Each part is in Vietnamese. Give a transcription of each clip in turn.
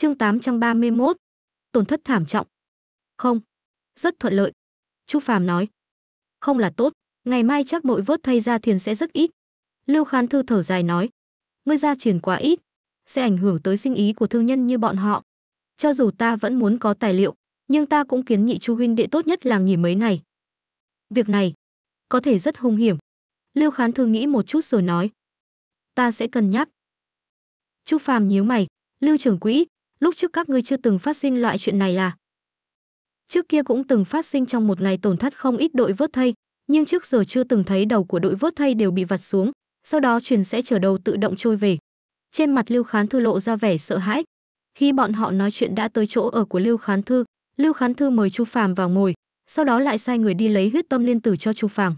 Chương 831. Tổn thất thảm trọng. Không, rất thuận lợi. chu Phàm nói. Không là tốt, ngày mai chắc mỗi vớt thay ra thuyền sẽ rất ít. Lưu Khán Thư thở dài nói. Ngươi ra truyền quá ít, sẽ ảnh hưởng tới sinh ý của thương nhân như bọn họ. Cho dù ta vẫn muốn có tài liệu, nhưng ta cũng kiến nghị chu huynh đệ tốt nhất là nghỉ mấy ngày. Việc này có thể rất hung hiểm. Lưu Khán Thư nghĩ một chút rồi nói. Ta sẽ cân nhắc. Chu Phàm nhíu mày, Lưu trưởng quỹ, lúc trước các ngươi chưa từng phát sinh loại chuyện này à? Trước kia cũng từng phát sinh trong một ngày tổn thất không ít đội vớt thay nhưng trước giờ chưa từng thấy đầu của đội vớt thay đều bị vặt xuống, sau đó truyền sẽ trở đầu tự động trôi về. Trên mặt Lưu Khán Thư lộ ra vẻ sợ hãi. Khi bọn họ nói chuyện đã tới chỗ ở của Lưu Khán Thư, Lưu Khán Thư mời Chu Phàm vào ngồi, sau đó lại sai người đi lấy huyết tâm liên tử cho Chu Phàm.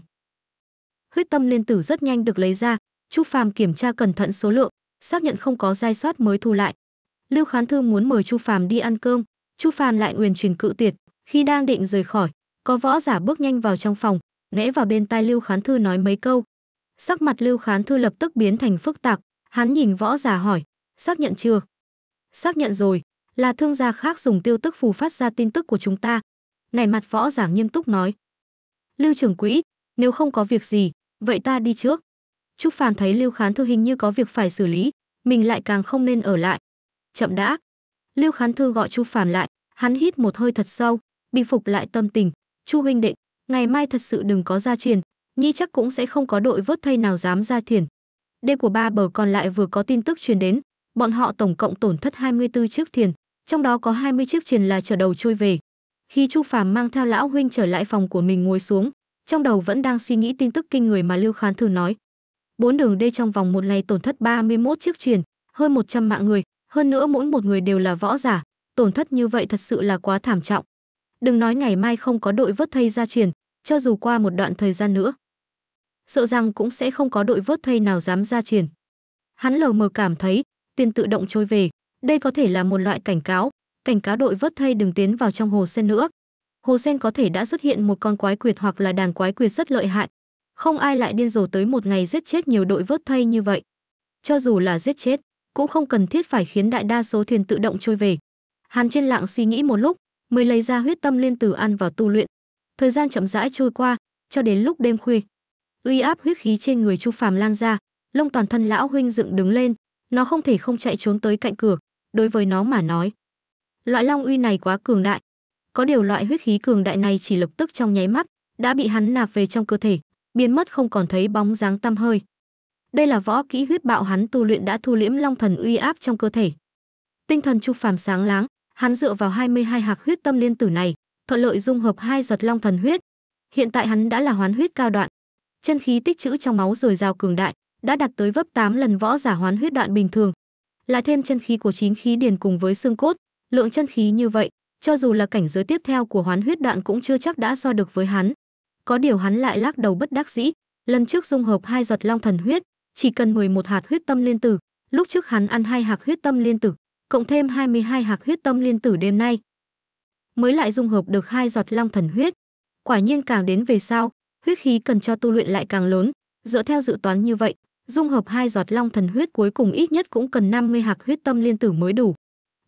Huyết tâm liên tử rất nhanh được lấy ra, Chu Phàm kiểm tra cẩn thận số lượng, xác nhận không có sai sót mới thu lại. Lưu Khán Thư muốn mời Chu Phàm đi ăn cơm, Chu Phàm lại nguyền truyền cự tuyệt, khi đang định rời khỏi, có võ giả bước nhanh vào trong phòng, nghẽ vào bên tai Lưu Khán Thư nói mấy câu. Sắc mặt Lưu Khán Thư lập tức biến thành phức tạp, hắn nhìn võ giả hỏi, xác nhận chưa? Xác nhận rồi, là thương gia khác dùng tiêu tức phù phát ra tin tức của chúng ta. Này mặt võ giả nghiêm túc nói. Lưu trưởng quỹ, nếu không có việc gì, vậy ta đi trước. Trúc Phàm thấy Lưu Khán Thư hình như có việc phải xử lý, mình lại càng không nên ở lại, chậm đã lưu khán thư gọi chu phàm lại hắn hít một hơi thật sâu bình phục lại tâm tình chu huynh đệ ngày mai thật sự đừng có ra truyền nhi chắc cũng sẽ không có đội vớt thay nào dám ra thiền đêm của ba bờ còn lại vừa có tin tức truyền đến bọn họ tổng cộng tổn thất 24 chiếc thiền trong đó có 20 chiếc thuyền là trở đầu trôi về khi chu phàm mang theo lão huynh trở lại phòng của mình ngồi xuống trong đầu vẫn đang suy nghĩ tin tức kinh người mà lưu khán thư nói bốn đường đê trong vòng một ngày tổn thất 31 chiếc thuyền hơn 100 mạng người hơn nữa mỗi một người đều là võ giả, tổn thất như vậy thật sự là quá thảm trọng. Đừng nói ngày mai không có đội vớt thây ra truyền, cho dù qua một đoạn thời gian nữa. Sợ rằng cũng sẽ không có đội vớt thây nào dám ra truyền. Hắn lờ mờ cảm thấy, tiền tự động trôi về, đây có thể là một loại cảnh cáo, cảnh cáo đội vớt thây đừng tiến vào trong hồ sen nữa. Hồ sen có thể đã xuất hiện một con quái quyệt hoặc là đàn quái quyệt rất lợi hại. Không ai lại điên rồ tới một ngày giết chết nhiều đội vớt thây như vậy. Cho dù là giết chết, cũng không cần thiết phải khiến đại đa số thuyền tự động trôi về. Hàn Thiên Lạng suy nghĩ một lúc, mới lấy ra huyết tâm liên tử ăn vào tu luyện. Thời gian chậm rãi trôi qua, cho đến lúc đêm khuya. Uy áp huyết khí trên người Chu Phàm lan ra, lông toàn thân lão huynh dựng đứng lên, nó không thể không chạy trốn tới cạnh cửa, đối với nó mà nói. Loại long uy này quá cường đại, có điều loại huyết khí cường đại này chỉ lập tức trong nháy mắt đã bị hắn nạp về trong cơ thể, biến mất không còn thấy bóng dáng tăm hơi. Đây là võ kỹ huyết bạo hắn tu luyện đã thu liễm long thần uy áp trong cơ thể. Tinh thần Trúc Phàm sáng láng, hắn dựa vào 22 hạc huyết tâm liên tử này, thuận lợi dung hợp hai giật long thần huyết. Hiện tại hắn đã là hoán huyết cao đoạn, chân khí tích trữ trong máu rồi dào cường đại, đã đạt tới vấp 8 lần võ giả hoán huyết đoạn bình thường. Lại thêm chân khí của chính khí điền cùng với xương cốt, lượng chân khí như vậy, cho dù là cảnh giới tiếp theo của hoán huyết đoạn cũng chưa chắc đã so được với hắn. Có điều hắn lại lắc đầu bất đắc dĩ, lần trước dung hợp hai giọt long thần huyết, chỉ cần 11 hạt huyết tâm liên tử, lúc trước hắn ăn hai hạt huyết tâm liên tử, cộng thêm 22 hạt huyết tâm liên tử đêm nay, mới lại dung hợp được hai giọt long thần huyết. Quả nhiên càng đến về sau, huyết khí cần cho tu luyện lại càng lớn, dựa theo dự toán như vậy, dung hợp hai giọt long thần huyết cuối cùng ít nhất cũng cần 50 hạt huyết tâm liên tử mới đủ.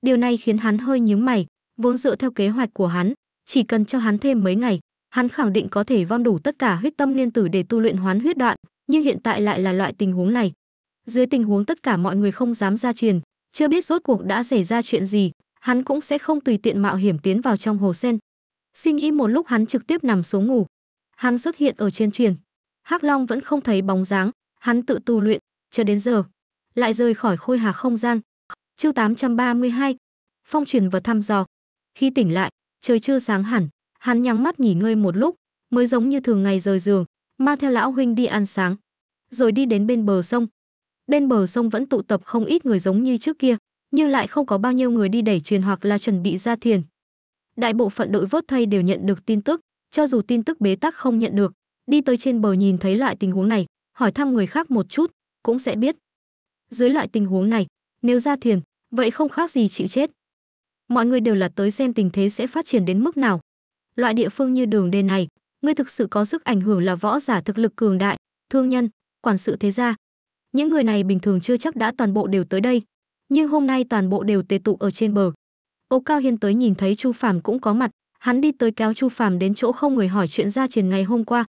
Điều này khiến hắn hơi nhướng mày, vốn dựa theo kế hoạch của hắn, chỉ cần cho hắn thêm mấy ngày, hắn khẳng định có thể vong đủ tất cả huyết tâm liên tử để tu luyện hoán huyết đoạn, nhưng hiện tại lại là loại tình huống này. Dưới tình huống tất cả mọi người không dám ra truyền, chưa biết rốt cuộc đã xảy ra chuyện gì, hắn cũng sẽ không tùy tiện mạo hiểm tiến vào trong hồ sen. Suy nghĩ một lúc hắn trực tiếp nằm xuống ngủ. Hắn xuất hiện ở trên truyền. Hắc Long vẫn không thấy bóng dáng, hắn tự tu luyện, chờ đến giờ lại rời khỏi khôi hà không gian. Chương 832, phong truyền và thăm dò. Khi tỉnh lại, trời chưa sáng hẳn, hắn nhắm mắt nghỉ ngơi một lúc, mới giống như thường ngày rời giường, ma theo lão huynh đi ăn sáng, rồi đi đến bên bờ sông. Bên bờ sông vẫn tụ tập không ít người giống như trước kia, nhưng lại không có bao nhiêu người đi đẩy truyền hoặc là chuẩn bị ra thuyền. Đại bộ phận đội vớt thay đều nhận được tin tức, cho dù tin tức bế tắc không nhận được, đi tới trên bờ nhìn thấy loại tình huống này, hỏi thăm người khác một chút, cũng sẽ biết. Dưới loại tình huống này, nếu ra thuyền, vậy không khác gì chịu chết. Mọi người đều là tới xem tình thế sẽ phát triển đến mức nào. Loại địa phương như đường đê này, ngươi thực sự có sức ảnh hưởng là võ giả thực lực cường đại, thương nhân, quản sự thế gia. Những người này bình thường chưa chắc đã toàn bộ đều tới đây, nhưng hôm nay toàn bộ đều tề tụ ở trên bờ. Âu Cao Hiên tới nhìn thấy Chu Phàm cũng có mặt, hắn đi tới kéo Chu Phàm đến chỗ không người hỏi chuyện ra truyền ngày hôm qua.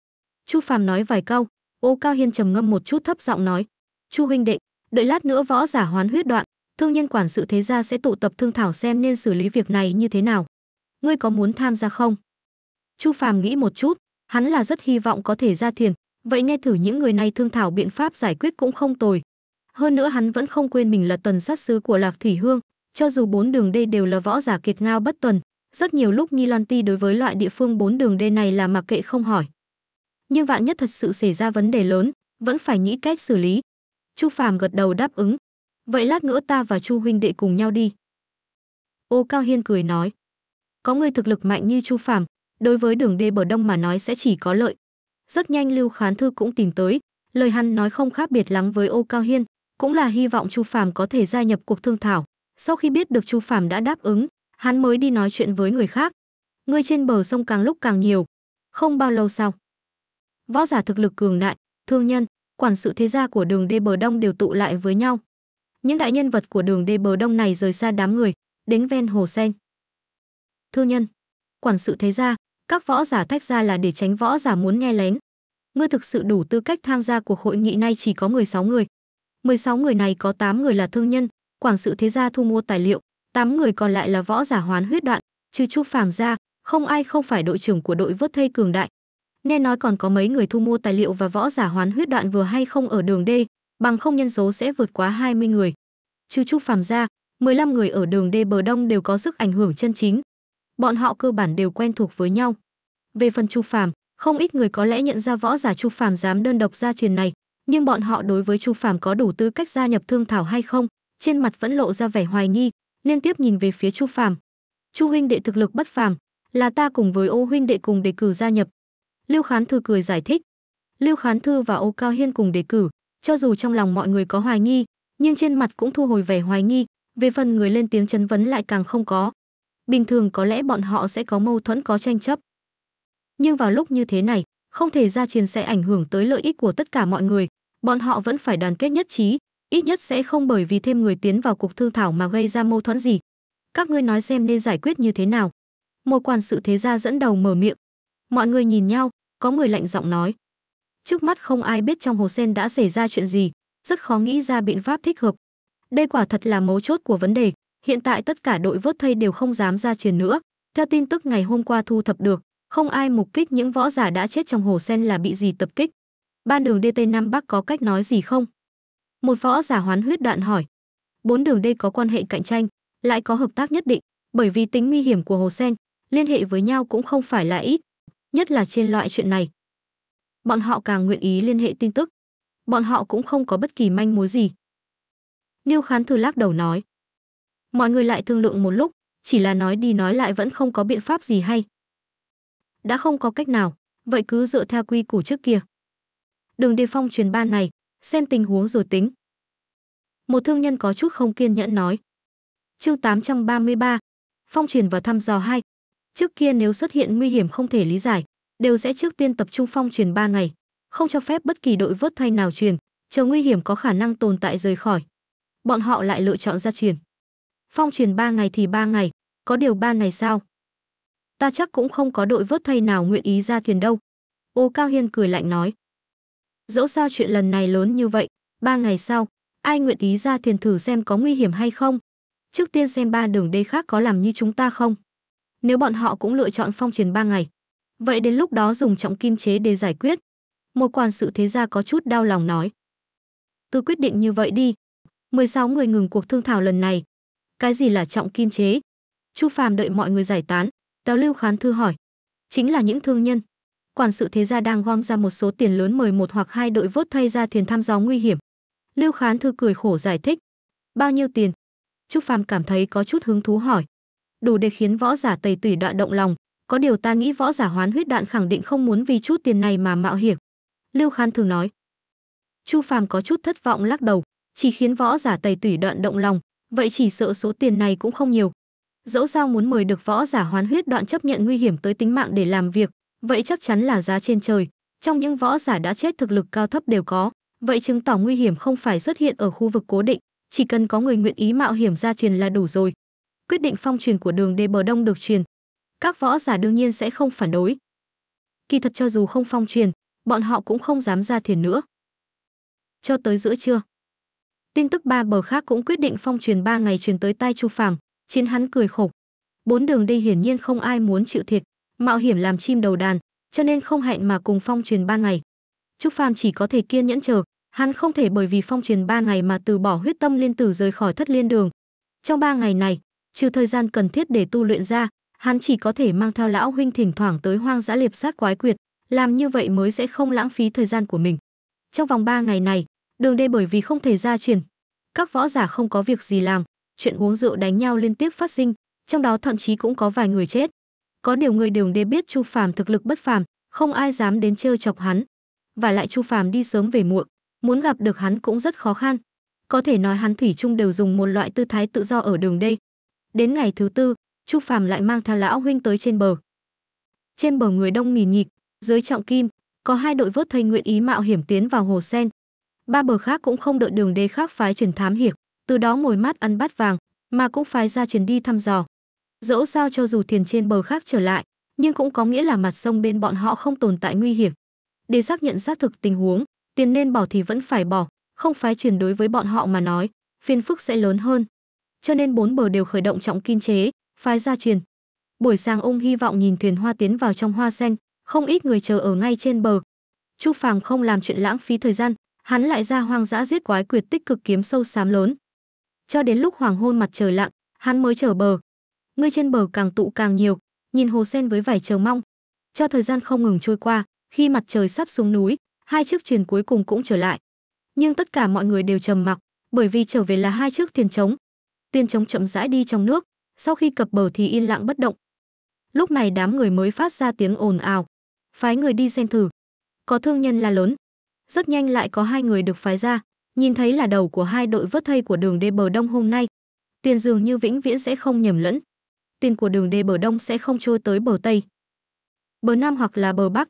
Chu Phàm nói vài câu, Âu Cao Hiên trầm ngâm một chút thấp giọng nói: "Chu huynh đệ, đợi lát nữa võ giả hoán huyết đoạn, thương nhân quản sự thế gia sẽ tụ tập thương thảo xem nên xử lý việc này như thế nào. Ngươi có muốn tham gia không?" Chu Phàm nghĩ một chút, hắn là rất hy vọng có thể ra thiền, vậy nghe thử những người này thương thảo biện pháp giải quyết cũng không tồi. Hơn nữa hắn vẫn không quên mình là tần sát sứ của Lạc Thủy Hương, cho dù bốn đường đê đều là võ giả kiệt ngao bất tuần, rất nhiều lúc Nhi Loan Ti đối với loại địa phương bốn đường đê này là mặc kệ không hỏi. Nhưng vạn nhất thật sự xảy ra vấn đề lớn, vẫn phải nghĩ cách xử lý. Chu Phàm gật đầu đáp ứng. Vậy lát nữa ta và Chu huynh đệ cùng nhau đi. Ô Cao Hiên cười nói. Có người thực lực mạnh như Chu Phàm, đối với đường đê bờ đông mà nói sẽ chỉ có lợi. Rất nhanh Lưu Khán Thư cũng tìm tới, lời hắn nói không khác biệt lắm với Ô Cao Hiên, cũng là hy vọng Chu Phàm có thể gia nhập cuộc thương thảo. Sau khi biết được Chu Phàm đã đáp ứng, hắn mới đi nói chuyện với người khác. Người trên bờ sông càng lúc càng nhiều. Không bao lâu sau, võ giả thực lực cường đại, thương nhân, quản sự thế gia của đường đê bờ đông đều tụ lại với nhau. Những đại nhân vật của đường đê bờ đông này rời xa đám người, đến ven hồ sen. Thương nhân, quản sự thế gia, các võ giả tách ra là để tránh võ giả muốn nghe lén. Ngươi thực sự đủ tư cách tham gia cuộc hội nghị nay chỉ có 16 người. 16 người này có 8 người là thương nhân, quảng sự thế gia thu mua tài liệu, 8 người còn lại là võ giả hoán huyết đoạn, trừ Chu Phàm ra, không ai không phải đội trưởng của đội vớt thây cường đại. Nghe nói còn có mấy người thu mua tài liệu và võ giả hoán huyết đoạn vừa hay không ở đường D, bằng không nhân số sẽ vượt quá 20 người. Trừ Chu Phàm ra, 15 người ở đường D bờ đông đều có sức ảnh hưởng chân chính. Bọn họ cơ bản đều quen thuộc với nhau. Về phần Chu Phàm, không ít người có lẽ nhận ra võ giả Chu Phàm dám đơn độc ra truyền này, nhưng bọn họ đối với Chu Phàm có đủ tư cách gia nhập thương thảo hay không, trên mặt vẫn lộ ra vẻ hoài nghi, liên tiếp nhìn về phía Chu Phàm. "Chu huynh đệ thực lực bất phàm, là ta cùng với Ô huynh đệ cùng đề cử gia nhập." Lưu Khán Thư cười giải thích. Lưu Khán Thư và Ô Cao Hiên cùng đề cử, cho dù trong lòng mọi người có hoài nghi, nhưng trên mặt cũng thu hồi vẻ hoài nghi, về phần người lên tiếng chấn vấn lại càng không có. Bình thường có lẽ bọn họ sẽ có mâu thuẫn có tranh chấp, nhưng vào lúc như thế này không thể ra chiến sẽ ảnh hưởng tới lợi ích của tất cả mọi người bọn họ vẫn phải đoàn kết nhất trí ít nhất sẽ không bởi vì thêm người tiến vào cuộc thương thảo mà gây ra mâu thuẫn gì các ngươi nói xem nên giải quyết như thế nào một quản sự thế gia dẫn đầu mở miệng mọi người nhìn nhau có người lạnh giọng nói trước mắt không ai biết trong hồ sen đã xảy ra chuyện gì rất khó nghĩ ra biện pháp thích hợp đây quả thật là mấu chốt của vấn đề hiện tại tất cả đội vớt thây đều không dám ra truyền nữa theo tin tức ngày hôm qua thu thập được không ai mục kích những võ giả đã chết trong hồ sen là bị gì tập kích. Ban đường DT Nam Bắc có cách nói gì không? Một võ giả hoán huyết đoạn hỏi. Bốn đường đây có quan hệ cạnh tranh, lại có hợp tác nhất định, bởi vì tính nguy hiểm của hồ sen, liên hệ với nhau cũng không phải là ít, nhất là trên loại chuyện này. Bọn họ càng nguyện ý liên hệ tin tức. Bọn họ cũng không có bất kỳ manh mối gì. Niêu Khán Thư lắc đầu nói. Mọi người lại thương lượng một lúc, chỉ là nói đi nói lại vẫn không có biện pháp gì hay đã không có cách nào, vậy cứ dựa theo quy củ trước kia. đường đề phong truyền ba ngày xem tình huống rồi tính. Một thương nhân có chút không kiên nhẫn nói. Chương 833, phong truyền vào thăm dò 2. Trước kia nếu xuất hiện nguy hiểm không thể lý giải, đều sẽ trước tiên tập trung phong truyền 3 ngày, không cho phép bất kỳ đội vớt thay nào truyền, chờ nguy hiểm có khả năng tồn tại rời khỏi. Bọn họ lại lựa chọn ra truyền. Phong truyền 3 ngày thì 3 ngày, có điều 3 ngày sao? ta chắc cũng không có đội vớt thay nào nguyện ý ra thuyền đâu. Ô Cao Hiên cười lạnh nói. Dẫu sao chuyện lần này lớn như vậy, ba ngày sau, ai nguyện ý ra thuyền thử xem có nguy hiểm hay không. Trước tiên xem ba đường đây khác có làm như chúng ta không. Nếu bọn họ cũng lựa chọn phong truyền ba ngày, vậy đến lúc đó dùng trọng kim chế để giải quyết. Một quản sự thế gia có chút đau lòng nói. Tôi quyết định như vậy đi. 16 người ngừng cuộc thương thảo lần này. Cái gì là trọng kim chế? Chu Phàm đợi mọi người giải tán, Tào Lưu Khán Thư hỏi, chính là những thương nhân. Quản sự thế gia đang gom ra một số tiền lớn mời một hoặc hai đội vớt thay ra thuyền thăm gió nguy hiểm. Lưu Khán Thư cười khổ giải thích, bao nhiêu tiền? Trúc Phàm cảm thấy có chút hứng thú hỏi, đủ để khiến võ giả tầy tủy đoạn động lòng, có điều ta nghĩ võ giả hoán huyết đạn khẳng định không muốn vì chút tiền này mà mạo hiểm. Lưu Khán Thư nói, Chu Phàm có chút thất vọng lắc đầu, chỉ khiến võ giả tầy tủy đoạn động lòng, vậy chỉ sợ số tiền này cũng không nhiều, dẫu sao muốn mời được võ giả hoán huyết đoạn chấp nhận nguy hiểm tới tính mạng để làm việc, vậy chắc chắn là giá trên trời. Trong những võ giả đã chết thực lực cao thấp đều có, vậy chứng tỏ nguy hiểm không phải xuất hiện ở khu vực cố định, chỉ cần có người nguyện ý mạo hiểm ra truyền là đủ rồi. Quyết định phong truyền của đường đê bờ đông được truyền. Các võ giả đương nhiên sẽ không phản đối. Kỳ thật cho dù không phong truyền, bọn họ cũng không dám ra thiền nữa. Cho tới giữa trưa, tin tức ba bờ khác cũng quyết định phong truyền ba ngày truyền tới tai Chu Phàm, Chiến hắn cười khổ. Bốn đường đây hiển nhiên không ai muốn chịu thiệt, mạo hiểm làm chim đầu đàn, cho nên không hẹn mà cùng phong truyền ba ngày. Trúc Phàm chỉ có thể kiên nhẫn chờ, hắn không thể bởi vì phong truyền ba ngày mà từ bỏ huyết tâm liên tử rời khỏi thất liên đường. Trong ba ngày này, trừ thời gian cần thiết để tu luyện ra, hắn chỉ có thể mang theo lão huynh thỉnh thoảng tới hoang dã liệp sát quái quyệt, làm như vậy mới sẽ không lãng phí thời gian của mình. Trong vòng ba ngày này, đường đê bởi vì không thể ra truyền, các võ giả không có việc gì làm, chuyện uống rượu đánh nhau liên tiếp phát sinh, trong đó thậm chí cũng có vài người chết. Có điều người đường đều biết Chu Phàm thực lực bất phàm, không ai dám đến trêu chọc hắn. Và lại Chu Phàm đi sớm về muộn, muốn gặp được hắn cũng rất khó khăn. Có thể nói hắn thủy chung đều dùng một loại tư thái tự do ở đường đây. Đến ngày thứ tư, Chu Phàm lại mang theo lão huynh tới trên bờ. Trên bờ người đông nghìn nhịch, dưới trọng kim, có hai đội vớt thây nguyện ý mạo hiểm tiến vào hồ sen. Ba bờ khác cũng không đợi đường đê khác phái truyền thám hiệp từ đó mồi mắt ăn bắt vàng, mà cũng phái ra chuyến đi thăm dò. Dẫu sao cho dù thuyền trên bờ khác trở lại, nhưng cũng có nghĩa là mặt sông bên bọn họ không tồn tại nguy hiểm. Để xác nhận xác thực tình huống, tiền nên bỏ thì vẫn phải bỏ, không phái chuyển đối với bọn họ mà nói, phiền phức sẽ lớn hơn. Cho nên bốn bờ đều khởi động trọng kinh chế, phái ra truyền. Buổi sáng ung hy vọng nhìn thuyền hoa tiến vào trong hoa sen, không ít người chờ ở ngay trên bờ. Chu Phàm không làm chuyện lãng phí thời gian, hắn lại ra hoang dã giết quái quyệt tích cực kiếm sâu xám lớn, cho đến lúc hoàng hôn mặt trời lặn, hắn mới trở bờ. Ngươi trên bờ càng tụ càng nhiều, nhìn hồ sen với vải chờ mong. Cho thời gian không ngừng trôi qua, khi mặt trời sắp xuống núi, hai chiếc thuyền cuối cùng cũng trở lại. Nhưng tất cả mọi người đều trầm mặc, bởi vì trở về là hai chiếc thuyền trống. Tiên trống chậm rãi đi trong nước, sau khi cập bờ thì yên lặng bất động. Lúc này đám người mới phát ra tiếng ồn ào. Phái người đi xem thử. Có thương nhân là lớn. Rất nhanh lại có hai người được phái ra. Nhìn thấy là đầu của hai đội vớt thây của đường đê bờ đông hôm nay, tiền dường như vĩnh viễn sẽ không nhầm lẫn. Tiền của đường đê bờ đông sẽ không trôi tới bờ tây, bờ nam hoặc là bờ bắc.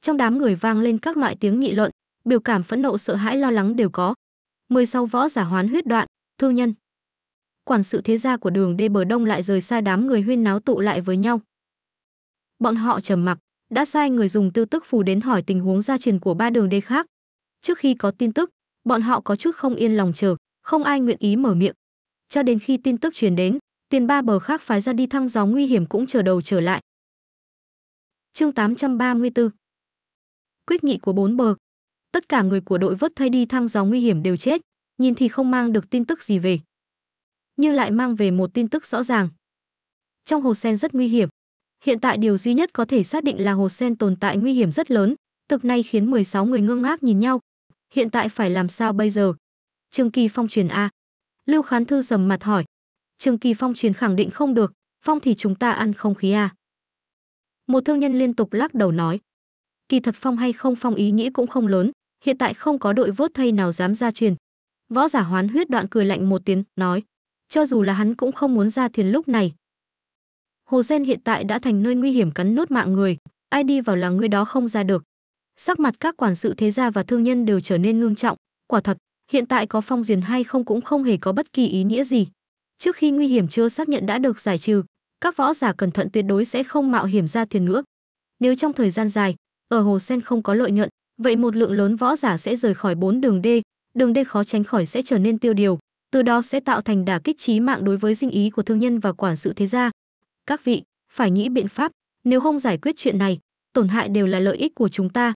Trong đám người vang lên các loại tiếng nghị luận, biểu cảm phẫn nộ sợ hãi lo lắng đều có. 16 võ giả hoán huyết đoạn, thư nhân. Quản sự thế gia của đường đê bờ đông lại rời xa đám người huyên náo tụ lại với nhau. Bọn họ trầm mặc, đã sai người dùng tư tức phù đến hỏi tình huống gia truyền của ba đường đê khác. Trước khi có tin tức, bọn họ có chút không yên lòng chờ, không ai nguyện ý mở miệng. Cho đến khi tin tức truyền đến, tiền ba bờ khác phái ra đi thăng gió nguy hiểm cũng chờ đầu trở lại. Chương 834 Quyết nghị của bốn bờ Tất cả người của đội vớt thay đi thăng gió nguy hiểm đều chết, nhìn thì không mang được tin tức gì về. Nhưng lại mang về một tin tức rõ ràng. Trong hồ sen rất nguy hiểm. Hiện tại điều duy nhất có thể xác định là hồ sen tồn tại nguy hiểm rất lớn, Thực này khiến 16 người ngưng ngác nhìn nhau, hiện tại phải làm sao bây giờ? Trương Kỳ Phong truyền A. Lưu Khán Thư sầm mặt hỏi. Trương Kỳ Phong truyền khẳng định không được, Phong thì chúng ta ăn không khí A. Một thương nhân liên tục lắc đầu nói. Kỳ thật Phong hay không Phong ý nghĩ cũng không lớn, hiện tại không có đội vớt thay nào dám ra truyền. Võ giả hoán huyết đoạn cười lạnh một tiếng, nói. Cho dù là hắn cũng không muốn ra thiền lúc này. Hồ Sen hiện tại đã thành nơi nguy hiểm cắn nốt mạng người, ai đi vào là người đó không ra được sắc mặt các quản sự thế gia và thương nhân đều trở nên ngưng trọng, quả thật, hiện tại có phong diền hay không cũng không hề có bất kỳ ý nghĩa gì. Trước khi nguy hiểm chưa xác nhận đã được giải trừ, các võ giả cẩn thận tuyệt đối sẽ không mạo hiểm ra thiền nữa. Nếu trong thời gian dài, ở Hồ Sen không có lợi nhuận, vậy một lượng lớn võ giả sẽ rời khỏi bốn đường D, đường D khó tránh khỏi sẽ trở nên tiêu điều, từ đó sẽ tạo thành đả kích chí mạng đối với dinh ý của thương nhân và quản sự thế gia. Các vị, phải nghĩ biện pháp, nếu không giải quyết chuyện này, tổn hại đều là lợi ích của chúng ta,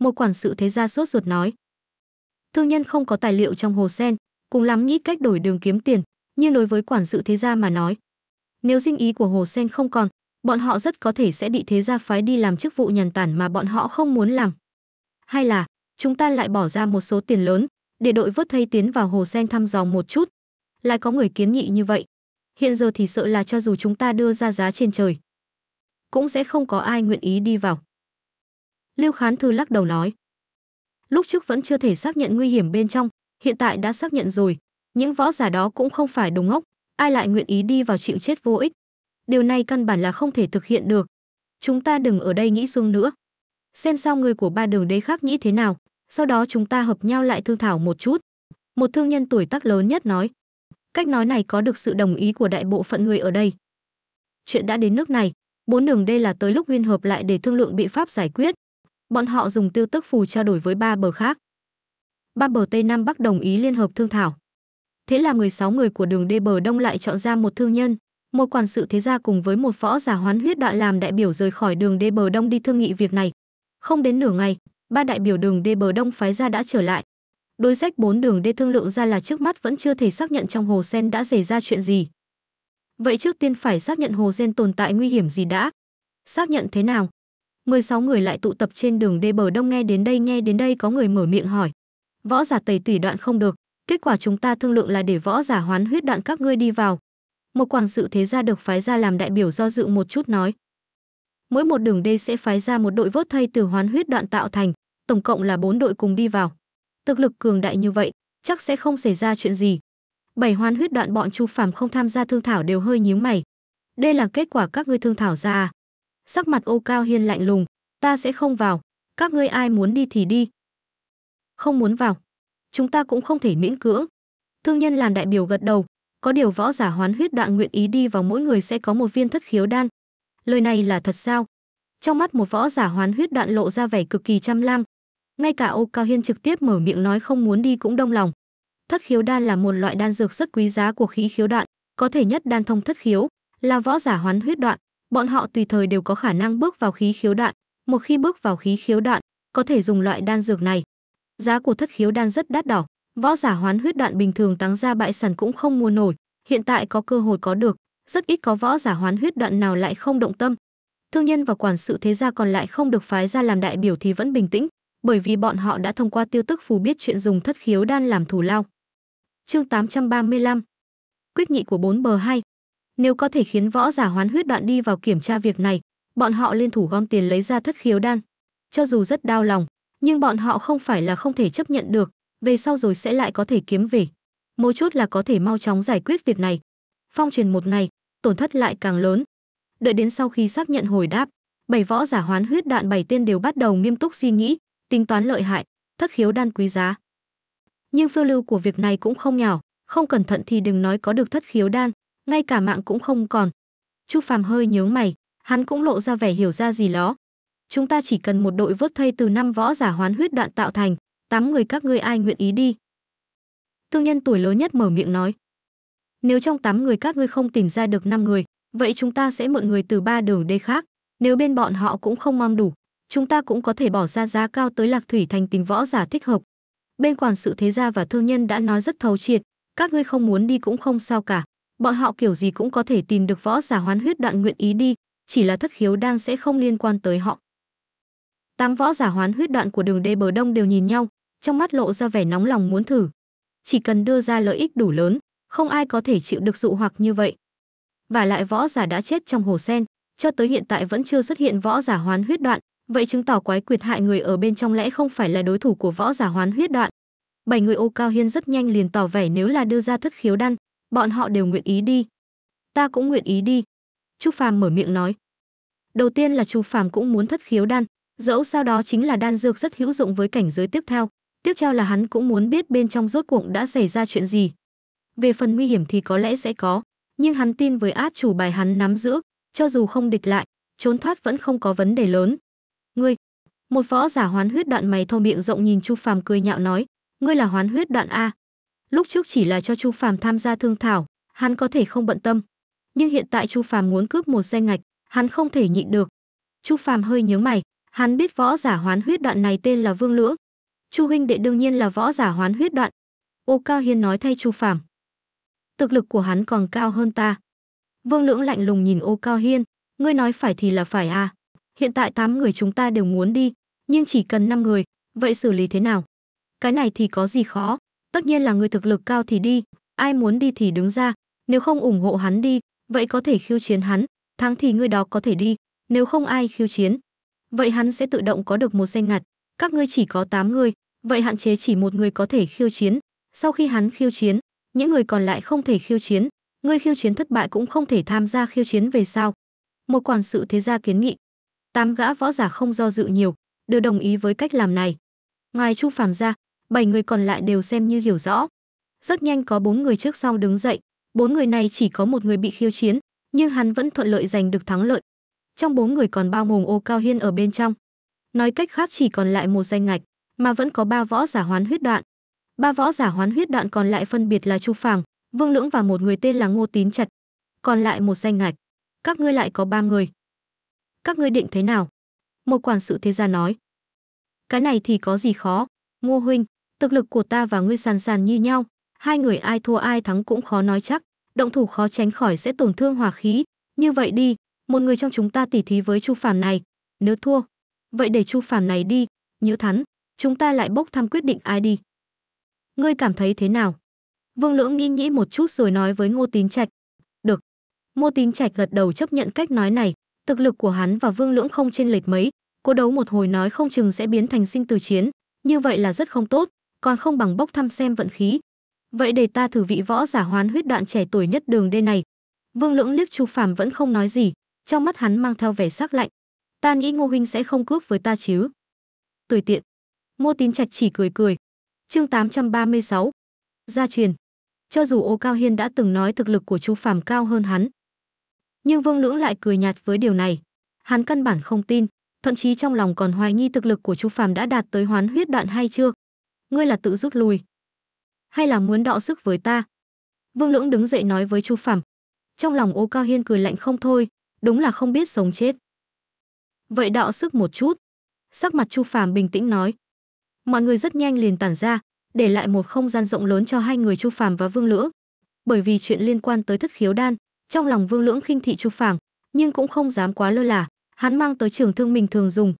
một quản sự thế gia sốt ruột nói. Thương nhân không có tài liệu trong hồ sen, cùng lắm nghĩ cách đổi đường kiếm tiền, nhưng đối với quản sự thế gia mà nói, nếu dinh ý của hồ sen không còn, bọn họ rất có thể sẽ bị thế gia phái đi làm chức vụ nhàn tản mà bọn họ không muốn làm. Hay là, chúng ta lại bỏ ra một số tiền lớn, để đội vớt thay tiến vào hồ sen thăm dò một chút. Lại có người kiến nghị như vậy. Hiện giờ thì sợ là cho dù chúng ta đưa ra giá trên trời, cũng sẽ không có ai nguyện ý đi vào. Lưu Khán Thư lắc đầu nói. Lúc trước vẫn chưa thể xác nhận nguy hiểm bên trong, hiện tại đã xác nhận rồi. Những võ giả đó cũng không phải đồ ngốc, ai lại nguyện ý đi vào chịu chết vô ích. Điều này căn bản là không thể thực hiện được. Chúng ta đừng ở đây nghĩ xuông nữa. Xem sao người của ba đường đế khác nghĩ thế nào, sau đó chúng ta hợp nhau lại thương thảo một chút. Một thương nhân tuổi tác lớn nhất nói. Cách nói này có được sự đồng ý của đại bộ phận người ở đây. Chuyện đã đến nước này, bốn đường đây là tới lúc nguyên hợp lại để thương lượng biện pháp giải quyết bọn họ dùng tiêu tức phù trao đổi với ba bờ khác. Ba bờ Tây Nam Bắc đồng ý liên hợp thương thảo. Thế là 16 người của đường đê bờ Đông lại chọn ra một thương nhân, một quản sự thế gia cùng với một võ giả hoán huyết đoạn làm đại biểu rời khỏi đường đê bờ Đông đi thương nghị việc này. Không đến nửa ngày, ba đại biểu đường đê bờ Đông phái ra đã trở lại. Đối sách bốn đường đê thương lượng ra là trước mắt vẫn chưa thể xác nhận trong hồ sen đã xảy ra chuyện gì. Vậy trước tiên phải xác nhận hồ sen tồn tại nguy hiểm gì đã. Xác nhận thế nào? 16 người lại tụ tập trên đường đê bờ đông nghe đến đây nghe đến đây có người mở miệng hỏi. Võ giả tẩy tủy đoạn không được, kết quả chúng ta thương lượng là để võ giả hoán huyết đoạn các ngươi đi vào. Một quản sự thế gia được phái ra làm đại biểu do dự một chút nói. Mỗi một đường đê sẽ phái ra một đội vớt thây từ hoán huyết đoạn tạo thành, tổng cộng là bốn đội cùng đi vào. Thực lực cường đại như vậy, chắc sẽ không xảy ra chuyện gì. Bảy hoán huyết đoạn bọn Chu Phàm không tham gia thương thảo đều hơi nhíu mày. Đây là kết quả các ngươi thương thảo ra à? sắc mặt ô cao hiên lạnh lùng, ta sẽ không vào, các ngươi ai muốn đi thì đi. Không muốn vào, chúng ta cũng không thể miễn cưỡng. Thương nhân làm đại biểu gật đầu, có điều võ giả hoán huyết đoạn nguyện ý đi vào mỗi người sẽ có một viên thất khiếu đan. Lời này là thật sao? Trong mắt một võ giả hoán huyết đoạn lộ ra vẻ cực kỳ chăm lam. Ngay cả Ô Cao Hiên trực tiếp mở miệng nói không muốn đi cũng đông lòng. Thất khiếu đan là một loại đan dược rất quý giá của khí khiếu đoạn, có thể nhất đan thông thất khiếu, là võ giả hoán huyết đoạn, bọn họ tùy thời đều có khả năng bước vào khí khiếu đoạn một khi bước vào khí khiếu đoạn có thể dùng loại đan dược này. Giá của thất khiếu đan rất đắt đỏ, võ giả hoán huyết đoạn bình thường tăng ra bại sản cũng không mua nổi, hiện tại có cơ hội có được, rất ít có võ giả hoán huyết đoạn nào lại không động tâm. Thương nhân và quản sự thế gia còn lại không được phái ra làm đại biểu thì vẫn bình tĩnh, bởi vì bọn họ đã thông qua tiêu tức phù biết chuyện dùng thất khiếu đan làm thù lao. Chương 835 Quyết nghị của bốn bờ hai nếu có thể khiến võ giả hoán huyết đoạn đi vào kiểm tra việc này, bọn họ liên thủ gom tiền lấy ra thất khiếu đan. Cho dù rất đau lòng, nhưng bọn họ không phải là không thể chấp nhận được, về sau rồi sẽ lại có thể kiếm về. Mấu chút là có thể mau chóng giải quyết việc này. Phong truyền một ngày, tổn thất lại càng lớn. Đợi đến sau khi xác nhận hồi đáp, bảy võ giả hoán huyết đoạn bảy tên đều bắt đầu nghiêm túc suy nghĩ, tính toán lợi hại, thất khiếu đan quý giá. Nhưng phiêu lưu của việc này cũng không nhỏ, không cẩn thận thì đừng nói có được thất khiếu đan, ngay cả mạng cũng không còn. Chu Phàm hơi nhớ mày, hắn cũng lộ ra vẻ hiểu ra gì đó. Chúng ta chỉ cần một đội vớt thây từ năm võ giả hoán huyết đoạn tạo thành, tám người các ngươi ai nguyện ý đi? Thương nhân tuổi lớn nhất mở miệng nói. Nếu trong tám người các ngươi không tìm ra được năm người, vậy chúng ta sẽ mượn người từ ba đường đây khác. Nếu bên bọn họ cũng không mong đủ, chúng ta cũng có thể bỏ ra giá cao tới Lạc Thủy thành tìm võ giả thích hợp. Bên quản sự thế gia và thương nhân đã nói rất thấu triệt, các ngươi không muốn đi cũng không sao cả bọn họ kiểu gì cũng có thể tìm được võ giả hoán huyết đoạn nguyện ý đi, chỉ là thất khiếu đang sẽ không liên quan tới họ. Tám võ giả hoán huyết đoạn của đường đê bờ đông đều nhìn nhau, trong mắt lộ ra vẻ nóng lòng muốn thử. Chỉ cần đưa ra lợi ích đủ lớn, không ai có thể chịu được dụ hoặc như vậy. Và lại võ giả đã chết trong hồ sen, cho tới hiện tại vẫn chưa xuất hiện võ giả hoán huyết đoạn, vậy chứng tỏ quái quyệt hại người ở bên trong lẽ không phải là đối thủ của võ giả hoán huyết đoạn. Bảy người ô cao hiên rất nhanh liền tỏ vẻ nếu là đưa ra thất khiếu đan, bọn họ đều nguyện ý đi. Ta cũng nguyện ý đi. Chu Phàm mở miệng nói. Đầu tiên là Chu Phàm cũng muốn thất khiếu đan, dẫu sao đó chính là đan dược rất hữu dụng với cảnh giới tiếp theo. Tiếp theo là hắn cũng muốn biết bên trong rốt cuộc đã xảy ra chuyện gì. Về phần nguy hiểm thì có lẽ sẽ có, nhưng hắn tin với át chủ bài hắn nắm giữ, cho dù không địch lại, trốn thoát vẫn không có vấn đề lớn. Ngươi, một võ giả hoán huyết đoạn mày thô miệng rộng nhìn Chu Phàm cười nhạo nói, ngươi là hoán huyết đoạn a, lúc trước chỉ là cho Chu Phàm tham gia thương thảo, hắn có thể không bận tâm, nhưng hiện tại Chu Phàm muốn cướp một danh ngạch, hắn không thể nhịn được. Chu Phàm hơi nhướng mày, hắn biết võ giả hoán huyết đoạn này tên là Vương Lưỡng. Chu huynh đệ đương nhiên là võ giả hoán huyết đoạn. Ô Cao Hiên nói thay Chu Phàm. Thực lực của hắn còn cao hơn ta. Vương Lưỡng lạnh lùng nhìn Ô Cao Hiên, ngươi nói phải thì là phải à? Hiện tại tám người chúng ta đều muốn đi, nhưng chỉ cần năm người, vậy xử lý thế nào? Cái này thì có gì khó? tất nhiên là người thực lực cao thì đi, ai muốn đi thì đứng ra, nếu không ủng hộ hắn đi, vậy có thể khiêu chiến hắn, thắng thì người đó có thể đi, nếu không ai khiêu chiến, vậy hắn sẽ tự động có được một danh ngạch, các ngươi chỉ có 8 người, vậy hạn chế chỉ một người có thể khiêu chiến, sau khi hắn khiêu chiến, những người còn lại không thể khiêu chiến, người khiêu chiến thất bại cũng không thể tham gia khiêu chiến về sau. Một quản sự thế gia kiến nghị. Tám gã võ giả không do dự nhiều, đều đồng ý với cách làm này. Ngoài Chu Phàm ra bảy người còn lại đều xem như hiểu rõ. Rất nhanh có bốn người trước sau đứng dậy, bốn người này chỉ có một người bị khiêu chiến, nhưng hắn vẫn thuận lợi giành được thắng lợi. Trong bốn người còn bao mồm Ô Cao Hiên ở bên trong. Nói cách khác chỉ còn lại một danh ngạch, mà vẫn có ba võ giả hoán huyết đoạn. Ba võ giả hoán huyết đoạn còn lại phân biệt là Chu phàng Vương Lưỡng và một người tên là Ngô Tín Trạch. Còn lại một danh ngạch, các ngươi lại có ba người. Các ngươi định thế nào? Một quản sự thế gia nói. Cái này thì có gì khó, Ngô huynh, Thực lực của ta và ngươi sàn sàn như nhau, hai người ai thua ai thắng cũng khó nói chắc, động thủ khó tránh khỏi sẽ tổn thương hòa khí. Như vậy đi, một người trong chúng ta tỉ thí với Chu Phàm này, nếu thua, vậy để Chu Phàm này đi, nếu thắng, chúng ta lại bốc thăm quyết định ai đi. Ngươi cảm thấy thế nào? Vương Lưỡng nghi nghĩ một chút rồi nói với Ngô Tín Trạch. Được. Ngô Tín Trạch gật đầu chấp nhận cách nói này, thực lực của hắn và Vương Lưỡng không chênh lệch mấy, cố đấu một hồi nói không chừng sẽ biến thành sinh tử chiến, như vậy là rất không tốt, còn không bằng bốc thăm xem vận khí. Vậy để ta thử vị võ giả hoán huyết đoạn trẻ tuổi nhất đường đê này. Vương Lưỡng liếc Chu Phàm vẫn không nói gì, trong mắt hắn mang theo vẻ sắc lạnh. Ta nghĩ Ngô huynh sẽ không cướp với ta chứ? Tùy tiện. Ngô Tín Trạch chỉ cười cười. Chương 836. Gia truyền. Cho dù Ô Cao Hiên đã từng nói thực lực của Chu Phàm cao hơn hắn, nhưng Vương Lưỡng lại cười nhạt với điều này. Hắn căn bản không tin, thậm chí trong lòng còn hoài nghi thực lực của Chu Phàm đã đạt tới hoán huyết đoạn hay chưa ngươi là tự rút lui, hay là muốn đọ sức với ta?" Vương Lưỡng đứng dậy nói với Chu Phàm. Trong lòng Ô Cao Hiên cười lạnh không thôi, đúng là không biết sống chết. "Vậy đọ sức một chút." Sắc mặt Chu Phàm bình tĩnh nói. Mọi người rất nhanh liền tản ra, để lại một không gian rộng lớn cho hai người Chu Phàm và Vương Lưỡng. Bởi vì chuyện liên quan tới thất khiếu đan, trong lòng Vương Lưỡng khinh thị Chu Phàm, nhưng cũng không dám quá lơ là, hắn mang tới trường thương mình thường dùng.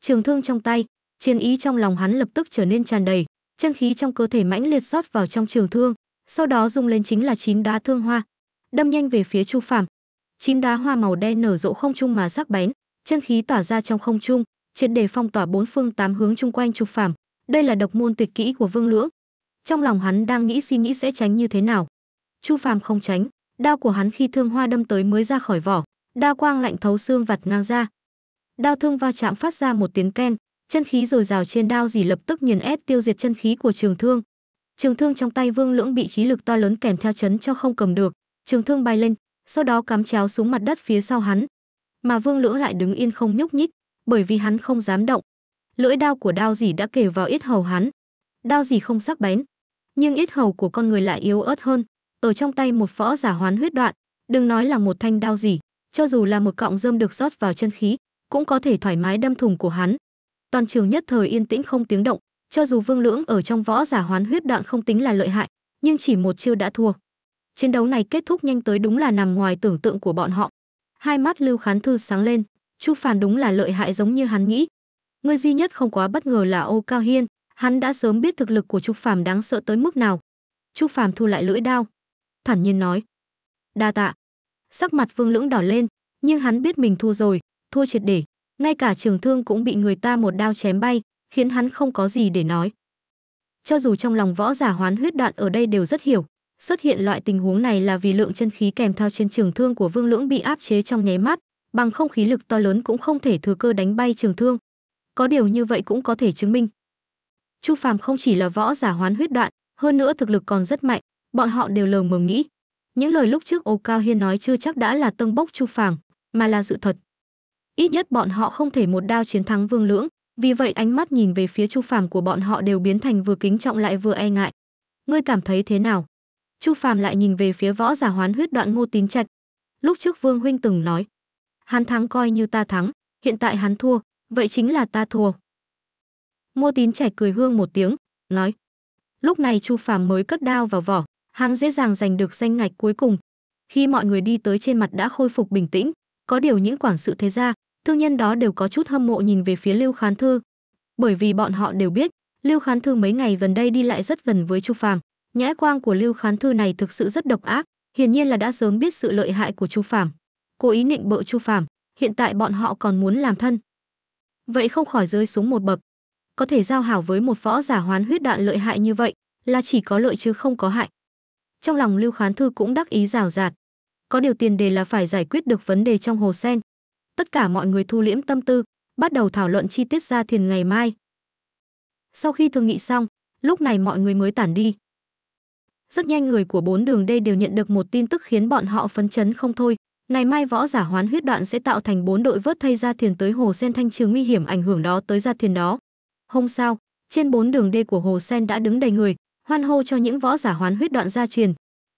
Trường thương trong tay, chiến ý trong lòng hắn lập tức trở nên tràn đầy chân khí trong cơ thể mãnh liệt rót vào trong trường thương, sau đó dùng lên chính là chín đá thương hoa, đâm nhanh về phía Chu Phàm. Chín đá hoa màu đen nở rộ không trung mà sắc bén, chân khí tỏa ra trong không trung, triệt để phong tỏa bốn phương tám hướng chung quanh Chu Phàm. Đây là độc môn tuyệt kỹ của Vương Lưỡng. Trong lòng hắn đang nghĩ suy nghĩ sẽ tránh như thế nào. Chu Phàm không tránh, đao của hắn khi thương hoa đâm tới mới ra khỏi vỏ, đao quang lạnh thấu xương vặt ngang ra. Đao thương va chạm phát ra một tiếng ken, chân khí dồi dào trên đao dì lập tức nghiền ép tiêu diệt chân khí của trường thương trường thương trong tay vương lưỡng bị khí lực to lớn kèm theo chấn cho không cầm được trường thương bay lên sau đó cắm chéo xuống mặt đất phía sau hắn mà vương lưỡng lại đứng yên không nhúc nhích bởi vì hắn không dám động lưỡi đao của đao dì đã kể vào ít hầu hắn đao dì không sắc bén nhưng ít hầu của con người lại yếu ớt hơn ở trong tay một võ giả hoán huyết đoạn đừng nói là một thanh đao dì cho dù là một cọng rơm được rót vào chân khí cũng có thể thoải mái đâm thùng của hắn toàn trường nhất thời yên tĩnh không tiếng động cho dù vương lưỡng ở trong võ giả hoán huyết đoạn không tính là lợi hại nhưng chỉ một chiêu đã thua chiến đấu này kết thúc nhanh tới đúng là nằm ngoài tưởng tượng của bọn họ hai mắt lưu khán thư sáng lên chu phản đúng là lợi hại giống như hắn nghĩ người duy nhất không quá bất ngờ là ô cao hiên hắn đã sớm biết thực lực của Chu phàm đáng sợ tới mức nào Chu phàm thu lại lưỡi đao thản nhiên nói đa tạ sắc mặt vương lưỡng đỏ lên nhưng hắn biết mình thua rồi thua triệt để ngay cả trường thương cũng bị người ta một đao chém bay, khiến hắn không có gì để nói. Cho dù trong lòng võ giả hoán huyết đoạn ở đây đều rất hiểu, xuất hiện loại tình huống này là vì lượng chân khí kèm theo trên trường thương của Vương Lưỡng bị áp chế trong nháy mắt, bằng không khí lực to lớn cũng không thể thừa cơ đánh bay trường thương. Có điều như vậy cũng có thể chứng minh. Chu Phàm không chỉ là võ giả hoán huyết đoạn, hơn nữa thực lực còn rất mạnh, bọn họ đều lờ mờ nghĩ, những lời lúc trước Âu Cao Hiên nói chưa chắc đã là tâng bốc Chu Phàm, mà là sự thật ít nhất bọn họ không thể một đao chiến thắng Vương Lưỡng, vì vậy ánh mắt nhìn về phía Chu Phàm của bọn họ đều biến thành vừa kính trọng lại vừa e ngại. Ngươi cảm thấy thế nào? Chu Phàm lại nhìn về phía võ giả hoán huyết đoạn Ngô Tín Trạch. Lúc trước Vương huynh từng nói, hắn thắng coi như ta thắng, hiện tại hắn thua, vậy chính là ta thua. Ngô Tín Trạch cười hương một tiếng, nói: "Lúc này Chu Phàm mới cất đao vào vỏ, hắn dễ dàng giành được danh ngạch cuối cùng." Khi mọi người đi tới trên mặt đã khôi phục bình tĩnh, có điều những quản sự thế gia thương nhân đó đều có chút hâm mộ nhìn về phía lưu khán thư bởi vì bọn họ đều biết lưu khán thư mấy ngày gần đây đi lại rất gần với chu phàm nhã quang của lưu khán thư này thực sự rất độc ác hiển nhiên là đã sớm biết sự lợi hại của chu phàm cố ý nịnh bợ chu phàm hiện tại bọn họ còn muốn làm thân vậy không khỏi rơi xuống một bậc có thể giao hảo với một võ giả hoán huyết đạn lợi hại như vậy là chỉ có lợi chứ không có hại trong lòng lưu khán thư cũng đắc ý rào rạt có điều tiền đề là phải giải quyết được vấn đề trong hồ sen. Tất cả mọi người thu liễm tâm tư, bắt đầu thảo luận chi tiết ra thiền ngày mai. Sau khi thương nghị xong, lúc này mọi người mới tản đi. Rất nhanh người của bốn đường đây đều nhận được một tin tức khiến bọn họ phấn chấn không thôi. Ngày mai võ giả hoán huyết đoạn sẽ tạo thành bốn đội vớt thay ra thiền tới hồ sen thanh trừ nguy hiểm ảnh hưởng đó tới ra thiền đó. Hôm sau, trên bốn đường đê của hồ sen đã đứng đầy người, hoan hô cho những võ giả hoán huyết đoạn gia truyền.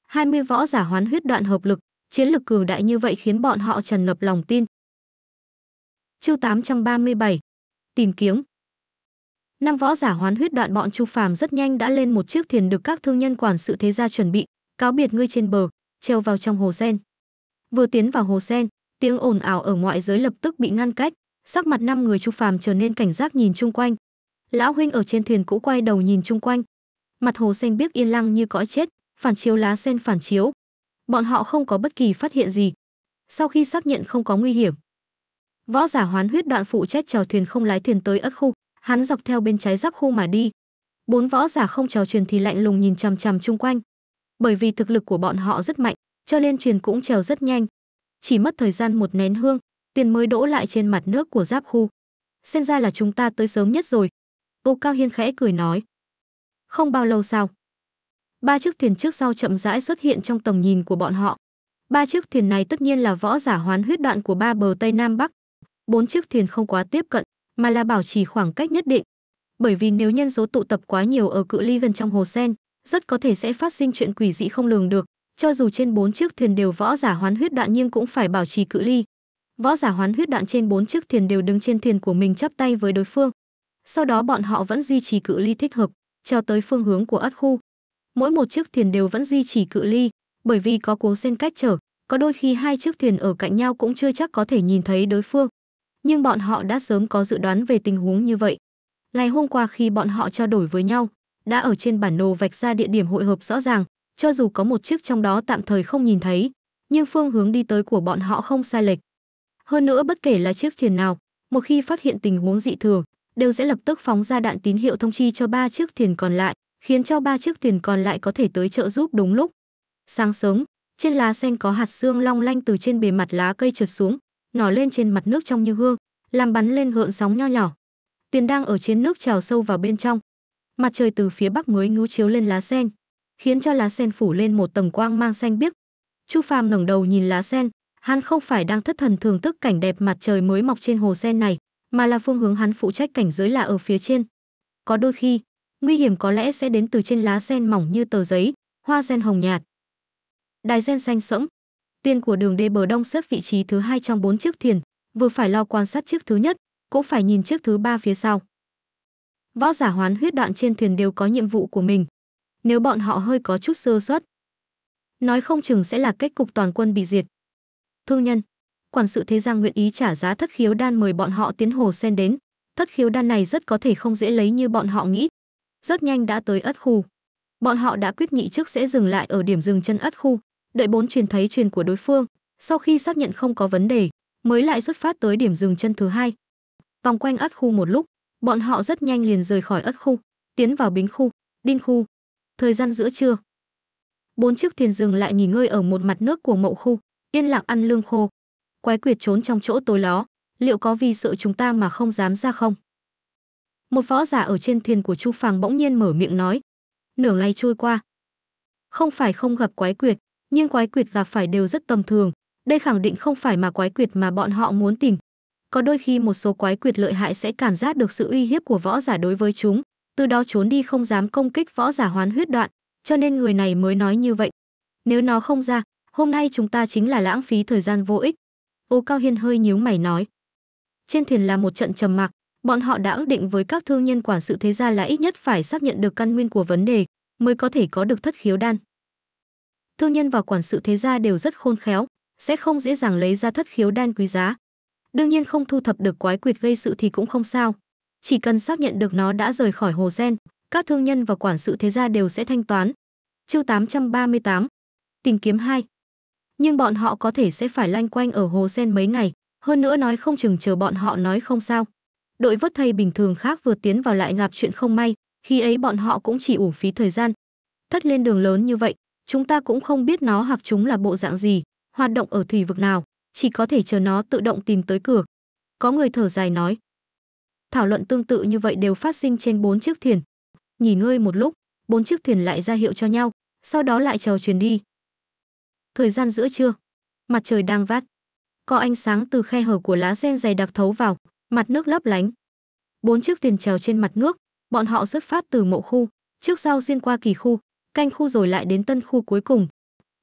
20 võ giả hoán huyết đoạn hợp lực, Chiến lực cử đại như vậy khiến bọn họ trần ngập lòng tin. Chương 837. Tìm kiếm. Năm võ giả hoán huyết đoạn bọn Chu Phàm rất nhanh đã lên một chiếc thuyền được các thương nhân quản sự thế gia chuẩn bị, cáo biệt ngươi trên bờ, treo vào trong hồ sen. Vừa tiến vào hồ sen, tiếng ồn ào ở ngoại giới lập tức bị ngăn cách, sắc mặt năm người Chu Phàm trở nên cảnh giác nhìn chung quanh. Lão huynh ở trên thuyền cũng quay đầu nhìn chung quanh. Mặt hồ sen biếc yên lặng như cõi chết, phản chiếu lá sen phản chiếu, bọn họ không có bất kỳ phát hiện gì. Sau khi xác nhận không có nguy hiểm, võ giả hoán huyết đoạn phụ trách chèo thuyền không lái thuyền tới ất khu, hắn dọc theo bên trái giáp khu mà đi. Bốn võ giả không chèo thuyền thì lạnh lùng nhìn chằm chằm chung quanh. Bởi vì thực lực của bọn họ rất mạnh, cho nên thuyền cũng chèo rất nhanh. Chỉ mất thời gian một nén hương, tiền mới đỗ lại trên mặt nước của giáp khu. Xem ra là chúng ta tới sớm nhất rồi. Ô Cao Hiên khẽ cười nói. Không bao lâu sau, ba chiếc thuyền trước sau chậm rãi xuất hiện trong tầm nhìn của bọn họ. Ba chiếc thuyền này tất nhiên là võ giả hoán huyết đoạn của ba bờ Tây Nam Bắc. Bốn chiếc thuyền không quá tiếp cận, mà là bảo trì khoảng cách nhất định. Bởi vì nếu nhân số tụ tập quá nhiều ở cự ly gần trong hồ sen, rất có thể sẽ phát sinh chuyện quỷ dị không lường được, cho dù trên bốn chiếc thuyền đều võ giả hoán huyết đoạn nhưng cũng phải bảo trì cự ly. Võ giả hoán huyết đoạn trên bốn chiếc thuyền đều đứng trên thuyền của mình chắp tay với đối phương. Sau đó bọn họ vẫn duy trì cự ly thích hợp, cho tới phương hướng của ất khu mỗi một chiếc thuyền đều vẫn duy trì cự ly, bởi vì có cuống sen cách trở, có đôi khi hai chiếc thuyền ở cạnh nhau cũng chưa chắc có thể nhìn thấy đối phương. Nhưng bọn họ đã sớm có dự đoán về tình huống như vậy. Ngày hôm qua khi bọn họ trao đổi với nhau, đã ở trên bản đồ vạch ra địa điểm hội hợp rõ ràng, cho dù có một chiếc trong đó tạm thời không nhìn thấy, nhưng phương hướng đi tới của bọn họ không sai lệch. Hơn nữa bất kể là chiếc thuyền nào, một khi phát hiện tình huống dị thường, đều sẽ lập tức phóng ra đạn tín hiệu thông chi cho ba chiếc thuyền còn lại, khiến cho ba chiếc thuyền còn lại có thể tới trợ giúp đúng lúc. Sáng sớm, trên lá sen có hạt xương long lanh từ trên bề mặt lá cây trượt xuống, nhỏ lên trên mặt nước trong như gương làm bắn lên gợn sóng nho nhỏ. Tiền đang ở trên nước trào sâu vào bên trong. Mặt trời từ phía bắc mới ngú chiếu lên lá sen, khiến cho lá sen phủ lên một tầng quang mang xanh biếc. Chu Phàm ngẩng đầu nhìn lá sen, hắn không phải đang thất thần thưởng thức cảnh đẹp mặt trời mới mọc trên hồ sen này, mà là phương hướng hắn phụ trách cảnh giới là ở phía trên. Có đôi khi, nguy hiểm có lẽ sẽ đến từ trên lá sen mỏng như tờ giấy, hoa sen hồng nhạt. Đài sen xanh sẫm, tiên của đường đê bờ đông xếp vị trí thứ hai trong bốn chiếc thuyền, vừa phải lo quan sát chiếc thứ nhất, cũng phải nhìn chiếc thứ ba phía sau. Võ giả hoán huyết đoạn trên thuyền đều có nhiệm vụ của mình. Nếu bọn họ hơi có chút sơ suất, nói không chừng sẽ là kết cục toàn quân bị diệt. Thương nhân, quản sự thế gian nguyện ý trả giá thất khiếu đan mời bọn họ tiến hồ sen đến. Thất khiếu đan này rất có thể không dễ lấy như bọn họ nghĩ, rất nhanh đã tới ất khu. Bọn họ đã quyết nghị trước sẽ dừng lại ở điểm dừng chân ất khu, đợi bốn truyền thấy truyền của đối phương, sau khi xác nhận không có vấn đề, mới lại xuất phát tới điểm dừng chân thứ hai. Vòng quanh ất khu một lúc, bọn họ rất nhanh liền rời khỏi ất khu, tiến vào bính khu, đinh khu. Thời gian giữa trưa, bốn chiếc thuyền dừng lại nghỉ ngơi ở một mặt nước của mậu khu, yên lặng ăn lương khô. Quái quyệt trốn trong chỗ tối ló, liệu có vì sợ chúng ta mà không dám ra không? một võ giả ở trên thuyền của Chu Phàng bỗng nhiên mở miệng nói. Nửa ngày trôi qua. Không phải không gặp quái quyệt, nhưng quái quyệt gặp phải đều rất tầm thường. Đây khẳng định không phải mà quái quyệt mà bọn họ muốn tìm. Có đôi khi một số quái quyệt lợi hại sẽ cảm giác được sự uy hiếp của võ giả đối với chúng, từ đó trốn đi không dám công kích võ giả hoán huyết đoạn, cho nên người này mới nói như vậy. Nếu nó không ra, hôm nay chúng ta chính là lãng phí thời gian vô ích. Ô Cao Hiên hơi nhíu mày nói. Trên thuyền là một trận trầm mặc, bọn họ đã ước định với các thương nhân quản sự thế gia là ít nhất phải xác nhận được căn nguyên của vấn đề mới có thể có được thất khiếu đan. Thương nhân và quản sự thế gia đều rất khôn khéo, sẽ không dễ dàng lấy ra thất khiếu đan quý giá. Đương nhiên không thu thập được quái quyệt gây sự thì cũng không sao, chỉ cần xác nhận được nó đã rời khỏi hồ sen, các thương nhân và quản sự thế gia đều sẽ thanh toán. Chương 838. Tìm kiếm 2. Nhưng bọn họ có thể sẽ phải lanh quanh ở hồ sen mấy ngày, hơn nữa nói không chừng chờ bọn họ nói không sao đội vớt thay bình thường khác vừa tiến vào lại gặp chuyện không may khi ấy bọn họ cũng chỉ uổng phí thời gian thất lên đường lớn như vậy chúng ta cũng không biết nó hoặc chúng là bộ dạng gì hoạt động ở thủy vực nào chỉ có thể chờ nó tự động tìm tới cửa có người thở dài nói thảo luận tương tự như vậy đều phát sinh trên bốn chiếc thuyền nghỉ ngơi một lúc bốn chiếc thuyền lại ra hiệu cho nhau sau đó lại trò truyền đi thời gian giữa trưa mặt trời đang vắt có ánh sáng từ khe hở của lá sen dày đặc thấu vào mặt nước lấp lánh. Bốn chiếc thuyền trèo trên mặt nước, bọn họ xuất phát từ mộ khu, trước sau xuyên qua kỳ khu, canh khu rồi lại đến tân khu cuối cùng.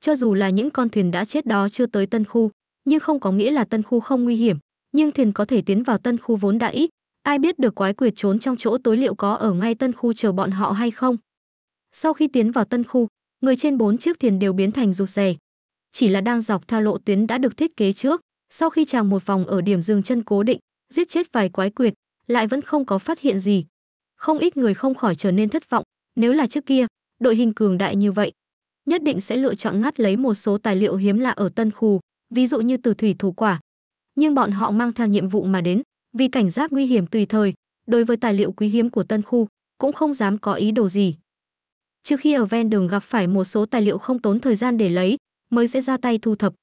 Cho dù là những con thuyền đã chết đó chưa tới tân khu, nhưng không có nghĩa là tân khu không nguy hiểm, nhưng thuyền có thể tiến vào tân khu vốn đã ít, ai biết được quái quyệt trốn trong chỗ tối liệu có ở ngay tân khu chờ bọn họ hay không. Sau khi tiến vào tân khu, người trên bốn chiếc thuyền đều biến thành rụt rè. Chỉ là đang dọc theo lộ tuyến đã được thiết kế trước, sau khi tràng một vòng ở điểm dừng chân cố định, giết chết vài quái quyệt, lại vẫn không có phát hiện gì. Không ít người không khỏi trở nên thất vọng, nếu là trước kia, đội hình cường đại như vậy, nhất định sẽ lựa chọn ngắt lấy một số tài liệu hiếm lạ ở Tân Khu, ví dụ như từ thủy thủ quả. Nhưng bọn họ mang theo nhiệm vụ mà đến, vì cảnh giác nguy hiểm tùy thời, đối với tài liệu quý hiếm của Tân Khu, cũng không dám có ý đồ gì. Trước khi ở ven đường gặp phải một số tài liệu không tốn thời gian để lấy, mới sẽ ra tay thu thập.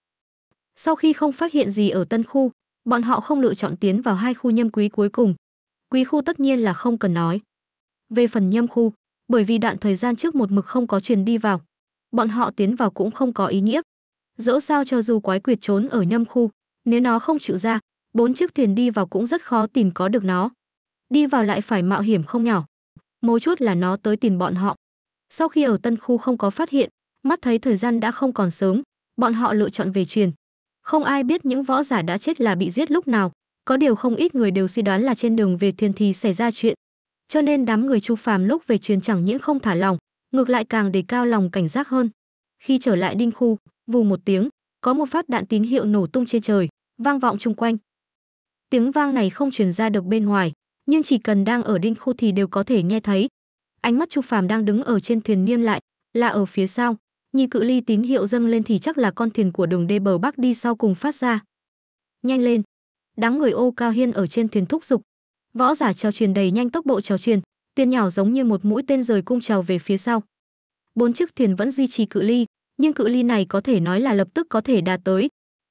Sau khi không phát hiện gì ở Tân Khu, bọn họ không lựa chọn tiến vào hai khu nhâm quý cuối cùng. Quý khu tất nhiên là không cần nói. Về phần nhâm khu, bởi vì đoạn thời gian trước một mực không có truyền đi vào, bọn họ tiến vào cũng không có ý nghĩa. Dẫu sao cho dù quái quyệt trốn ở nhâm khu, nếu nó không chịu ra, bốn chiếc thuyền đi vào cũng rất khó tìm có được nó. Đi vào lại phải mạo hiểm không nhỏ. Mấu chốt là nó tới tìm bọn họ. Sau khi ở tân khu không có phát hiện, mắt thấy thời gian đã không còn sớm, bọn họ lựa chọn về truyền, không ai biết những võ giả đã chết là bị giết lúc nào, có điều không ít người đều suy đoán là trên đường về thiên thì xảy ra chuyện. Cho nên đám người Chu Phàm lúc về truyền chẳng những không thả lòng, ngược lại càng đề cao lòng cảnh giác hơn. Khi trở lại đinh khu, vù một tiếng, có một phát đạn tín hiệu nổ tung trên trời, vang vọng chung quanh. Tiếng vang này không truyền ra được bên ngoài, nhưng chỉ cần đang ở đinh khu thì đều có thể nghe thấy. Ánh mắt Chu Phàm đang đứng ở trên thuyền niêm lại, là ở phía sau, như cự ly tín hiệu dâng lên thì chắc là con thuyền của đường đê bờ bắc đi sau cùng phát ra nhanh lên đám người ô cao hiên ở trên thuyền thúc giục võ giả trèo truyền đầy nhanh tốc độ trèo truyền tiên nhỏ giống như một mũi tên rời cung trèo về phía sau bốn chiếc thuyền vẫn duy trì cự ly nhưng cự ly này có thể nói là lập tức có thể đạt tới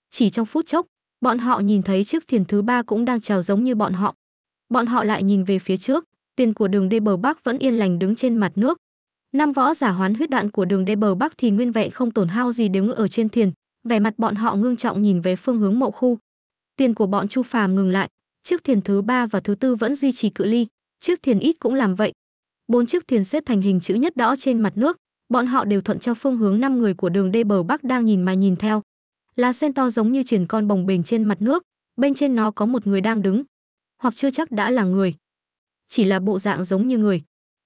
chỉ trong phút chốc bọn họ nhìn thấy chiếc thuyền thứ ba cũng đang trèo giống như bọn họ bọn họ lại nhìn về phía trước tiền của đường đê bờ bắc vẫn yên lành đứng trên mặt nước năm võ giả hoán huyết đoạn của đường đê bờ bắc thì nguyên vẹn không tổn hao gì đứng ở trên thuyền vẻ mặt bọn họ ngưng trọng nhìn về phương hướng mộ khu tiền của bọn chu phàm ngừng lại chiếc thuyền thứ ba và thứ tư vẫn duy trì cự ly chiếc thuyền ít cũng làm vậy bốn chiếc thuyền xếp thành hình chữ nhất đó trên mặt nước bọn họ đều thuận theo phương hướng năm người của đường đê bờ bắc đang nhìn mà nhìn theo lá sen to giống như triển con bồng bềnh trên mặt nước bên trên nó có một người đang đứng hoặc chưa chắc đã là người chỉ là bộ dạng giống như người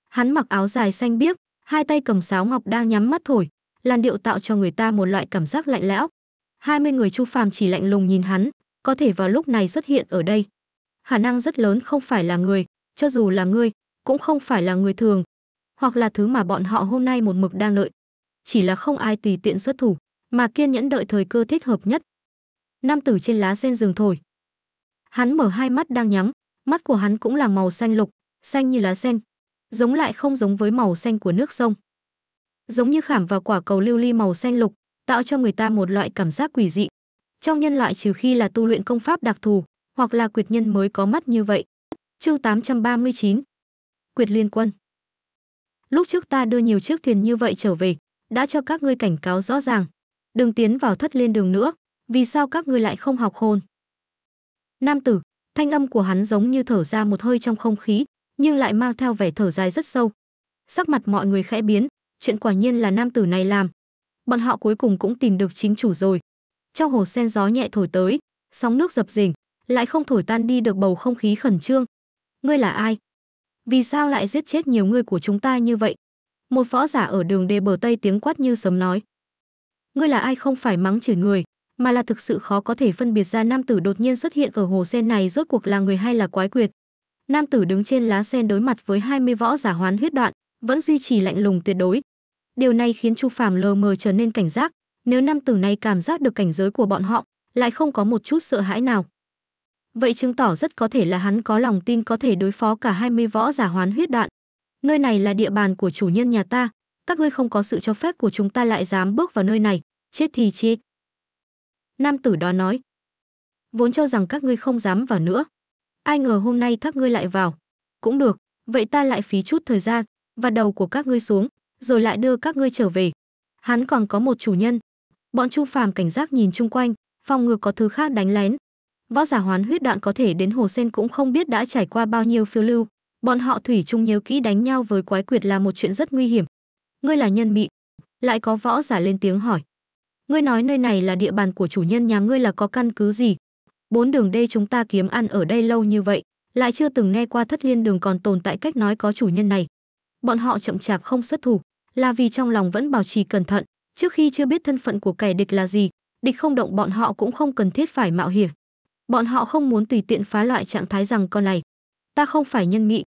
hắn mặc áo dài xanh biếc hai tay cầm sáo ngọc đang nhắm mắt thổi, làn điệu tạo cho người ta một loại cảm giác lạnh lẽo. hai mươi người Chu Phàm chỉ lạnh lùng nhìn hắn, có thể vào lúc này xuất hiện ở đây. Khả năng rất lớn không phải là người, cho dù là ngươi, cũng không phải là người thường, hoặc là thứ mà bọn họ hôm nay một mực đang đợi. Chỉ là không ai tùy tiện xuất thủ, mà kiên nhẫn đợi thời cơ thích hợp nhất. Nam tử trên lá sen rừng thổi. Hắn mở hai mắt đang nhắm, mắt của hắn cũng là màu xanh lục, xanh như lá sen, giống lại không giống với màu xanh của nước sông. Giống như khảm vào quả cầu lưu ly màu xanh lục, tạo cho người ta một loại cảm giác quỷ dị. Trong nhân loại trừ khi là tu luyện công pháp đặc thù, hoặc là quyệt nhân mới có mắt như vậy. Chương 839 Quyệt Liên Quân Lúc trước ta đưa nhiều chiếc thuyền như vậy trở về, đã cho các ngươi cảnh cáo rõ ràng. Đừng tiến vào thất liên đường nữa, vì sao các ngươi lại không học hồn? Nam tử, thanh âm của hắn giống như thở ra một hơi trong không khí, nhưng lại mang theo vẻ thở dài rất sâu. Sắc mặt mọi người khẽ biến, chuyện quả nhiên là nam tử này làm. Bọn họ cuối cùng cũng tìm được chính chủ rồi. Trong hồ sen gió nhẹ thổi tới, sóng nước dập dình, lại không thổi tan đi được bầu không khí khẩn trương. Ngươi là ai? Vì sao lại giết chết nhiều người của chúng ta như vậy? Một võ giả ở đường đề bờ Tây tiếng quát như sấm nói. Ngươi là ai không phải mắng chửi người, mà là thực sự khó có thể phân biệt ra nam tử đột nhiên xuất hiện ở hồ sen này rốt cuộc là người hay là quái quyệt nam tử đứng trên lá sen đối mặt với 20 võ giả hoán huyết đoạn, vẫn duy trì lạnh lùng tuyệt đối. Điều này khiến Chu Phàm lờ mờ trở nên cảnh giác, nếu nam tử này cảm giác được cảnh giới của bọn họ, lại không có một chút sợ hãi nào. Vậy chứng tỏ rất có thể là hắn có lòng tin có thể đối phó cả 20 võ giả hoán huyết đoạn. Nơi này là địa bàn của chủ nhân nhà ta, các ngươi không có sự cho phép của chúng ta lại dám bước vào nơi này, chết thì chết. Nam tử đó nói. Vốn cho rằng các ngươi không dám vào nữa, ai ngờ hôm nay các ngươi lại vào. Cũng được, vậy ta lại phí chút thời gian, và đầu của các ngươi xuống, rồi lại đưa các ngươi trở về. Hắn còn có một chủ nhân. Bọn Chu Phàm cảnh giác nhìn chung quanh, phòng ngừa có thứ khác đánh lén. Võ giả hoán huyết đoạn có thể đến Hồ Sen cũng không biết đã trải qua bao nhiêu phiêu lưu, bọn họ thủy chung nhớ kỹ đánh nhau với quái quyệt là một chuyện rất nguy hiểm. Ngươi là nhân bị Lại có võ giả lên tiếng hỏi. Ngươi nói nơi này là địa bàn của chủ nhân nhà ngươi là có căn cứ gì? bốn đường đây chúng ta kiếm ăn ở đây lâu như vậy, lại chưa từng nghe qua thất liên đường còn tồn tại cách nói có chủ nhân này. Bọn họ chậm chạp không xuất thủ, là vì trong lòng vẫn bảo trì cẩn thận, trước khi chưa biết thân phận của kẻ địch là gì, địch không động bọn họ cũng không cần thiết phải mạo hiểm. Bọn họ không muốn tùy tiện phá loại trạng thái rằng con này. Ta không phải nhân nghị.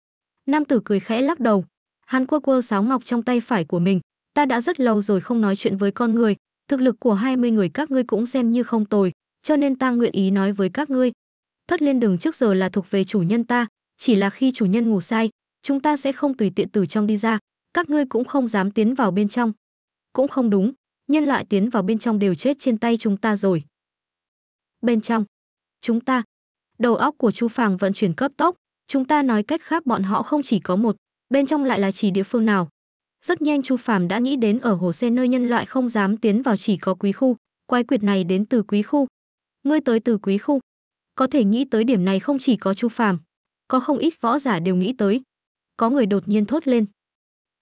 Nam tử cười khẽ lắc đầu. Hắn quơ quơ sáo ngọc trong tay phải của mình. Ta đã rất lâu rồi không nói chuyện với con người. Thực lực của 20 người các ngươi cũng xem như không tồi cho nên ta nguyện ý nói với các ngươi. Thất liên đường trước giờ là thuộc về chủ nhân ta, chỉ là khi chủ nhân ngủ sai, chúng ta sẽ không tùy tiện từ trong đi ra, các ngươi cũng không dám tiến vào bên trong. Cũng không đúng, nhân loại tiến vào bên trong đều chết trên tay chúng ta rồi. Bên trong, chúng ta, đầu óc của Chu Phàng vận chuyển cấp tốc, chúng ta nói cách khác bọn họ không chỉ có một, bên trong lại là chỉ địa phương nào. Rất nhanh Chu Phàm đã nghĩ đến ở hồ xe nơi nhân loại không dám tiến vào chỉ có quý khu, quái quyệt này đến từ quý khu, ngươi tới từ quý khu. Có thể nghĩ tới điểm này không chỉ có Chu Phàm, có không ít võ giả đều nghĩ tới. Có người đột nhiên thốt lên.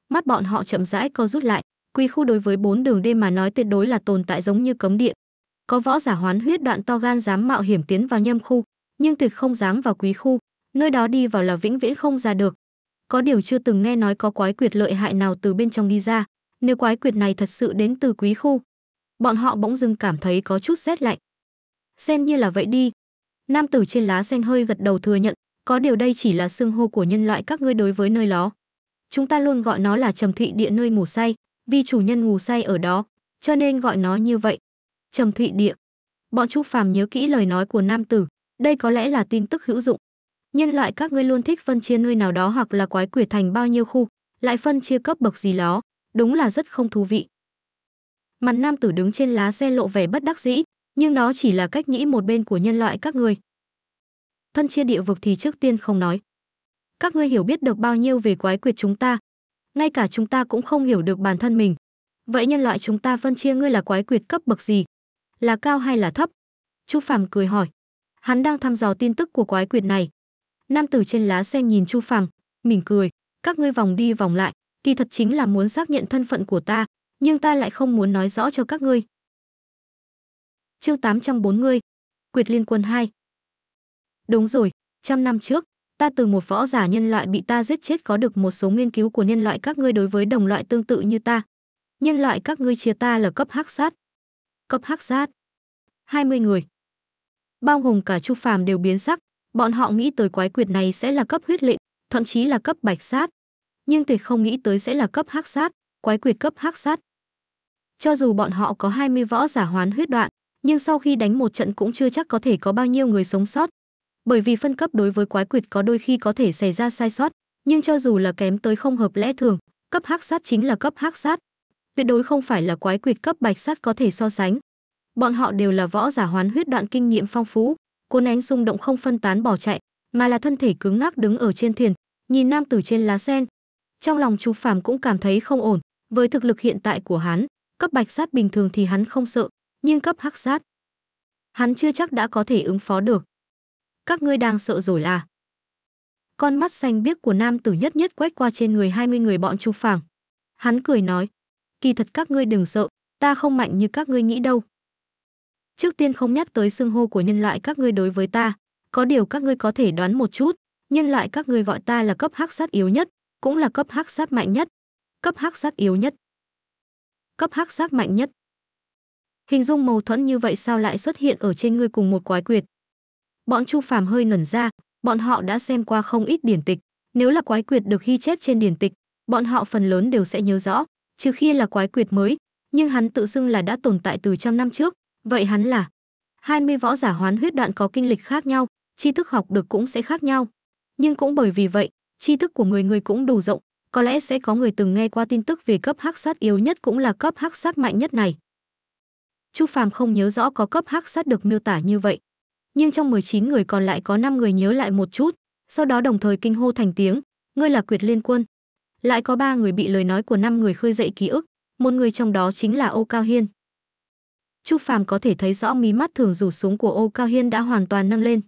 Mắt bọn họ chậm rãi co rút lại, Quý khu đối với bốn đường đêm mà nói tuyệt đối là tồn tại giống như cấm địa. Có võ giả hoán huyết đoạn to gan dám mạo hiểm tiến vào nhâm khu, nhưng tuyệt không dám vào quý khu, nơi đó đi vào là vĩnh viễn không ra được. Có điều chưa từng nghe nói có quái quyệt lợi hại nào từ bên trong đi ra, nếu quái quyệt này thật sự đến từ quý khu. Bọn họ bỗng dưng cảm thấy có chút rét lạnh, Xem như là vậy đi. Nam tử trên lá sen hơi gật đầu thừa nhận, có điều đây chỉ là xương hô của nhân loại các ngươi đối với nơi đó. Chúng ta luôn gọi nó là trầm thị địa nơi ngủ say, vì chủ nhân ngủ say ở đó, cho nên gọi nó như vậy. Trầm thị địa. Bọn Chu Phàm nhớ kỹ lời nói của nam tử, đây có lẽ là tin tức hữu dụng. Nhân loại các ngươi luôn thích phân chia nơi nào đó hoặc là quái quỷ thành bao nhiêu khu, lại phân chia cấp bậc gì đó, đúng là rất không thú vị. Mặt nam tử đứng trên lá xe lộ vẻ bất đắc dĩ, nhưng nó chỉ là cách nghĩ một bên của nhân loại các ngươi. Thân chia địa vực thì trước tiên không nói. Các ngươi hiểu biết được bao nhiêu về quái quyệt chúng ta, ngay cả chúng ta cũng không hiểu được bản thân mình. Vậy nhân loại chúng ta phân chia ngươi là quái quyệt cấp bậc gì? Là cao hay là thấp? Chu Phàm cười hỏi. Hắn đang thăm dò tin tức của quái quyệt này. Nam tử trên lá sen nhìn Chu Phàm, mỉm cười, các ngươi vòng đi vòng lại, kỳ thật chính là muốn xác nhận thân phận của ta, nhưng ta lại không muốn nói rõ cho các ngươi, Chương 840. Quyệt Liên Quân 2. Đúng rồi, trăm năm trước, ta từ một võ giả nhân loại bị ta giết chết có được một số nghiên cứu của nhân loại các ngươi đối với đồng loại tương tự như ta. Nhân loại các ngươi chia ta là cấp hắc sát. Cấp hắc sát. 20 người. Bao hùng cả Chu Phàm đều biến sắc, bọn họ nghĩ tới quái quyệt này sẽ là cấp huyết lệnh, thậm chí là cấp bạch sát. Nhưng tuyệt không nghĩ tới sẽ là cấp hắc sát, quái quyệt cấp hắc sát. Cho dù bọn họ có 20 võ giả hoán huyết đoạn, nhưng sau khi đánh một trận cũng chưa chắc có thể có bao nhiêu người sống sót. Bởi vì phân cấp đối với quái quỷ có đôi khi có thể xảy ra sai sót, nhưng cho dù là kém tới không hợp lẽ thường, cấp hắc sát chính là cấp hắc sát, tuyệt đối không phải là quái quỷ cấp bạch sát có thể so sánh. Bọn họ đều là võ giả hoán huyết đoạn kinh nghiệm phong phú, cố nén xung động không phân tán bỏ chạy, mà là thân thể cứng ngắc đứng ở trên thiền, nhìn nam tử trên lá sen. Trong lòng Chu Phàm cũng cảm thấy không ổn, với thực lực hiện tại của hắn, cấp bạch sát bình thường thì hắn không sợ, nhưng cấp hắc sát. Hắn chưa chắc đã có thể ứng phó được. Các ngươi đang sợ rồi à? Con mắt xanh biếc của nam tử nhất nhất quét qua trên người 20 người bọn Chu Phảng. Hắn cười nói, kỳ thật các ngươi đừng sợ, ta không mạnh như các ngươi nghĩ đâu. Trước tiên không nhắc tới xưng hô của nhân loại các ngươi đối với ta, có điều các ngươi có thể đoán một chút, nhân loại các ngươi gọi ta là cấp hắc sát yếu nhất, cũng là cấp hắc sát mạnh nhất, cấp hắc sát yếu nhất, cấp hắc sát mạnh nhất. Hình dung mâu thuẫn như vậy sao lại xuất hiện ở trên ngươi cùng một quái quyệt? Bọn Chu Phàm hơi ngẩn ra, bọn họ đã xem qua không ít điển tịch, nếu là quái quyệt được ghi chép trên điển tịch, bọn họ phần lớn đều sẽ nhớ rõ, trừ khi là quái quyệt mới, nhưng hắn tự xưng là đã tồn tại từ trăm năm trước, vậy hắn là 20 võ giả hoán huyết đoạn có kinh lịch khác nhau, tri thức học được cũng sẽ khác nhau. Nhưng cũng bởi vì vậy, tri thức của người người cũng đủ rộng, có lẽ sẽ có người từng nghe qua tin tức về cấp hắc sát yếu nhất cũng là cấp hắc sát mạnh nhất này. Chu Phàm không nhớ rõ có cấp hắc sát được miêu tả như vậy. Nhưng trong 19 người còn lại có 5 người nhớ lại một chút, sau đó đồng thời kinh hô thành tiếng, ngươi là Quyệt Liên Quân. Lại có 3 người bị lời nói của 5 người khơi dậy ký ức, một người trong đó chính là Ô Cao Hiên. Chu Phàm có thể thấy rõ mí mắt thường rủ xuống của Ô Cao Hiên đã hoàn toàn nâng lên.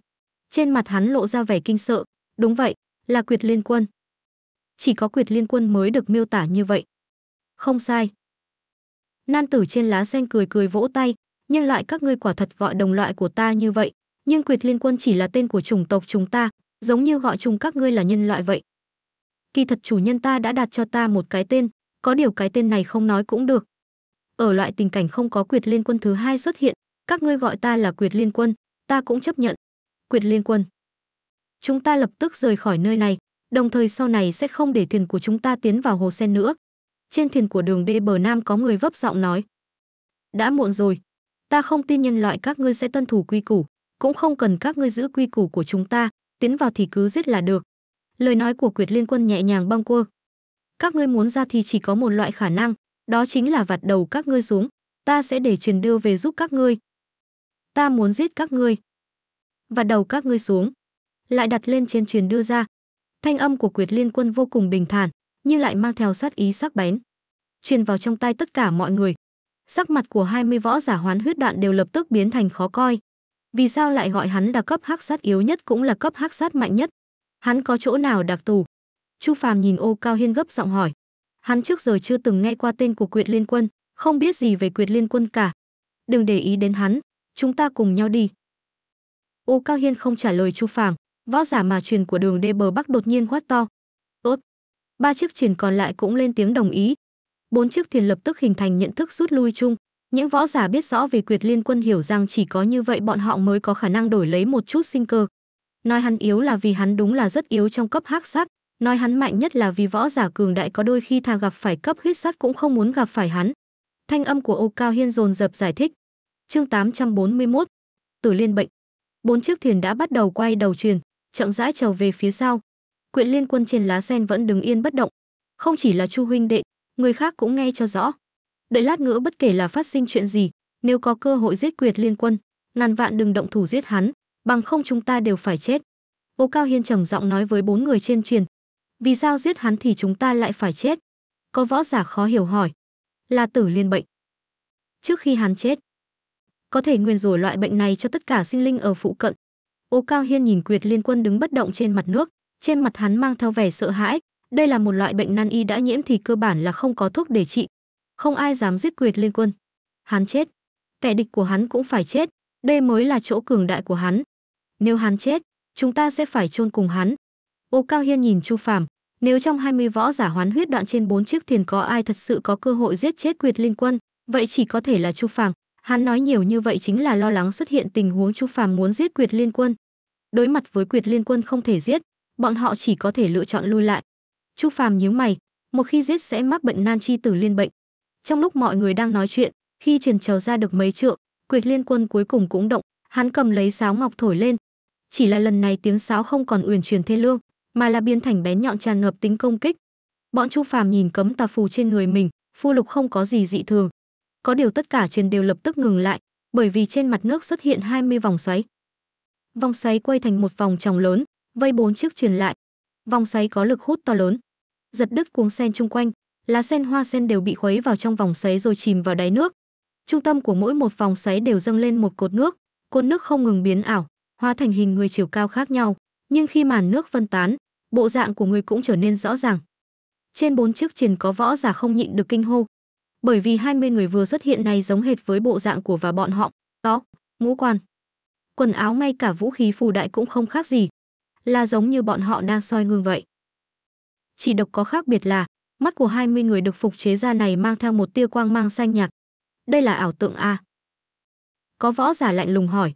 Trên mặt hắn lộ ra vẻ kinh sợ, đúng vậy, là Quyệt Liên Quân. Chỉ có Quyệt Liên Quân mới được miêu tả như vậy. Không sai, Nan tử trên lá sen cười cười vỗ tay, nhưng loại các ngươi quả thật gọi đồng loại của ta như vậy, nhưng Quyệt Liên Quân chỉ là tên của chủng tộc chúng ta, giống như gọi chung các ngươi là nhân loại vậy. Kỳ thật chủ nhân ta đã đặt cho ta một cái tên, có điều cái tên này không nói cũng được. Ở loại tình cảnh không có Quyệt Liên Quân thứ hai xuất hiện, các ngươi gọi ta là Quyệt Liên Quân, ta cũng chấp nhận. Quyệt Liên Quân. Chúng ta lập tức rời khỏi nơi này, đồng thời sau này sẽ không để thuyền của chúng ta tiến vào hồ sen nữa, trên thuyền của đường đê bờ nam có người vấp giọng nói. Đã muộn rồi, ta không tin nhân loại các ngươi sẽ tuân thủ quy củ, cũng không cần các ngươi giữ quy củ của chúng ta, tiến vào thì cứ giết là được. Lời nói của Quyệt Liên Quân nhẹ nhàng băng quơ. Các ngươi muốn ra thì chỉ có một loại khả năng, đó chính là vặt đầu các ngươi xuống, ta sẽ để truyền đưa về giúp các ngươi. Ta muốn giết các ngươi. Vặt đầu các ngươi xuống. Lại đặt lên trên truyền đưa ra. Thanh âm của Quyệt Liên Quân vô cùng bình thản, nhưng lại mang theo sát ý sắc bén truyền vào trong tay tất cả mọi người sắc mặt của 20 võ giả hoán huyết đoạn đều lập tức biến thành khó coi vì sao lại gọi hắn là cấp hắc sát yếu nhất cũng là cấp hắc sát mạnh nhất hắn có chỗ nào đặc thù chu phàm nhìn ô cao hiên gấp giọng hỏi hắn trước giờ chưa từng nghe qua tên của quyệt liên quân không biết gì về quyệt liên quân cả đừng để ý đến hắn chúng ta cùng nhau đi ô cao hiên không trả lời chu phàm võ giả mà truyền của đường đê bờ bắc đột nhiên quát to ba chiếc thuyền còn lại cũng lên tiếng đồng ý. Bốn chiếc thuyền lập tức hình thành nhận thức rút lui chung. Những võ giả biết rõ về quyệt liên quân hiểu rằng chỉ có như vậy bọn họ mới có khả năng đổi lấy một chút sinh cơ. Nói hắn yếu là vì hắn đúng là rất yếu trong cấp hắc sát, nói hắn mạnh nhất là vì võ giả cường đại có đôi khi thà gặp phải cấp huyết sát cũng không muốn gặp phải hắn. Thanh âm của Âu Cao Hiên dồn dập giải thích. Chương 841. Tử liên bệnh. Bốn chiếc thuyền đã bắt đầu quay đầu truyền, chậm rãi trầu về phía sau quyện liên quân trên lá sen vẫn đứng yên bất động không chỉ là chu huynh đệ người khác cũng nghe cho rõ đợi lát nữa bất kể là phát sinh chuyện gì nếu có cơ hội giết quyệt liên quân ngàn vạn đừng động thủ giết hắn bằng không chúng ta đều phải chết ô cao hiên trầm giọng nói với bốn người trên truyền vì sao giết hắn thì chúng ta lại phải chết có võ giả khó hiểu hỏi là tử liên bệnh trước khi hắn chết có thể nguyên rủa loại bệnh này cho tất cả sinh linh ở phụ cận ô cao hiên nhìn quyệt liên quân đứng bất động trên mặt nước trên mặt hắn mang theo vẻ sợ hãi, đây là một loại bệnh nan y đã nhiễm thì cơ bản là không có thuốc để trị. Không ai dám giết quyệt liên quân. Hắn chết. Kẻ địch của hắn cũng phải chết, đây mới là chỗ cường đại của hắn. Nếu hắn chết, chúng ta sẽ phải chôn cùng hắn. Ô Cao Hiên nhìn Chu Phàm, nếu trong 20 võ giả hoán huyết đoạn trên bốn chiếc thiền có ai thật sự có cơ hội giết chết quyệt liên quân, vậy chỉ có thể là Chu Phàm. Hắn nói nhiều như vậy chính là lo lắng xuất hiện tình huống Chu Phàm muốn giết quyệt liên quân. Đối mặt với quyệt liên quân không thể giết, bọn họ chỉ có thể lựa chọn lui lại. Trúc Phàm nhíu mày, một khi giết sẽ mắc bệnh nan chi tử liên bệnh. Trong lúc mọi người đang nói chuyện, khi truyền trèo ra được mấy trượng, Quệt Liên Quân cuối cùng cũng động, hắn cầm lấy sáo ngọc thổi lên. Chỉ là lần này tiếng sáo không còn uyển chuyển thê lương, mà là biến thành bén nhọn tràn ngập tính công kích. Bọn Chu Phàm nhìn cấm tà phù trên người mình, Phu lục không có gì dị thường. Có điều tất cả truyền đều lập tức ngừng lại, bởi vì trên mặt nước xuất hiện 20 vòng xoáy. Vòng xoáy quay thành một vòng tròn lớn, vây bốn chiếc truyền lại. Vòng xoáy có lực hút to lớn, giật đứt cuống sen chung quanh, lá sen hoa sen đều bị khuấy vào trong vòng xoáy rồi chìm vào đáy nước. Trung tâm của mỗi một vòng xoáy đều dâng lên một cột nước, cột nước không ngừng biến ảo, hóa thành hình người chiều cao khác nhau, nhưng khi màn nước phân tán, bộ dạng của người cũng trở nên rõ ràng. Trên bốn chiếc triền có võ giả không nhịn được kinh hô, bởi vì 20 người vừa xuất hiện này giống hệt với bộ dạng của và bọn họ, đó, ngũ quan. Quần áo ngay cả vũ khí phù đại cũng không khác gì, là giống như bọn họ đang soi gương vậy. Chỉ độc có khác biệt là, mắt của 20 người được phục chế ra này mang theo một tia quang mang xanh nhạt. Đây là ảo tượng A. Có võ giả lạnh lùng hỏi.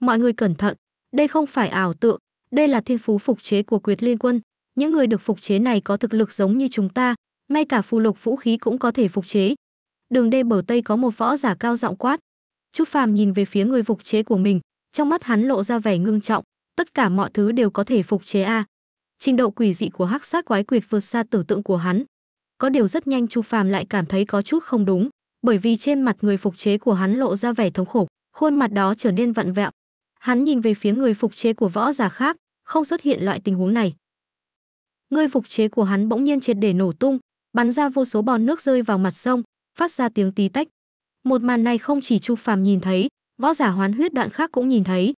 Mọi người cẩn thận, đây không phải ảo tượng, đây là thiên phú phục chế của quyệt liên quân. Những người được phục chế này có thực lực giống như chúng ta, ngay cả phù lục vũ khí cũng có thể phục chế. Đường đê bờ Tây có một võ giả cao giọng quát. Trúc Phàm nhìn về phía người phục chế của mình, trong mắt hắn lộ ra vẻ ngưng trọng, tất cả mọi thứ đều có thể phục chế a trình độ quỷ dị của hắc sát quái quyệt vượt xa tưởng tượng của hắn có điều rất nhanh chu phàm lại cảm thấy có chút không đúng bởi vì trên mặt người phục chế của hắn lộ ra vẻ thống khổ khuôn mặt đó trở nên vặn vẹo hắn nhìn về phía người phục chế của võ giả khác không xuất hiện loại tình huống này người phục chế của hắn bỗng nhiên triệt để nổ tung bắn ra vô số bọt nước rơi vào mặt sông phát ra tiếng tí tách một màn này không chỉ chu phàm nhìn thấy võ giả hoán huyết đoạn khác cũng nhìn thấy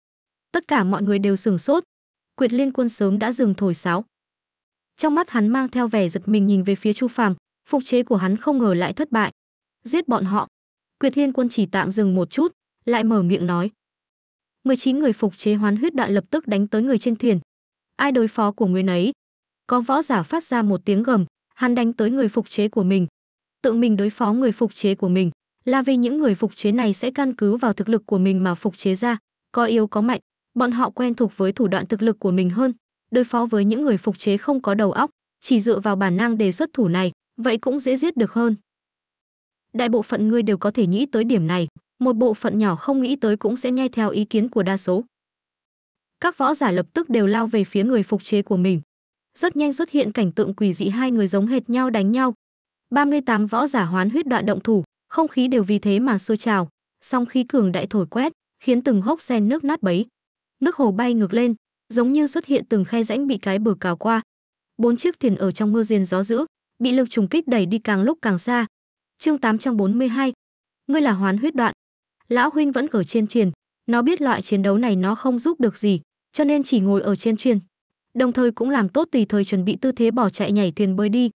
Tất cả mọi người đều sửng sốt. Quyệt Liên Quân sớm đã dừng thổi sáo. Trong mắt hắn mang theo vẻ giật mình nhìn về phía Chu Phàm, phục chế của hắn không ngờ lại thất bại. Giết bọn họ. Quyệt Liên Quân chỉ tạm dừng một chút, lại mở miệng nói. 19 người phục chế hoán huyết đạn lập tức đánh tới người trên thuyền. Ai đối phó của người nấy? Có võ giả phát ra một tiếng gầm, hắn đánh tới người phục chế của mình. Tự mình đối phó người phục chế của mình, là vì những người phục chế này sẽ căn cứ vào thực lực của mình mà phục chế ra, có yếu có mạnh bọn họ quen thuộc với thủ đoạn thực lực của mình hơn đối phó với những người phục chế không có đầu óc chỉ dựa vào bản năng đề xuất thủ này vậy cũng dễ giết được hơn đại bộ phận ngươi đều có thể nghĩ tới điểm này một bộ phận nhỏ không nghĩ tới cũng sẽ nghe theo ý kiến của đa số các võ giả lập tức đều lao về phía người phục chế của mình rất nhanh xuất hiện cảnh tượng quỷ dị hai người giống hệt nhau đánh nhau 38 võ giả hoán huyết đoạn động thủ không khí đều vì thế mà sôi trào song khí cường đại thổi quét khiến từng hốc sen nước nát bấy nước hồ bay ngược lên giống như xuất hiện từng khe rãnh bị cái bờ cào qua bốn chiếc thuyền ở trong mưa giền gió dữ bị lực trùng kích đẩy đi càng lúc càng xa chương 842 ngươi là hoán huyết đoạn lão huynh vẫn ở trên thuyền nó biết loại chiến đấu này nó không giúp được gì cho nên chỉ ngồi ở trên thuyền đồng thời cũng làm tốt tùy thời chuẩn bị tư thế bỏ chạy nhảy thuyền bơi đi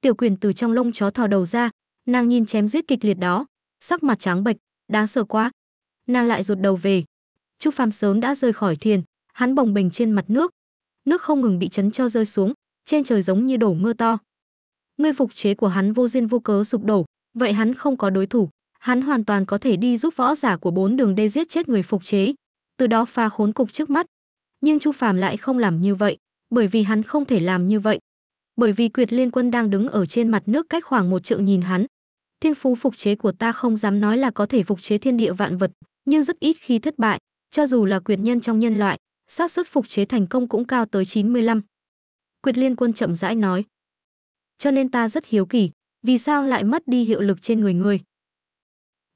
tiểu quyền từ trong lông chó thò đầu ra nàng nhìn chém giết kịch liệt đó sắc mặt trắng bệch đáng sợ quá nàng lại rụt đầu về Trúc Phàm sớm đã rơi khỏi thiền, hắn bồng bềnh trên mặt nước, nước không ngừng bị chấn cho rơi xuống, trên trời giống như đổ mưa to. Ngươi phục chế của hắn vô duyên vô cớ sụp đổ, vậy hắn không có đối thủ, hắn hoàn toàn có thể đi giúp võ giả của bốn đường đê giết chết người phục chế, từ đó pha khốn cục trước mắt. Nhưng Chu Phàm lại không làm như vậy, bởi vì hắn không thể làm như vậy. Bởi vì Quyệt Liên Quân đang đứng ở trên mặt nước cách khoảng một trượng nhìn hắn. Thiên phú phục chế của ta không dám nói là có thể phục chế thiên địa vạn vật, nhưng rất ít khi thất bại, cho dù là quyệt nhân trong nhân loại, xác suất phục chế thành công cũng cao tới 95. Quyệt Liên Quân chậm rãi nói. Cho nên ta rất hiếu kỳ, vì sao lại mất đi hiệu lực trên người ngươi?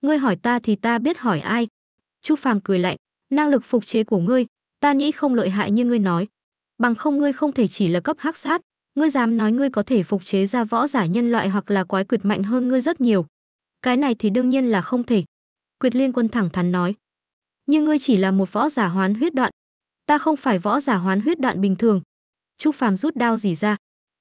Ngươi hỏi ta thì ta biết hỏi ai? Chu Phàm cười lạnh, năng lực phục chế của ngươi, ta nghĩ không lợi hại như ngươi nói. Bằng không ngươi không thể chỉ là cấp hắc sát, ngươi dám nói ngươi có thể phục chế ra võ giả nhân loại hoặc là quái quyệt mạnh hơn ngươi rất nhiều. Cái này thì đương nhiên là không thể. Quyệt Liên Quân thẳng thắn nói nhưng ngươi chỉ là một võ giả hoán huyết đoạn ta không phải võ giả hoán huyết đoạn bình thường trúc phàm rút đao dỉ ra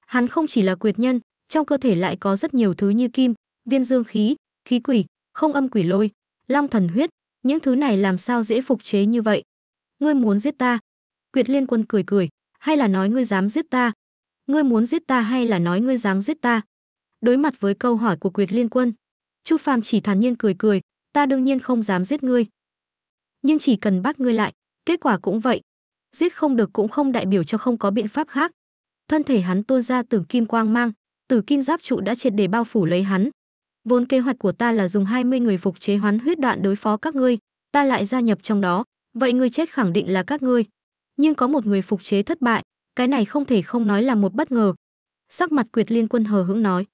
hắn không chỉ là quyệt nhân trong cơ thể lại có rất nhiều thứ như kim viên dương khí khí quỷ không âm quỷ lôi long thần huyết những thứ này làm sao dễ phục chế như vậy ngươi muốn giết ta quyệt liên quân cười cười hay là nói ngươi dám giết ta ngươi muốn giết ta hay là nói ngươi dám giết ta đối mặt với câu hỏi của quyệt liên quân chu phàm chỉ thản nhiên cười cười ta đương nhiên không dám giết ngươi nhưng chỉ cần bắt ngươi lại, kết quả cũng vậy. Giết không được cũng không đại biểu cho không có biện pháp khác. Thân thể hắn tuôn ra từng kim quang mang, từ kim giáp trụ đã triệt để bao phủ lấy hắn. Vốn kế hoạch của ta là dùng 20 người phục chế hoán huyết đoạn đối phó các ngươi, ta lại gia nhập trong đó, vậy ngươi chết khẳng định là các ngươi. Nhưng có một người phục chế thất bại, cái này không thể không nói là một bất ngờ. Sắc mặt Quyệt Liên Quân hờ hững nói.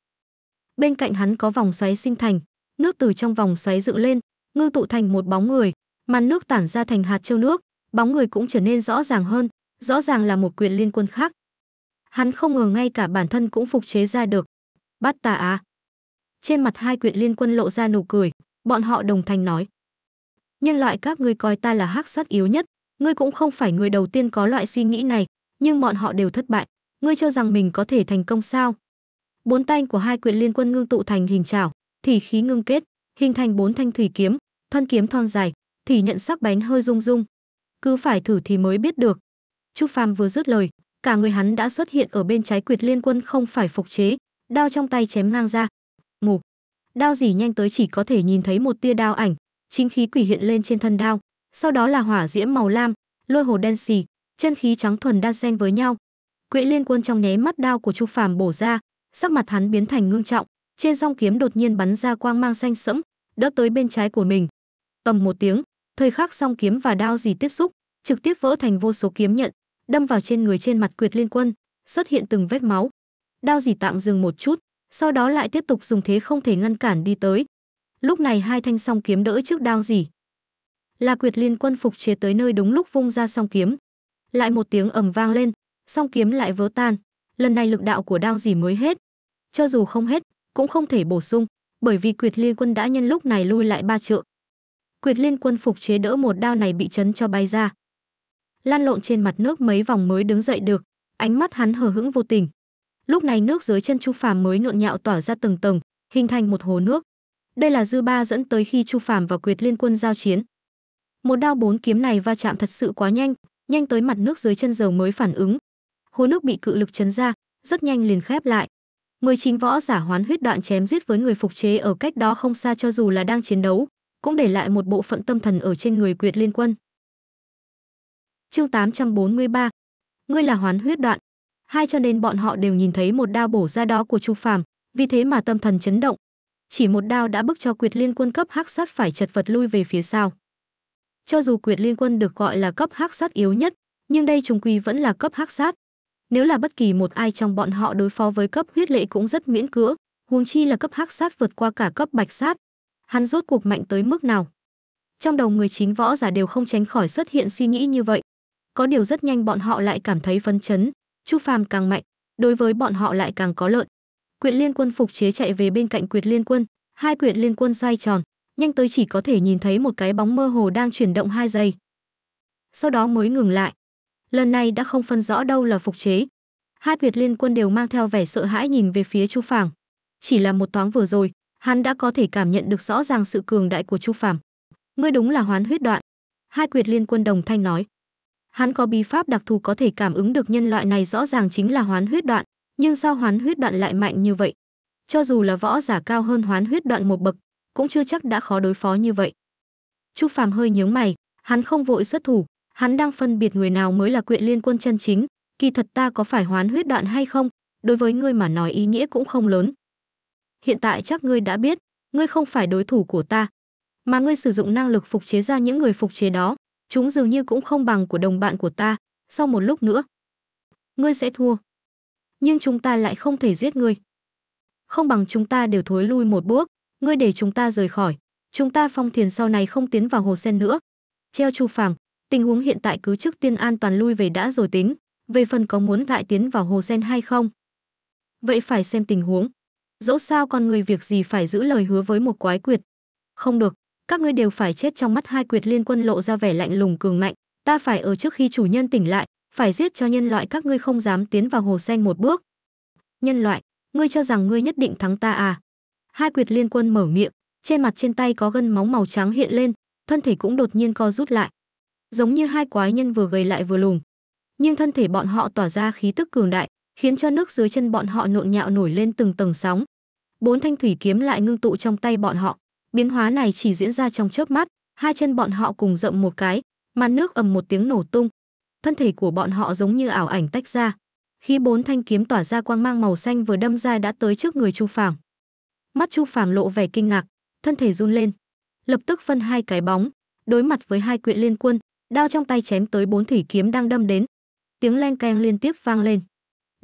Bên cạnh hắn có vòng xoáy sinh thành, nước từ trong vòng xoáy dựng lên, ngưng tụ thành một bóng người, màn nước tản ra thành hạt châu nước, bóng người cũng trở nên rõ ràng hơn, rõ ràng là một quyền liên quân khác. Hắn không ngờ ngay cả bản thân cũng phục chế ra được. Bát tà à. Trên mặt hai quyền liên quân lộ ra nụ cười, bọn họ đồng thanh nói. Nhân loại các ngươi coi ta là hắc sát yếu nhất, ngươi cũng không phải người đầu tiên có loại suy nghĩ này, nhưng bọn họ đều thất bại, ngươi cho rằng mình có thể thành công sao? Bốn tay của hai quyền liên quân ngưng tụ thành hình trảo, thì khí ngưng kết, hình thành bốn thanh thủy kiếm, thân kiếm thon dài, thì nhận sắc bén hơi rung rung. Cứ phải thử thì mới biết được. Trúc Phàm vừa dứt lời, cả người hắn đã xuất hiện ở bên trái quyệt liên quân không phải phục chế, đao trong tay chém ngang ra. Mù. Đao gì nhanh tới chỉ có thể nhìn thấy một tia đao ảnh, chính khí quỷ hiện lên trên thân đao, sau đó là hỏa diễm màu lam, lôi hồ đen xì, chân khí trắng thuần đan xen với nhau. Quỹ liên quân trong nháy mắt đao của Chu Phàm bổ ra, sắc mặt hắn biến thành ngưng trọng, trên song kiếm đột nhiên bắn ra quang mang xanh sẫm, đỡ tới bên trái của mình. Tầm một tiếng, thời khắc song kiếm và đao gì tiếp xúc trực tiếp vỡ thành vô số kiếm nhận đâm vào trên người trên mặt quyệt liên quân xuất hiện từng vết máu đao gì tạm dừng một chút sau đó lại tiếp tục dùng thế không thể ngăn cản đi tới lúc này hai thanh song kiếm đỡ trước đao gì là quyệt liên quân phục chế tới nơi đúng lúc vung ra song kiếm lại một tiếng ầm vang lên song kiếm lại vỡ tan lần này lực đạo của đao gì mới hết cho dù không hết cũng không thể bổ sung bởi vì quyệt liên quân đã nhân lúc này lui lại ba trượng Quyệt Liên quân phục chế đỡ một đao này bị chấn cho bay ra. Lan lộn trên mặt nước mấy vòng mới đứng dậy được, ánh mắt hắn hờ hững vô tình. Lúc này nước dưới chân Chu Phàm mới nhộn nhạo tỏa ra từng tầng, hình thành một hồ nước. Đây là dư ba dẫn tới khi Chu Phàm và Quyệt Liên quân giao chiến. Một đao bốn kiếm này va chạm thật sự quá nhanh, nhanh tới mặt nước dưới chân dầu mới phản ứng. Hồ nước bị cự lực chấn ra, rất nhanh liền khép lại. chính võ giả hoán huyết đoạn chém giết với người phục chế ở cách đó không xa cho dù là đang chiến đấu, cũng để lại một bộ phận tâm thần ở trên người Quyệt Liên Quân. Chương 843. Ngươi là Hoán Huyết Đoạn. Hai cho nên bọn họ đều nhìn thấy một đao bổ ra đó của Chu Phàm, vì thế mà tâm thần chấn động. Chỉ một đao đã bức cho Quyệt Liên Quân cấp hắc sát phải chật vật lui về phía sau. Cho dù Quyệt Liên Quân được gọi là cấp hắc sát yếu nhất, nhưng đây trùng quy vẫn là cấp hắc sát. Nếu là bất kỳ một ai trong bọn họ đối phó với cấp huyết lệ cũng rất miễn cưỡng, huống chi là cấp hắc sát vượt qua cả cấp bạch sát, hắn rốt cuộc mạnh tới mức nào. Trong đầu người chính võ giả đều không tránh khỏi xuất hiện suy nghĩ như vậy. Có điều rất nhanh bọn họ lại cảm thấy phấn chấn, Chu Phàm càng mạnh, đối với bọn họ lại càng có lợi. Quyệt Liên Quân phục chế chạy về bên cạnh Quyệt Liên Quân, hai Quyệt Liên Quân xoay tròn, nhanh tới chỉ có thể nhìn thấy một cái bóng mơ hồ đang chuyển động hai giây. Sau đó mới ngừng lại. Lần này đã không phân rõ đâu là phục chế. Hai Quyệt Liên Quân đều mang theo vẻ sợ hãi nhìn về phía Chu Phàm. Chỉ là một thoáng vừa rồi, hắn đã có thể cảm nhận được rõ ràng sự cường đại của Chu Phàm. Ngươi đúng là hoán huyết đoạn. Hai quyệt liên quân đồng thanh nói. Hắn có bí pháp đặc thù có thể cảm ứng được nhân loại này rõ ràng chính là hoán huyết đoạn, nhưng sao hoán huyết đoạn lại mạnh như vậy? Cho dù là võ giả cao hơn hoán huyết đoạn một bậc, cũng chưa chắc đã khó đối phó như vậy. Chu Phàm hơi nhướng mày, hắn không vội xuất thủ, hắn đang phân biệt người nào mới là quyện liên quân chân chính, kỳ thật ta có phải hoán huyết đoạn hay không, đối với ngươi mà nói ý nghĩa cũng không lớn, hiện tại chắc ngươi đã biết, ngươi không phải đối thủ của ta, mà ngươi sử dụng năng lực phục chế ra những người phục chế đó, chúng dường như cũng không bằng của đồng bạn của ta, sau một lúc nữa, ngươi sẽ thua. Nhưng chúng ta lại không thể giết ngươi. Không bằng chúng ta đều thối lui một bước, ngươi để chúng ta rời khỏi, chúng ta phong thiền sau này không tiến vào hồ sen nữa. Treo Chu phàng, tình huống hiện tại cứ trước tiên an toàn lui về đã rồi tính, về phần có muốn lại tiến vào hồ sen hay không. Vậy phải xem tình huống dẫu sao con người việc gì phải giữ lời hứa với một quái quyệt. Không được, các ngươi đều phải chết trong mắt hai quyệt liên quân lộ ra vẻ lạnh lùng cường mạnh, ta phải ở trước khi chủ nhân tỉnh lại, phải giết cho nhân loại các ngươi không dám tiến vào hồ xanh một bước. Nhân loại, ngươi cho rằng ngươi nhất định thắng ta à? Hai quyệt liên quân mở miệng, trên mặt trên tay có gân móng màu trắng hiện lên, thân thể cũng đột nhiên co rút lại. Giống như hai quái nhân vừa gầy lại vừa lùn, nhưng thân thể bọn họ tỏa ra khí tức cường đại, khiến cho nước dưới chân bọn họ nộn nhạo nổi lên từng tầng sóng. Bốn thanh thủy kiếm lại ngưng tụ trong tay bọn họ. Biến hóa này chỉ diễn ra trong chớp mắt, hai chân bọn họ cùng rộng một cái, màn nước ầm một tiếng nổ tung. Thân thể của bọn họ giống như ảo ảnh tách ra. Khi bốn thanh kiếm tỏa ra quang mang màu xanh vừa đâm ra đã tới trước người Chu Phàm. Mắt Chu Phàm lộ vẻ kinh ngạc, thân thể run lên, lập tức phân hai cái bóng, đối mặt với hai quyện liên quân, đao trong tay chém tới bốn thủy kiếm đang đâm đến. Tiếng leng keng liên tiếp vang lên.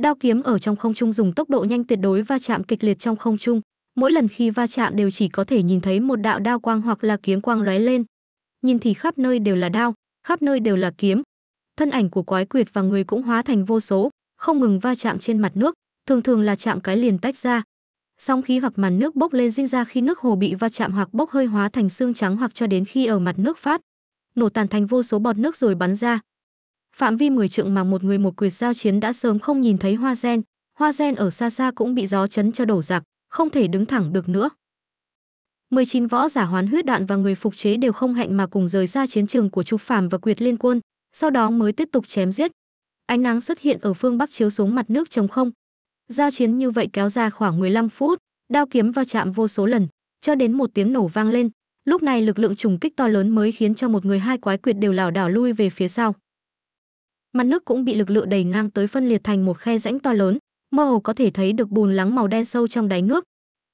Đao kiếm ở trong không trung dùng tốc độ nhanh tuyệt đối va chạm kịch liệt trong không trung, mỗi lần khi va chạm đều chỉ có thể nhìn thấy một đạo đao quang hoặc là kiếm quang lóe lên. Nhìn thì khắp nơi đều là đao, khắp nơi đều là kiếm. Thân ảnh của quái quyệt và người cũng hóa thành vô số, không ngừng va chạm trên mặt nước, thường thường là chạm cái liền tách ra. Sóng khí hoặc màn nước bốc lên sinh ra khi nước hồ bị va chạm hoặc bốc hơi hóa thành xương trắng hoặc cho đến khi ở mặt nước phát, nổ tàn thành vô số bọt nước rồi bắn ra, phạm vi 10 trượng mà một người một quyệt giao chiến đã sớm không nhìn thấy hoa sen hoa sen ở xa xa cũng bị gió chấn cho đổ giặc không thể đứng thẳng được nữa 19 võ giả hoán huyết đạn và người phục chế đều không hẹn mà cùng rời ra chiến trường của trục phàm và quyệt liên quân sau đó mới tiếp tục chém giết ánh nắng xuất hiện ở phương bắc chiếu xuống mặt nước trống không giao chiến như vậy kéo ra khoảng 15 phút đao kiếm va chạm vô số lần cho đến một tiếng nổ vang lên lúc này lực lượng trùng kích to lớn mới khiến cho một người hai quái quyệt đều lảo đảo lui về phía sau mặt nước cũng bị lực lượng đẩy ngang tới phân liệt thành một khe rãnh to lớn mơ hồ có thể thấy được bùn lắng màu đen sâu trong đáy nước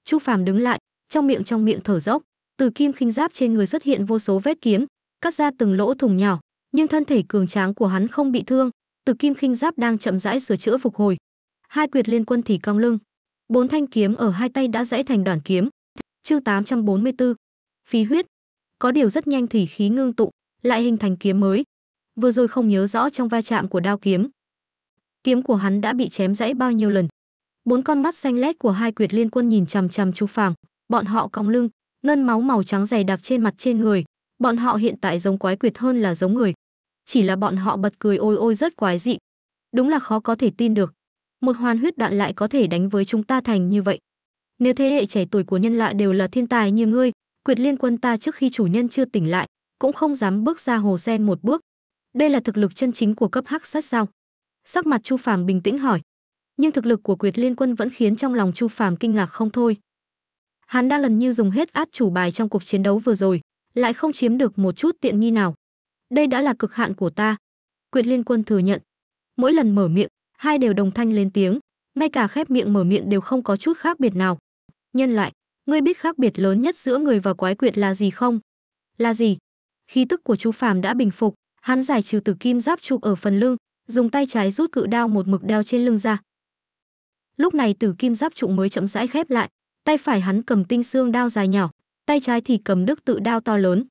chu phàm đứng lại trong miệng trong miệng thở dốc từ kim khinh giáp trên người xuất hiện vô số vết kiếm cắt ra từng lỗ thủng nhỏ nhưng thân thể cường tráng của hắn không bị thương từ kim khinh giáp đang chậm rãi sửa chữa phục hồi hai quyệt liên quân thì cong lưng bốn thanh kiếm ở hai tay đã rẽ thành đoàn kiếm chương 844 phí huyết có điều rất nhanh thì khí ngưng tụ lại hình thành kiếm mới vừa rồi không nhớ rõ trong va chạm của đao kiếm. Kiếm của hắn đã bị chém rãy bao nhiêu lần. Bốn con mắt xanh lét của hai quyệt liên quân nhìn chằm chằm Chu Phàm, bọn họ cong lưng, nơn máu màu trắng dày đặc trên mặt trên người, bọn họ hiện tại giống quái quyệt hơn là giống người. Chỉ là bọn họ bật cười ôi ôi rất quái dị. Đúng là khó có thể tin được, một hoàn huyết đạn lại có thể đánh với chúng ta thành như vậy. Nếu thế hệ trẻ tuổi của nhân loại đều là thiên tài như ngươi, quyệt liên quân ta trước khi chủ nhân chưa tỉnh lại, cũng không dám bước ra hồ sen một bước, đây là thực lực chân chính của cấp hắc sát sao sắc mặt chu phàm bình tĩnh hỏi nhưng thực lực của quyệt liên quân vẫn khiến trong lòng chu phàm kinh ngạc không thôi hắn đã lần như dùng hết át chủ bài trong cuộc chiến đấu vừa rồi lại không chiếm được một chút tiện nghi nào đây đã là cực hạn của ta quyệt liên quân thừa nhận mỗi lần mở miệng hai đều đồng thanh lên tiếng ngay cả khép miệng mở miệng đều không có chút khác biệt nào nhân loại, ngươi biết khác biệt lớn nhất giữa người và quái quyệt là gì không là gì khí tức của chu phàm đã bình phục hắn giải trừ tử kim giáp trụ ở phần lưng, dùng tay trái rút cự đao một mực đeo trên lưng ra. Lúc này tử kim giáp trụ mới chậm rãi khép lại, tay phải hắn cầm tinh xương đao dài nhỏ, tay trái thì cầm đức tự đao to lớn.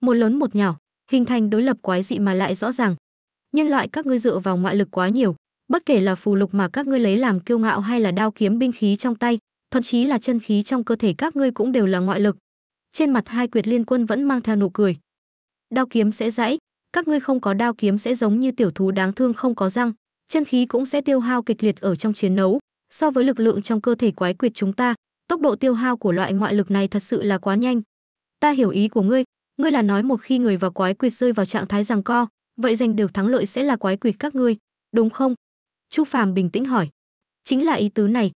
Một lớn một nhỏ, hình thành đối lập quái dị mà lại rõ ràng. Nhân loại các ngươi dựa vào ngoại lực quá nhiều, bất kể là phù lục mà các ngươi lấy làm kiêu ngạo hay là đao kiếm binh khí trong tay, thậm chí là chân khí trong cơ thể các ngươi cũng đều là ngoại lực. Trên mặt hai quyệt liên quân vẫn mang theo nụ cười. Đao kiếm sẽ gãy, các ngươi không có đao kiếm sẽ giống như tiểu thú đáng thương không có răng chân khí cũng sẽ tiêu hao kịch liệt ở trong chiến đấu so với lực lượng trong cơ thể quái quyệt chúng ta tốc độ tiêu hao của loại ngoại lực này thật sự là quá nhanh ta hiểu ý của ngươi ngươi là nói một khi người và quái quyệt rơi vào trạng thái rằng co vậy giành được thắng lợi sẽ là quái quyệt các ngươi đúng không chu phàm bình tĩnh hỏi chính là ý tứ này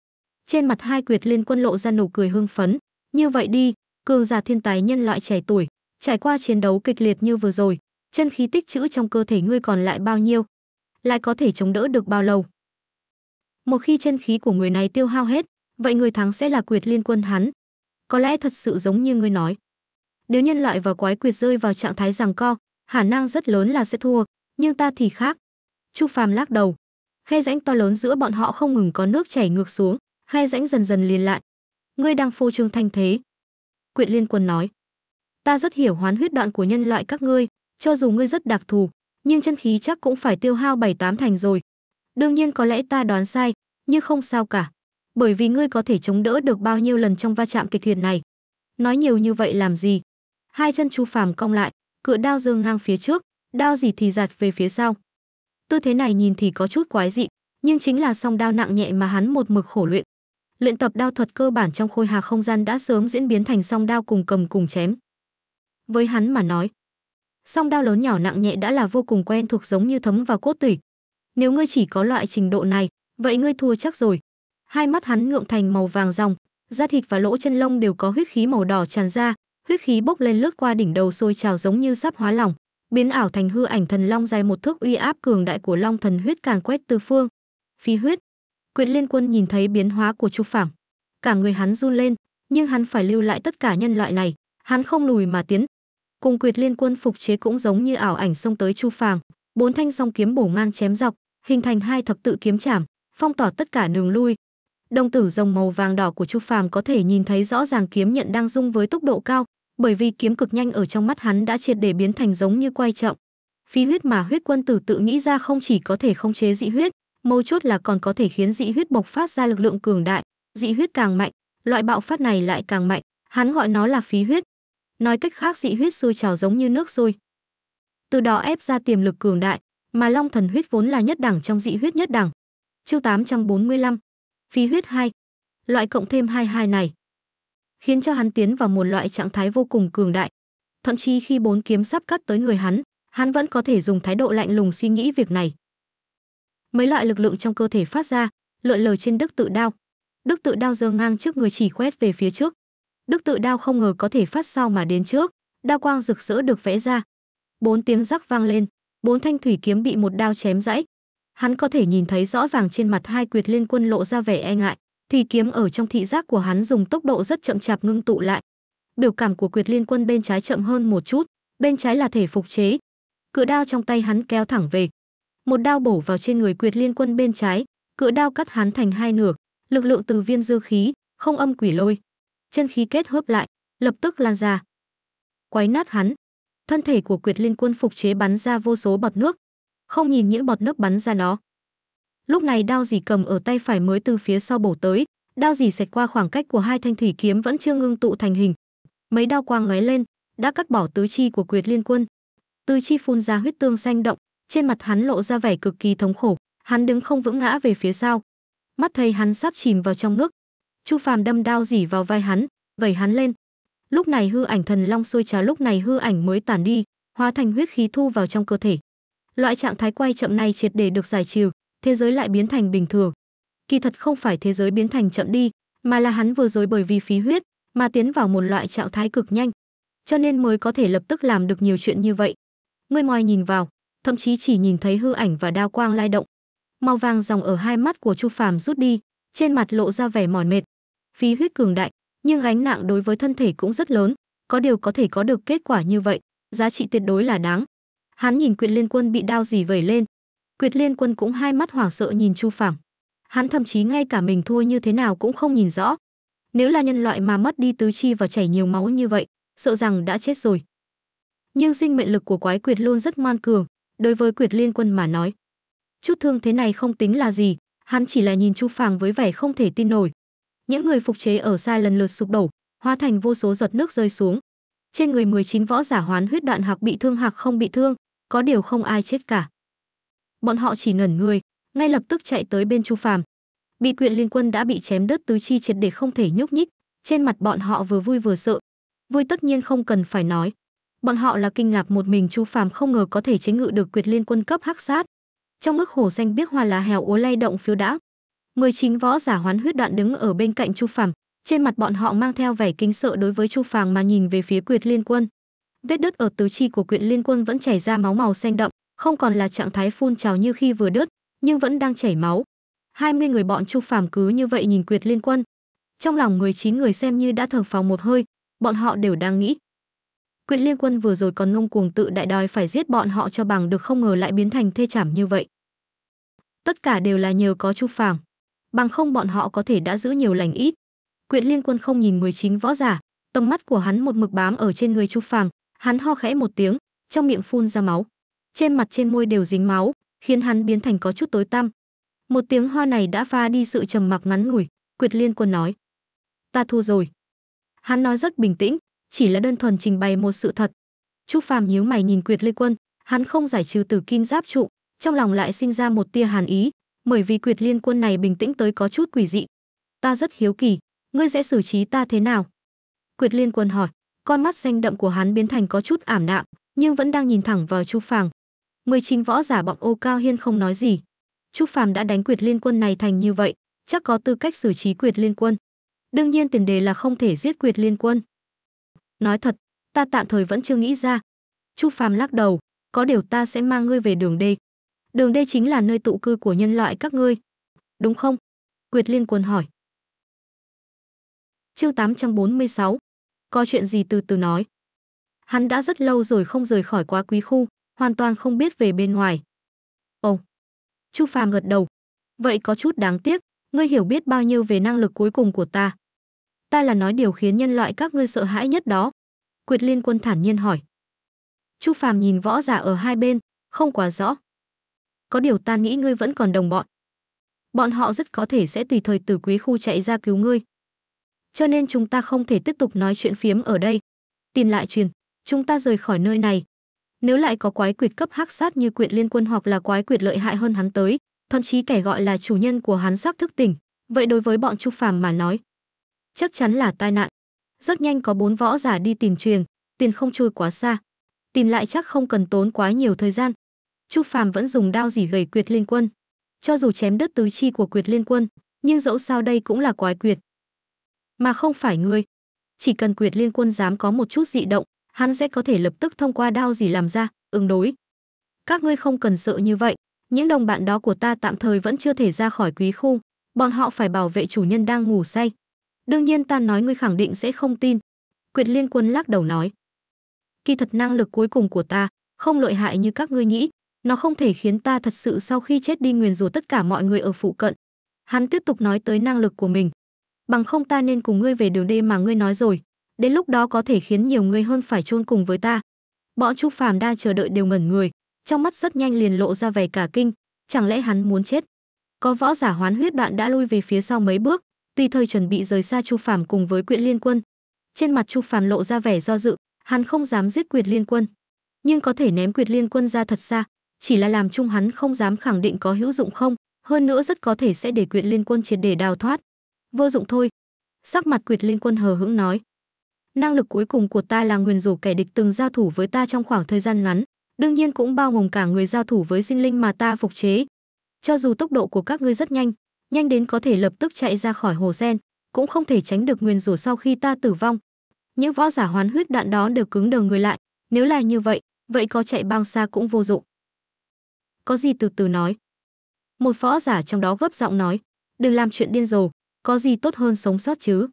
trên mặt hai quyệt liên quân lộ ra nụ cười hưng phấn như vậy đi cường giả thiên tài nhân loại trẻ tuổi trải qua chiến đấu kịch liệt như vừa rồi chân khí tích trữ trong cơ thể ngươi còn lại bao nhiêu, lại có thể chống đỡ được bao lâu. Một khi chân khí của người này tiêu hao hết, vậy người thắng sẽ là quyệt liên quân hắn. Có lẽ thật sự giống như ngươi nói. Nếu nhân loại và quái quyệt rơi vào trạng thái giằng co, khả năng rất lớn là sẽ thua, nhưng ta thì khác. Chu Phàm lắc đầu. Khe rãnh to lớn giữa bọn họ không ngừng có nước chảy ngược xuống, khe rãnh dần dần liền lại. Ngươi đang phô trương thanh thế. Quyệt Liên Quân nói. Ta rất hiểu hoán huyết đoạn của nhân loại các ngươi, cho dù ngươi rất đặc thù, nhưng chân khí chắc cũng phải tiêu hao bảy tám thành rồi. Đương nhiên có lẽ ta đoán sai, nhưng không sao cả, bởi vì ngươi có thể chống đỡ được bao nhiêu lần trong va chạm kịch liệt này. Nói nhiều như vậy làm gì? Hai chân Chu Phàm cong lại, cựa đao dương ngang phía trước, đao gì thì giạt về phía sau. Tư thế này nhìn thì có chút quái dị, nhưng chính là song đao nặng nhẹ mà hắn một mực khổ luyện. Luyện tập đao thuật cơ bản trong khôi hà không gian đã sớm diễn biến thành song đao cùng cầm cùng chém. Với hắn mà nói, song đau lớn nhỏ nặng nhẹ đã là vô cùng quen thuộc giống như thấm vào cốt tủy nếu ngươi chỉ có loại trình độ này vậy ngươi thua chắc rồi hai mắt hắn ngượng thành màu vàng ròng da thịt và lỗ chân lông đều có huyết khí màu đỏ tràn ra huyết khí bốc lên lướt qua đỉnh đầu sôi trào giống như sắp hóa lỏng biến ảo thành hư ảnh thần long dài một thước uy áp cường đại của long thần huyết càng quét tứ phương phi huyết quyệt liên quân nhìn thấy biến hóa của trục phẳng cả người hắn run lên nhưng hắn phải lưu lại tất cả nhân loại này hắn không lùi mà tiến cùng quyệt liên quân phục chế cũng giống như ảo ảnh xông tới chu phàm bốn thanh song kiếm bổ ngang chém dọc hình thành hai thập tự kiếm chạm phong tỏa tất cả đường lui đồng tử rồng màu vàng đỏ của chu phàm có thể nhìn thấy rõ ràng kiếm nhận đang rung với tốc độ cao bởi vì kiếm cực nhanh ở trong mắt hắn đã triệt để biến thành giống như quay trọng phí huyết mà huyết quân tử tự nghĩ ra không chỉ có thể không chế dị huyết mấu chốt là còn có thể khiến dị huyết bộc phát ra lực lượng cường đại dị huyết càng mạnh loại bạo phát này lại càng mạnh hắn gọi nó là phí huyết Nói cách khác dị huyết sôi trào giống như nước sôi. Từ đó ép ra tiềm lực cường đại, mà Long Thần huyết vốn là nhất đẳng trong dị huyết nhất đẳng. Chương 845. Phí huyết 2. Loại cộng thêm 22 này khiến cho hắn tiến vào một loại trạng thái vô cùng cường đại. Thậm chí khi bốn kiếm sắp cắt tới người hắn, hắn vẫn có thể dùng thái độ lạnh lùng suy nghĩ việc này. Mấy loại lực lượng trong cơ thể phát ra, lượn lờ trên đức tự đao. Đức tự đao giơ ngang trước người chỉ quét về phía trước. Đức tự đao không ngờ có thể phát sau mà đến trước, đao quang rực rỡ được vẽ ra. Bốn tiếng rắc vang lên, bốn thanh thủy kiếm bị một đao chém rãnh. Hắn có thể nhìn thấy rõ ràng trên mặt hai quyệt liên quân lộ ra vẻ e ngại, thì kiếm ở trong thị giác của hắn dùng tốc độ rất chậm chạp ngưng tụ lại. Biểu cảm của quyệt liên quân bên trái chậm hơn một chút, bên trái là thể phục chế. Cựa đao trong tay hắn kéo thẳng về. Một đao bổ vào trên người quyệt liên quân bên trái, cựa đao cắt hắn thành hai nửa, lực lượng từ viên dư khí, không âm quỷ lôi, chân khí kết hợp lại, lập tức lan ra. Quái nát hắn, thân thể của Quyệt Liên Quân phục chế bắn ra vô số bọt nước, không nhìn những bọt nước bắn ra nó. Lúc này đao dì cầm ở tay phải mới từ phía sau bổ tới, đao dì sạch qua khoảng cách của hai thanh thủy kiếm vẫn chưa ngưng tụ thành hình. Mấy đao quang lóe lên, đã cắt bỏ tứ chi của Quyệt Liên Quân. Tứ chi phun ra huyết tương xanh động, trên mặt hắn lộ ra vẻ cực kỳ thống khổ, hắn đứng không vững ngã về phía sau. Mắt thấy hắn sắp chìm vào trong nước, Chu Phàm đâm đao dỉ vào vai hắn, vẩy hắn lên. Lúc này hư ảnh thần long xuôi trá lúc này hư ảnh mới tản đi, hóa thành huyết khí thu vào trong cơ thể. Loại trạng thái quay chậm này triệt để được giải trừ, thế giới lại biến thành bình thường. Kỳ thật không phải thế giới biến thành chậm đi, mà là hắn vừa rồi bởi vì phí huyết mà tiến vào một loại trạng thái cực nhanh, cho nên mới có thể lập tức làm được nhiều chuyện như vậy. Ngươi moi nhìn vào, thậm chí chỉ nhìn thấy hư ảnh và đao quang lai động. Màu vàng dòng ở hai mắt của Chu Phàm rút đi, trên mặt lộ ra vẻ mỏi mệt, Khí huyết cường đại, nhưng gánh nặng đối với thân thể cũng rất lớn, có điều có thể có được kết quả như vậy, giá trị tuyệt đối là đáng. Hắn nhìn Quyệt Liên Quân bị đao gì vẩy lên, Quyệt Liên Quân cũng hai mắt hoảng sợ nhìn Chu Phảng. Hắn thậm chí ngay cả mình thua như thế nào cũng không nhìn rõ. Nếu là nhân loại mà mất đi tứ chi và chảy nhiều máu như vậy, sợ rằng đã chết rồi. Nhưng sinh mệnh lực của quái quyệt luôn rất ngoan cường, đối với quyệt liên quân mà nói. Chút thương thế này không tính là gì, hắn chỉ là nhìn Chu Phàng với vẻ không thể tin nổi, những người phục chế ở sai lần lượt sụp đổ, hóa thành vô số giọt nước rơi xuống. Trên người 19 võ giả hoán huyết đoạn hạc bị thương hạc không bị thương, có điều không ai chết cả. Bọn họ chỉ ngẩn người, ngay lập tức chạy tới bên Chu Phàm. Bị quyện liên quân đã bị chém đứt tứ chi triệt để không thể nhúc nhích, trên mặt bọn họ vừa vui vừa sợ. Vui tất nhiên không cần phải nói, bọn họ là kinh ngạc một mình Chu Phàm không ngờ có thể chế ngự được quyệt liên quân cấp hắc sát. Trong mức hồ danh biếc hoa lá hèo úa lay động phiêu đã, mười chính võ giả hoán huyết đoạn đứng ở bên cạnh Chu Phàm, trên mặt bọn họ mang theo vẻ kính sợ đối với Chu Phàm mà nhìn về phía Quyệt Liên Quân. Vết đứt ở tứ chi của Quyệt Liên Quân vẫn chảy ra máu màu xanh đậm, không còn là trạng thái phun trào như khi vừa đứt, nhưng vẫn đang chảy máu. 20 người bọn Chu Phàm cứ như vậy nhìn Quyệt Liên Quân. Trong lòng người chín người xem như đã thở phào một hơi, bọn họ đều đang nghĩ. Quyệt Liên Quân vừa rồi còn ngông cuồng tự đại đòi phải giết bọn họ cho bằng được không ngờ lại biến thành thê thảm như vậy. Tất cả đều là nhờ có Chu Phàm bằng không bọn họ có thể đã giữ nhiều lành ít. Quyện Liên Quân không nhìn 19 võ giả, tầm mắt của hắn một mực bám ở trên người Chu Phàm, hắn ho khẽ một tiếng, trong miệng phun ra máu. Trên mặt trên môi đều dính máu, khiến hắn biến thành có chút tối tăm. Một tiếng ho này đã pha đi sự trầm mặc ngắn ngủi, Quyệt Liên Quân nói: "Ta thu rồi." Hắn nói rất bình tĩnh, chỉ là đơn thuần trình bày một sự thật. Chu Phàm nhíu mày nhìn Quyệt Liên Quân, hắn không giải trừ từ kim giáp trụ, trong lòng lại sinh ra một tia hàn ý, bởi vì quyệt liên quân này bình tĩnh tới có chút quỷ dị. Ta rất hiếu kỳ, ngươi sẽ xử trí ta thế nào? Quyệt liên quân hỏi, con mắt xanh đậm của hắn biến thành có chút ảm đạm, nhưng vẫn đang nhìn thẳng vào Chu Phàng. Mười chính võ giả bọn ô cao hiên không nói gì. Chu Phàm đã đánh quyệt liên quân này thành như vậy, chắc có tư cách xử trí quyệt liên quân. Đương nhiên tiền đề là không thể giết quyệt liên quân. Nói thật, ta tạm thời vẫn chưa nghĩ ra. Chu Phàm lắc đầu, có điều ta sẽ mang ngươi về đường D. Đường đây chính là nơi tụ cư của nhân loại các ngươi, đúng không?" Quyệt Liên Quân hỏi. Chương 846. Có chuyện gì từ từ nói. Hắn đã rất lâu rồi không rời khỏi quá quý khu, hoàn toàn không biết về bên ngoài. Ồ. Chu Phàm gật đầu. Vậy có chút đáng tiếc, ngươi hiểu biết bao nhiêu về năng lực cuối cùng của ta? Ta là nói điều khiến nhân loại các ngươi sợ hãi nhất đó. Quyệt Liên Quân thản nhiên hỏi. Chu Phàm nhìn võ giả ở hai bên, không quá rõ có điều ta nghĩ ngươi vẫn còn đồng bọn. Bọn họ rất có thể sẽ tùy thời từ quý khu chạy ra cứu ngươi. Cho nên chúng ta không thể tiếp tục nói chuyện phiếm ở đây. Tìm lại truyền, chúng ta rời khỏi nơi này. Nếu lại có quái quyệt cấp hắc sát như quyệt liên quân hoặc là quái quyệt lợi hại hơn hắn tới, thậm chí kẻ gọi là chủ nhân của hắn sắp thức tỉnh, vậy đối với bọn trúc phàm mà nói, chắc chắn là tai nạn. Rất nhanh có bốn võ giả đi tìm truyền, tiền không trôi quá xa. Tìm lại chắc không cần tốn quá nhiều thời gian, Trúc Phàm vẫn dùng đao dỉ gầy Quyệt Liên Quân. Cho dù chém đứt tứ chi của Quyệt Liên Quân, nhưng dẫu sao đây cũng là quái quyệt, mà không phải người. Chỉ cần Quyệt Liên Quân dám có một chút dị động, hắn sẽ có thể lập tức thông qua đao dỉ làm ra ứng đối. Các ngươi không cần sợ như vậy, những đồng bạn đó của ta tạm thời vẫn chưa thể ra khỏi quý khu, bọn họ phải bảo vệ chủ nhân đang ngủ say. Đương nhiên ta nói ngươi khẳng định sẽ không tin. Quyệt Liên Quân lắc đầu nói. Kỳ thật năng lực cuối cùng của ta không lợi hại như các ngươi nghĩ, nó không thể khiến ta thật sự sau khi chết đi nguyền rủa tất cả mọi người ở phụ cận. Hắn tiếp tục nói tới năng lực của mình. Bằng không ta nên cùng ngươi về đường đê mà ngươi nói rồi. Đến lúc đó có thể khiến nhiều người hơn phải chôn cùng với ta. Bọn Chu Phàm đang chờ đợi đều ngẩn người, trong mắt rất nhanh liền lộ ra vẻ cả kinh, chẳng lẽ hắn muốn chết? Có võ giả hoán huyết đoạn đã lui về phía sau mấy bước, tùy thời chuẩn bị rời xa Chu Phàm cùng với Quyện Liên Quân. Trên mặt Chu Phàm lộ ra vẻ do dự, hắn không dám giết Quyệt Liên Quân, nhưng có thể ném Quyệt Liên Quân ra thật xa, chỉ là làm chung hắn không dám khẳng định có hữu dụng không, hơn nữa rất có thể sẽ để quyện liên quân triệt để đào thoát. Vô dụng thôi. Sắc mặt quyệt liên quân hờ hững nói. Năng lực cuối cùng của ta là nguyền rủ kẻ địch từng giao thủ với ta trong khoảng thời gian ngắn, đương nhiên cũng bao gồm cả người giao thủ với sinh linh mà ta phục chế. Cho dù tốc độ của các ngươi rất nhanh, nhanh đến có thể lập tức chạy ra khỏi hồ sen, cũng không thể tránh được nguyền rủ sau khi ta tử vong. Những võ giả hoán huyết đạn đó đều cứng đờ người lại, nếu là như vậy, vậy có chạy bao xa cũng vô dụng có gì từ từ nói. Một võ giả trong đó gấp giọng nói, đừng làm chuyện điên rồ, có gì tốt hơn sống sót chứ.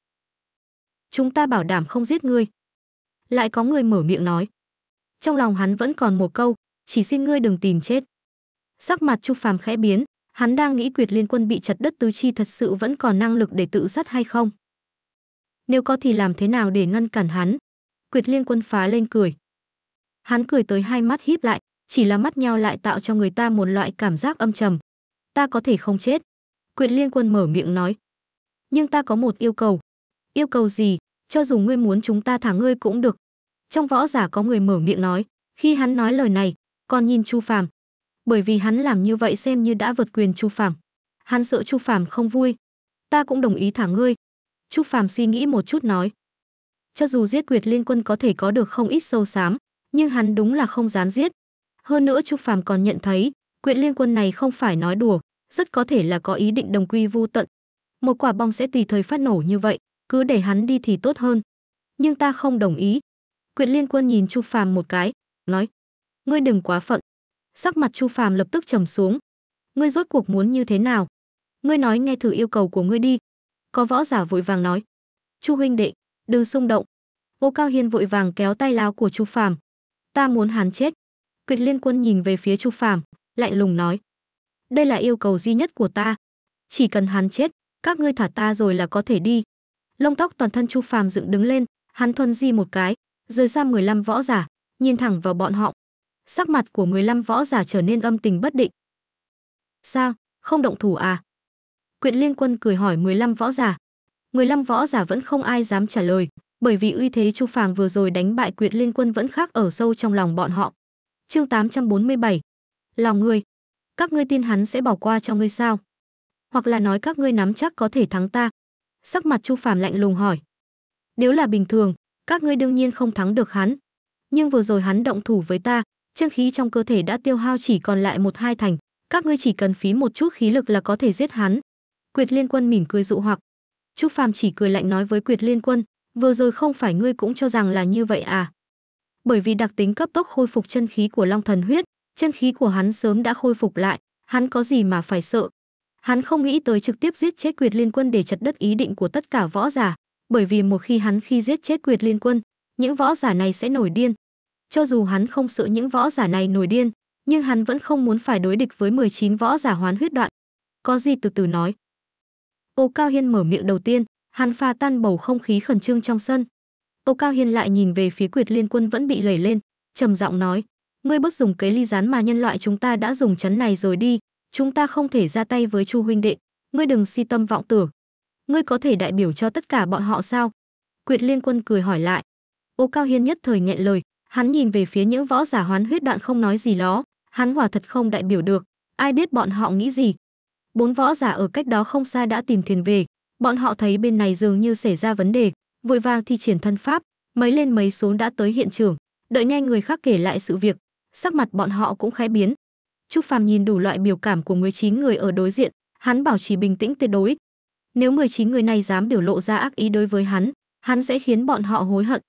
Chúng ta bảo đảm không giết ngươi. Lại có người mở miệng nói. Trong lòng hắn vẫn còn một câu, chỉ xin ngươi đừng tìm chết. Sắc mặt Chu Phàm khẽ biến, hắn đang nghĩ quyệt liên quân bị chặt đất tứ chi thật sự vẫn còn năng lực để tự sát hay không. Nếu có thì làm thế nào để ngăn cản hắn? Quyệt liên quân phá lên cười. Hắn cười tới hai mắt híp lại, chỉ là mắt nhau lại tạo cho người ta một loại cảm giác âm trầm. Ta có thể không chết. Quyệt liên quân mở miệng nói. Nhưng ta có một yêu cầu. Yêu cầu gì, cho dù ngươi muốn chúng ta thả ngươi cũng được. Trong võ giả có người mở miệng nói, khi hắn nói lời này, còn nhìn Chu Phàm. Bởi vì hắn làm như vậy xem như đã vượt quyền Chu Phàm. Hắn sợ Chu Phàm không vui. Ta cũng đồng ý thả ngươi. Chu Phàm suy nghĩ một chút nói. Cho dù giết quyệt liên quân có thể có được không ít sâu xám, nhưng hắn đúng là không dám giết, hơn nữa Trúc Phàm còn nhận thấy, quyện liên quân này không phải nói đùa, rất có thể là có ý định đồng quy vu tận. Một quả bom sẽ tùy thời phát nổ như vậy, cứ để hắn đi thì tốt hơn. Nhưng ta không đồng ý. Quyện liên quân nhìn Chu Phàm một cái, nói: "Ngươi đừng quá phận." Sắc mặt Chu Phàm lập tức trầm xuống. "Ngươi rốt cuộc muốn như thế nào? Ngươi nói nghe thử yêu cầu của ngươi đi." Có võ giả vội vàng nói: "Chu huynh đệ, đừng xung động." Ngô Cao Hiên vội vàng kéo tay láo của Chu Phàm. "Ta muốn hắn chết." Kịch Liên Quân nhìn về phía Trục Phàm, lạnh lùng nói: "Đây là yêu cầu duy nhất của ta, chỉ cần hắn chết, các ngươi thả ta rồi là có thể đi." Lông tóc toàn thân Trục Phàm dựng đứng lên, hắn thuần di một cái, rời xa 15 võ giả, nhìn thẳng vào bọn họ. Sắc mặt của 15 võ giả trở nên âm tình bất định. "Sao, không động thủ à?" Quyện Liên Quân cười hỏi 15 võ giả. 15 võ giả vẫn không ai dám trả lời, bởi vì uy thế Chu Phàm vừa rồi đánh bại Quyện Liên Quân vẫn khác ở sâu trong lòng bọn họ. Chương 847. Lòng ngươi, các ngươi tin hắn sẽ bỏ qua cho ngươi sao? Hoặc là nói các ngươi nắm chắc có thể thắng ta? Sắc mặt Chu Phàm lạnh lùng hỏi. Nếu là bình thường, các ngươi đương nhiên không thắng được hắn. Nhưng vừa rồi hắn động thủ với ta, chân khí trong cơ thể đã tiêu hao chỉ còn lại một hai thành, các ngươi chỉ cần phí một chút khí lực là có thể giết hắn. Quyệt Liên Quân mỉm cười dụ hoặc. chu Phàm chỉ cười lạnh nói với Quyệt Liên Quân, vừa rồi không phải ngươi cũng cho rằng là như vậy à? bởi vì đặc tính cấp tốc khôi phục chân khí của long thần huyết chân khí của hắn sớm đã khôi phục lại hắn có gì mà phải sợ hắn không nghĩ tới trực tiếp giết chết quyệt liên quân để chật đất ý định của tất cả võ giả bởi vì một khi hắn khi giết chết quyệt liên quân những võ giả này sẽ nổi điên cho dù hắn không sợ những võ giả này nổi điên nhưng hắn vẫn không muốn phải đối địch với 19 võ giả hoán huyết đoạn có gì từ từ nói ô cao hiên mở miệng đầu tiên hắn pha tan bầu không khí khẩn trương trong sân Âu Cao Hiên lại nhìn về phía Quyệt Liên Quân vẫn bị lẩy lên, trầm giọng nói: "Ngươi bớt dùng kế ly rán mà nhân loại chúng ta đã dùng chấn này rồi đi, chúng ta không thể ra tay với Chu huynh đệ, ngươi đừng si tâm vọng tưởng. Ngươi có thể đại biểu cho tất cả bọn họ sao?" Quyệt Liên Quân cười hỏi lại. Âu Cao Hiên nhất thời nghẹn lời, hắn nhìn về phía những võ giả hoán huyết đoạn không nói gì đó, hắn quả thật không đại biểu được, ai biết bọn họ nghĩ gì. Bốn võ giả ở cách đó không xa đã tìm thuyền về, bọn họ thấy bên này dường như xảy ra vấn đề, vội vàng thi triển thân pháp mấy lên mấy xuống đã tới hiện trường đợi nghe người khác kể lại sự việc sắc mặt bọn họ cũng khẽ biến trúc phàm nhìn đủ loại biểu cảm của 19 người ở đối diện hắn bảo trì bình tĩnh tuyệt đối nếu 19 người này dám biểu lộ ra ác ý đối với hắn hắn sẽ khiến bọn họ hối hận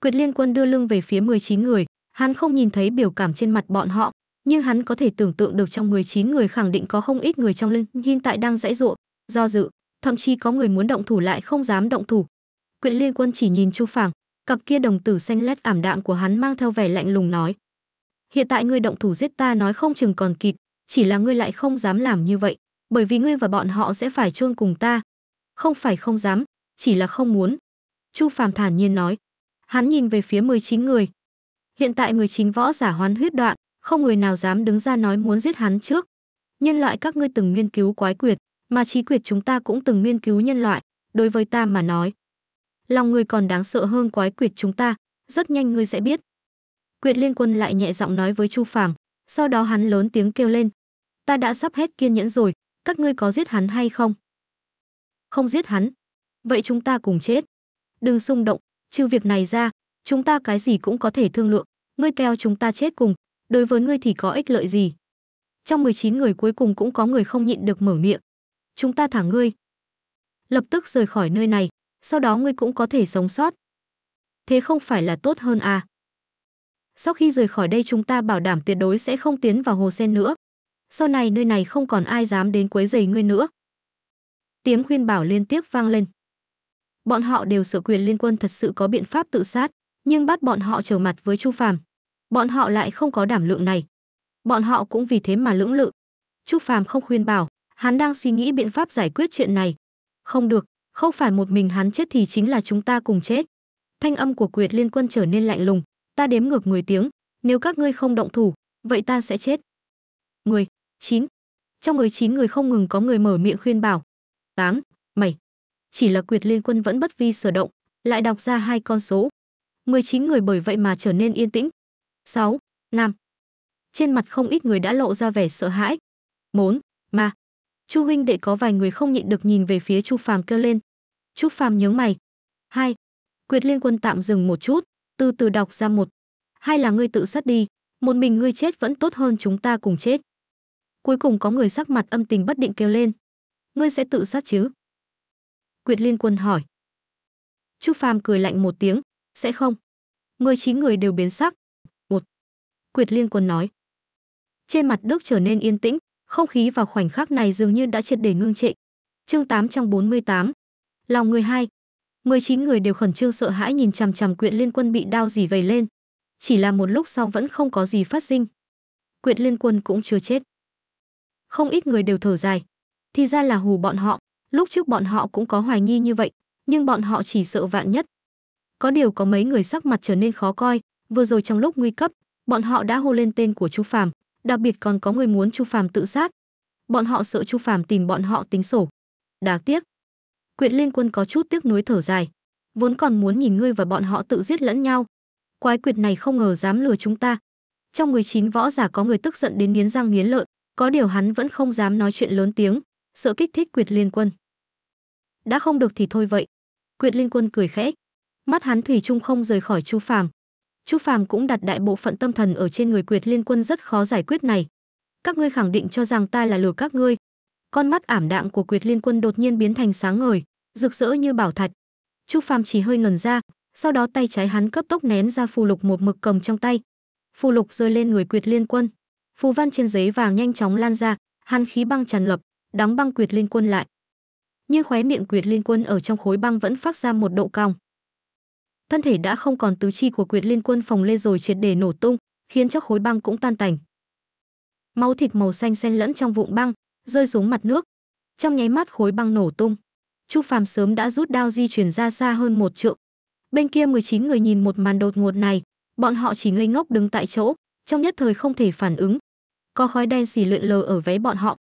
Quyệt Liên Quân đưa lưng về phía 19 người, hắn không nhìn thấy biểu cảm trên mặt bọn họ, nhưng hắn có thể tưởng tượng được trong 19 người khẳng định có không ít người trong lưng hiện tại đang dãy dụa, do dự, thậm chí có người muốn động thủ lại không dám động thủ, Quyện Liên Quân chỉ nhìn Chu Phảng, cặp kia đồng tử xanh lét ảm đạm của hắn mang theo vẻ lạnh lùng nói: "Hiện tại ngươi động thủ giết ta nói không chừng còn kịp, chỉ là ngươi lại không dám làm như vậy, bởi vì ngươi và bọn họ sẽ phải chôn cùng ta." "Không phải không dám, chỉ là không muốn." Chu Phàm thản nhiên nói. Hắn nhìn về phía 19 người. Hiện tại 19 võ giả hoán huyết đoạn, không người nào dám đứng ra nói muốn giết hắn trước. Nhân loại các ngươi từng nghiên cứu quái quyệt, mà trí quyệt chúng ta cũng từng nghiên cứu nhân loại, đối với ta mà nói, lòng người còn đáng sợ hơn quái quyệt chúng ta, rất nhanh ngươi sẽ biết. Quyệt Liên Quân lại nhẹ giọng nói với Chu Phàm, sau đó hắn lớn tiếng kêu lên, ta đã sắp hết kiên nhẫn rồi, các ngươi có giết hắn hay không? Không giết hắn, vậy chúng ta cùng chết. Đừng xung động, trừ việc này ra, chúng ta cái gì cũng có thể thương lượng, ngươi kêu chúng ta chết cùng, đối với ngươi thì có ích lợi gì? Trong 19 người cuối cùng cũng có người không nhịn được mở miệng. Chúng ta thả ngươi. Lập tức rời khỏi nơi này, sau đó ngươi cũng có thể sống sót. Thế không phải là tốt hơn à? Sau khi rời khỏi đây chúng ta bảo đảm tuyệt đối sẽ không tiến vào hồ sen nữa. Sau này nơi này không còn ai dám đến quấy rầy ngươi nữa. Tiếng khuyên bảo liên tiếp vang lên. Bọn họ đều sợ quyền liên quân thật sự có biện pháp tự sát, nhưng bắt bọn họ trở mặt với Chu Phàm, bọn họ lại không có đảm lượng này. Bọn họ cũng vì thế mà lưỡng lự. Chu Phàm không khuyên bảo, hắn đang suy nghĩ biện pháp giải quyết chuyện này. Không được, không phải một mình hắn chết thì chính là chúng ta cùng chết. Thanh âm của Quyệt Liên Quân trở nên lạnh lùng, ta đếm ngược 10 tiếng, nếu các ngươi không động thủ, vậy ta sẽ chết. 10, 9. Trong người 9 người không ngừng có người mở miệng khuyên bảo. 8, 7. Chỉ là Quyệt Liên Quân vẫn bất vi sở động, lại đọc ra hai con số. 19 người bởi vậy mà trở nên yên tĩnh. 6, 5. Trên mặt không ít người đã lộ ra vẻ sợ hãi. 4, ma chu huynh đệ có vài người không nhịn được nhìn về phía chu phàm kêu lên chu phàm nhướng mày hai quyệt liên quân tạm dừng một chút từ từ đọc ra một hai là ngươi tự sát đi một mình ngươi chết vẫn tốt hơn chúng ta cùng chết cuối cùng có người sắc mặt âm tình bất định kêu lên ngươi sẽ tự sát chứ quyệt liên quân hỏi chu phàm cười lạnh một tiếng sẽ không Ngươi chín người đều biến sắc một quyệt liên quân nói trên mặt đức trở nên yên tĩnh không khí vào khoảnh khắc này dường như đã triệt để ngưng trệ. Chương 848. Lòng người hai. 19 người đều khẩn trương sợ hãi nhìn chằm chằm quyện liên quân bị đao gì vầy lên. Chỉ là một lúc sau vẫn không có gì phát sinh. Quyện liên quân cũng chưa chết. Không ít người đều thở dài. Thì ra là hù bọn họ, lúc trước bọn họ cũng có hoài nghi như vậy, nhưng bọn họ chỉ sợ vạn nhất. Có điều có mấy người sắc mặt trở nên khó coi, vừa rồi trong lúc nguy cấp, bọn họ đã hô lên tên của chú Phàm, đặc biệt còn có người muốn Chu Phàm tự sát. Bọn họ sợ Chu Phàm tìm bọn họ tính sổ. Đáng tiếc. Quyện Liên Quân có chút tiếc nuối thở dài, vốn còn muốn nhìn ngươi và bọn họ tự giết lẫn nhau. Quái quyệt này không ngờ dám lừa chúng ta. Trong 19 võ giả có người tức giận đến nghiến răng nghiến lợi, có điều hắn vẫn không dám nói chuyện lớn tiếng, sợ kích thích Quyệt Liên Quân. Đã không được thì thôi vậy. Quyệt Liên Quân cười khẽ, mắt hắn thủy chung không rời khỏi Chu Phàm, Chu Phàm cũng đặt đại bộ phận tâm thần ở trên người Quyệt Liên Quân rất khó giải quyết này. Các ngươi khẳng định cho rằng ta là lừa các ngươi. Con mắt ảm đạm của Quyệt Liên Quân đột nhiên biến thành sáng ngời, rực rỡ như bảo thạch. Chu Phàm chỉ hơi ngẩn ra, sau đó tay trái hắn cấp tốc nén ra phù lục một mực cầm trong tay. Phù lục rơi lên người Quyệt Liên Quân, phù văn trên giấy vàng nhanh chóng lan ra, hàn khí băng tràn lập, đóng băng Quyệt Liên Quân lại. Nhưng khóe miệng Quyệt Liên Quân ở trong khối băng vẫn phát ra một độ cong thân thể đã không còn tứ chi của Quyệt Liên quân phòng Lê rồi triệt để nổ tung, khiến cho khối băng cũng tan tành. Máu thịt màu xanh xen lẫn trong vụn băng, rơi xuống mặt nước. Trong nháy mắt khối băng nổ tung, Chu Phàm sớm đã rút đao di chuyển ra xa hơn một trượng. Bên kia 19 người nhìn một màn đột ngột này, bọn họ chỉ ngây ngốc đứng tại chỗ, trong nhất thời không thể phản ứng. Có khói đen xì lượn lờ ở váy bọn họ.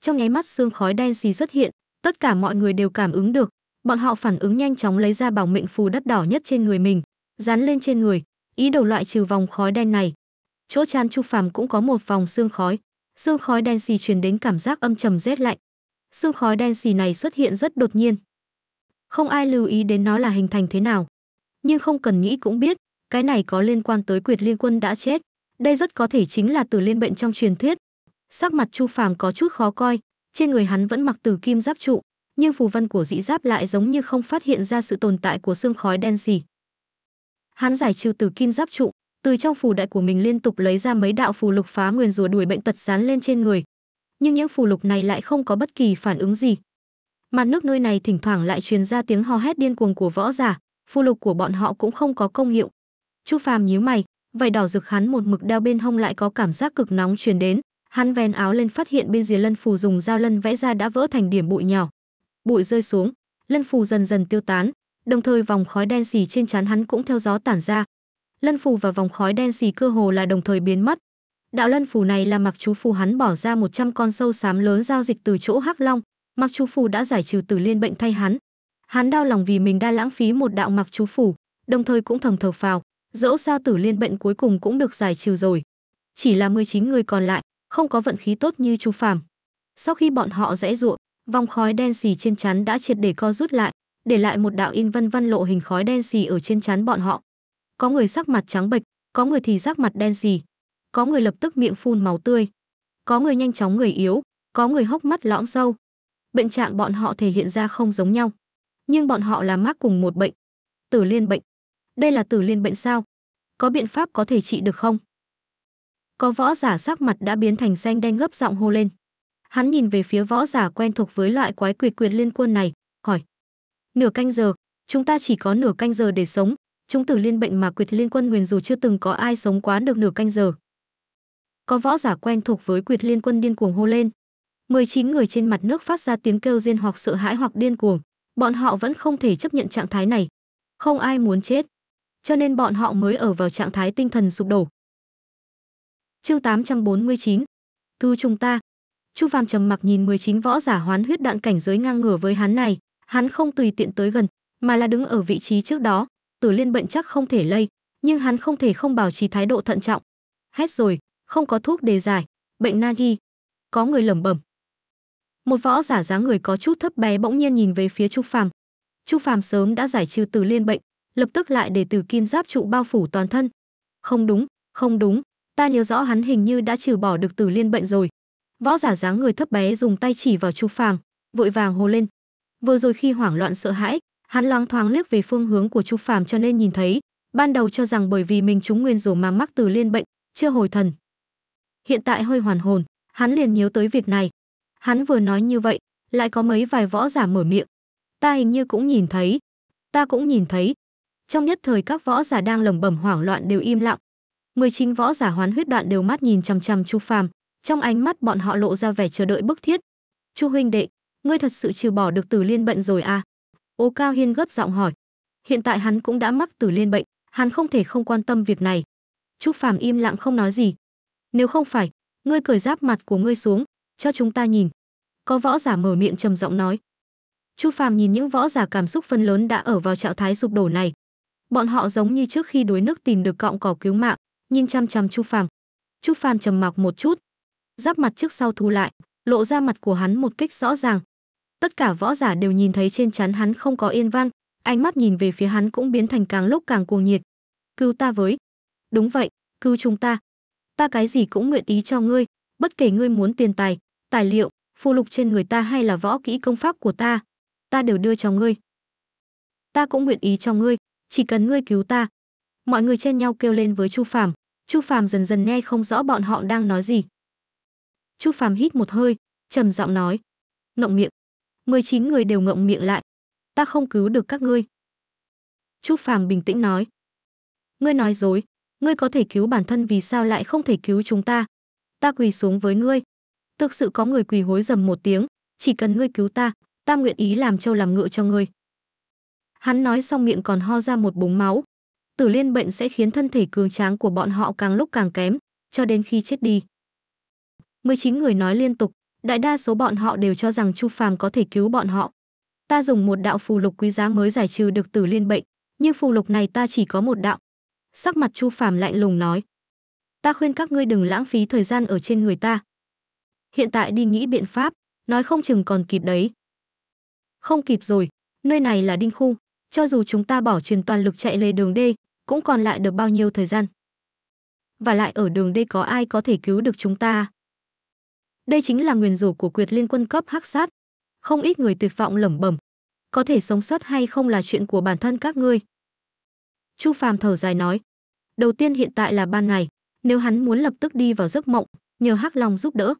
Trong nháy mắt xương khói đen xì xuất hiện, tất cả mọi người đều cảm ứng được, bọn họ phản ứng nhanh chóng lấy ra bảo mệnh phù đất đỏ nhất trên người mình dán lên trên người ý đầu loại trừ vòng khói đen này chỗ chán chu phàm cũng có một vòng xương khói xương khói đen xì truyền đến cảm giác âm trầm rét lạnh xương khói đen xì này xuất hiện rất đột nhiên không ai lưu ý đến nó là hình thành thế nào nhưng không cần nghĩ cũng biết cái này có liên quan tới quyệt liên quân đã chết đây rất có thể chính là từ liên bệnh trong truyền thuyết sắc mặt chu phàm có chút khó coi trên người hắn vẫn mặc từ kim giáp trụ nhưng phù văn của dị giáp lại giống như không phát hiện ra sự tồn tại của xương khói đen gì. Hắn giải trừ từ kim giáp trụ, từ trong phù đại của mình liên tục lấy ra mấy đạo phù lục phá nguyên rùa đuổi bệnh tật dán lên trên người, nhưng những phù lục này lại không có bất kỳ phản ứng gì. mặt nước nơi này thỉnh thoảng lại truyền ra tiếng hò hét điên cuồng của võ giả, phù lục của bọn họ cũng không có công hiệu. Chu Phàm nhíu mày, vảy đỏ rực hắn một mực đeo bên hông lại có cảm giác cực nóng truyền đến, hắn vén áo lên phát hiện bên dưới lân phù dùng dao lân vẽ ra đã vỡ thành điểm bụi nhỏ bụi rơi xuống lân phù dần dần tiêu tán đồng thời vòng khói đen xì trên trán hắn cũng theo gió tản ra lân phù và vòng khói đen xì cơ hồ là đồng thời biến mất đạo lân phù này là mặc chú phù hắn bỏ ra 100 con sâu xám lớn giao dịch từ chỗ hắc long mặc chú phù đã giải trừ tử liên bệnh thay hắn hắn đau lòng vì mình đã lãng phí một đạo mặc chú phù đồng thời cũng thầm thở phào dẫu sao tử liên bệnh cuối cùng cũng được giải trừ rồi chỉ là 19 người còn lại không có vận khí tốt như chú phàm sau khi bọn họ rẽ ruộng vòng khói đen xì trên chắn đã triệt để co rút lại, để lại một đạo in vân vân lộ hình khói đen xì ở trên chắn bọn họ. Có người sắc mặt trắng bệch, có người thì sắc mặt đen xì, có người lập tức miệng phun máu tươi, có người nhanh chóng người yếu, có người hốc mắt lõm sâu. Bệnh trạng bọn họ thể hiện ra không giống nhau, nhưng bọn họ là mắc cùng một bệnh, Tử Liên bệnh. Đây là Tử Liên bệnh sao? Có biện pháp có thể trị được không? Có võ giả sắc mặt đã biến thành xanh đen gấp giọng hô lên. Hắn nhìn về phía võ giả quen thuộc với loại quái quỷ quyền liên quân này, hỏi. Nửa canh giờ, chúng ta chỉ có nửa canh giờ để sống, chúng tử liên bệnh mà quyệt liên quân nguyền dù chưa từng có ai sống quá được nửa canh giờ. Có võ giả quen thuộc với quyệt liên quân điên cuồng hô lên. 19 người trên mặt nước phát ra tiếng kêu rên hoặc sợ hãi hoặc điên cuồng, bọn họ vẫn không thể chấp nhận trạng thái này. Không ai muốn chết, cho nên bọn họ mới ở vào trạng thái tinh thần sụp đổ. Chương 849 Thư chúng ta, Chu Phàm trầm mặc nhìn 19 võ giả hoán huyết đoạn cảnh giới ngang ngửa với hắn này, hắn không tùy tiện tới gần, mà là đứng ở vị trí trước đó, Tử Liên bệnh chắc không thể lây, nhưng hắn không thể không bảo trì thái độ thận trọng. Hết rồi, không có thuốc đề giải, bệnh Nagi. Có người lẩm bẩm. Một võ giả dáng người có chút thấp bé bỗng nhiên nhìn về phía Chu Phàm. Chu Phàm sớm đã giải trừ Tử Liên bệnh, lập tức lại để Tử Kim giáp trụ bao phủ toàn thân. Không đúng, không đúng, ta nhớ rõ hắn hình như đã trừ bỏ được Tử Liên bệnh rồi, võ giả dáng người thấp bé dùng tay chỉ vào chu phàm vội vàng hô lên vừa rồi khi hoảng loạn sợ hãi hắn loáng thoáng liếc về phương hướng của chu phàm cho nên nhìn thấy ban đầu cho rằng bởi vì mình chúng nguyên rủa mà mắc từ liên bệnh chưa hồi thần hiện tại hơi hoàn hồn hắn liền nhớ tới việc này hắn vừa nói như vậy lại có mấy vài võ giả mở miệng ta hình như cũng nhìn thấy ta cũng nhìn thấy trong nhất thời các võ giả đang lẩm bẩm hoảng loạn đều im lặng 19 võ giả hoán huyết đoạn đều mắt nhìn chằm chằm chu phàm trong ánh mắt bọn họ lộ ra vẻ chờ đợi bức thiết. "Chu huynh đệ, ngươi thật sự trừ bỏ được Tử Liên bệnh rồi à?" Ô Cao Hiên gấp giọng hỏi. Hiện tại hắn cũng đã mắc Tử Liên bệnh, hắn không thể không quan tâm việc này. Trúc Phàm im lặng không nói gì. "Nếu không phải, ngươi cởi giáp mặt của ngươi xuống, cho chúng ta nhìn." Có võ giả mở miệng trầm giọng nói. Chu Phàm nhìn những võ giả cảm xúc phân lớn đã ở vào trạng thái sụp đổ này. Bọn họ giống như trước khi đuối nước tìm được cọng cỏ cứu mạng, nhìn chăm chăm Chu Phàm. Chu Phàm trầm mặc một chút, giáp mặt trước sau thu lại, lộ ra mặt của hắn một kích rõ ràng. Tất cả võ giả đều nhìn thấy trên chắn hắn không có yên văn, ánh mắt nhìn về phía hắn cũng biến thành càng lúc càng cuồng nhiệt. Cứu ta với. Đúng vậy, cứu chúng ta. Ta cái gì cũng nguyện ý cho ngươi, bất kể ngươi muốn tiền tài, tài liệu, phù lục trên người ta hay là võ kỹ công pháp của ta, ta đều đưa cho ngươi. Ta cũng nguyện ý cho ngươi, chỉ cần ngươi cứu ta. Mọi người chen nhau kêu lên với Chu Phàm, Chu Phàm dần dần nghe không rõ bọn họ đang nói gì, Chu Phàm hít một hơi, trầm giọng nói, "Ngậm miệng." 19 người đều ngậm miệng lại. "Ta không cứu được các ngươi." Chu Phàm bình tĩnh nói, "Ngươi nói dối, ngươi có thể cứu bản thân vì sao lại không thể cứu chúng ta? Ta quỳ xuống với ngươi." Thực sự có người quỳ hối dầm một tiếng, "Chỉ cần ngươi cứu ta, ta nguyện ý làm trâu làm ngựa cho ngươi." Hắn nói xong miệng còn ho ra một búng máu. Tử liên bệnh sẽ khiến thân thể cường tráng của bọn họ càng lúc càng kém, cho đến khi chết đi. 19 người nói liên tục, đại đa số bọn họ đều cho rằng Chu Phàm có thể cứu bọn họ. Ta dùng một đạo phù lục quý giá mới giải trừ được Tử Liên bệnh, nhưng phù lục này ta chỉ có một đạo. Sắc mặt Chu Phàm lạnh lùng nói: "Ta khuyên các ngươi đừng lãng phí thời gian ở trên người ta. Hiện tại đi nghĩ biện pháp, nói không chừng còn kịp đấy." "Không kịp rồi, nơi này là đinh khu, cho dù chúng ta bỏ truyền toàn lực chạy lề đường D, cũng còn lại được bao nhiêu thời gian?" Và lại ở đường D có ai có thể cứu được chúng ta? Đây chính là nguyền rủa của quyệt liên quân cấp hắc sát. Không ít người tuyệt vọng lẩm bẩm, có thể sống sót hay không là chuyện của bản thân các ngươi. Chu Phàm thở dài nói, đầu tiên hiện tại là ban ngày, nếu hắn muốn lập tức đi vào giấc mộng, nhờ Hắc Long giúp đỡ.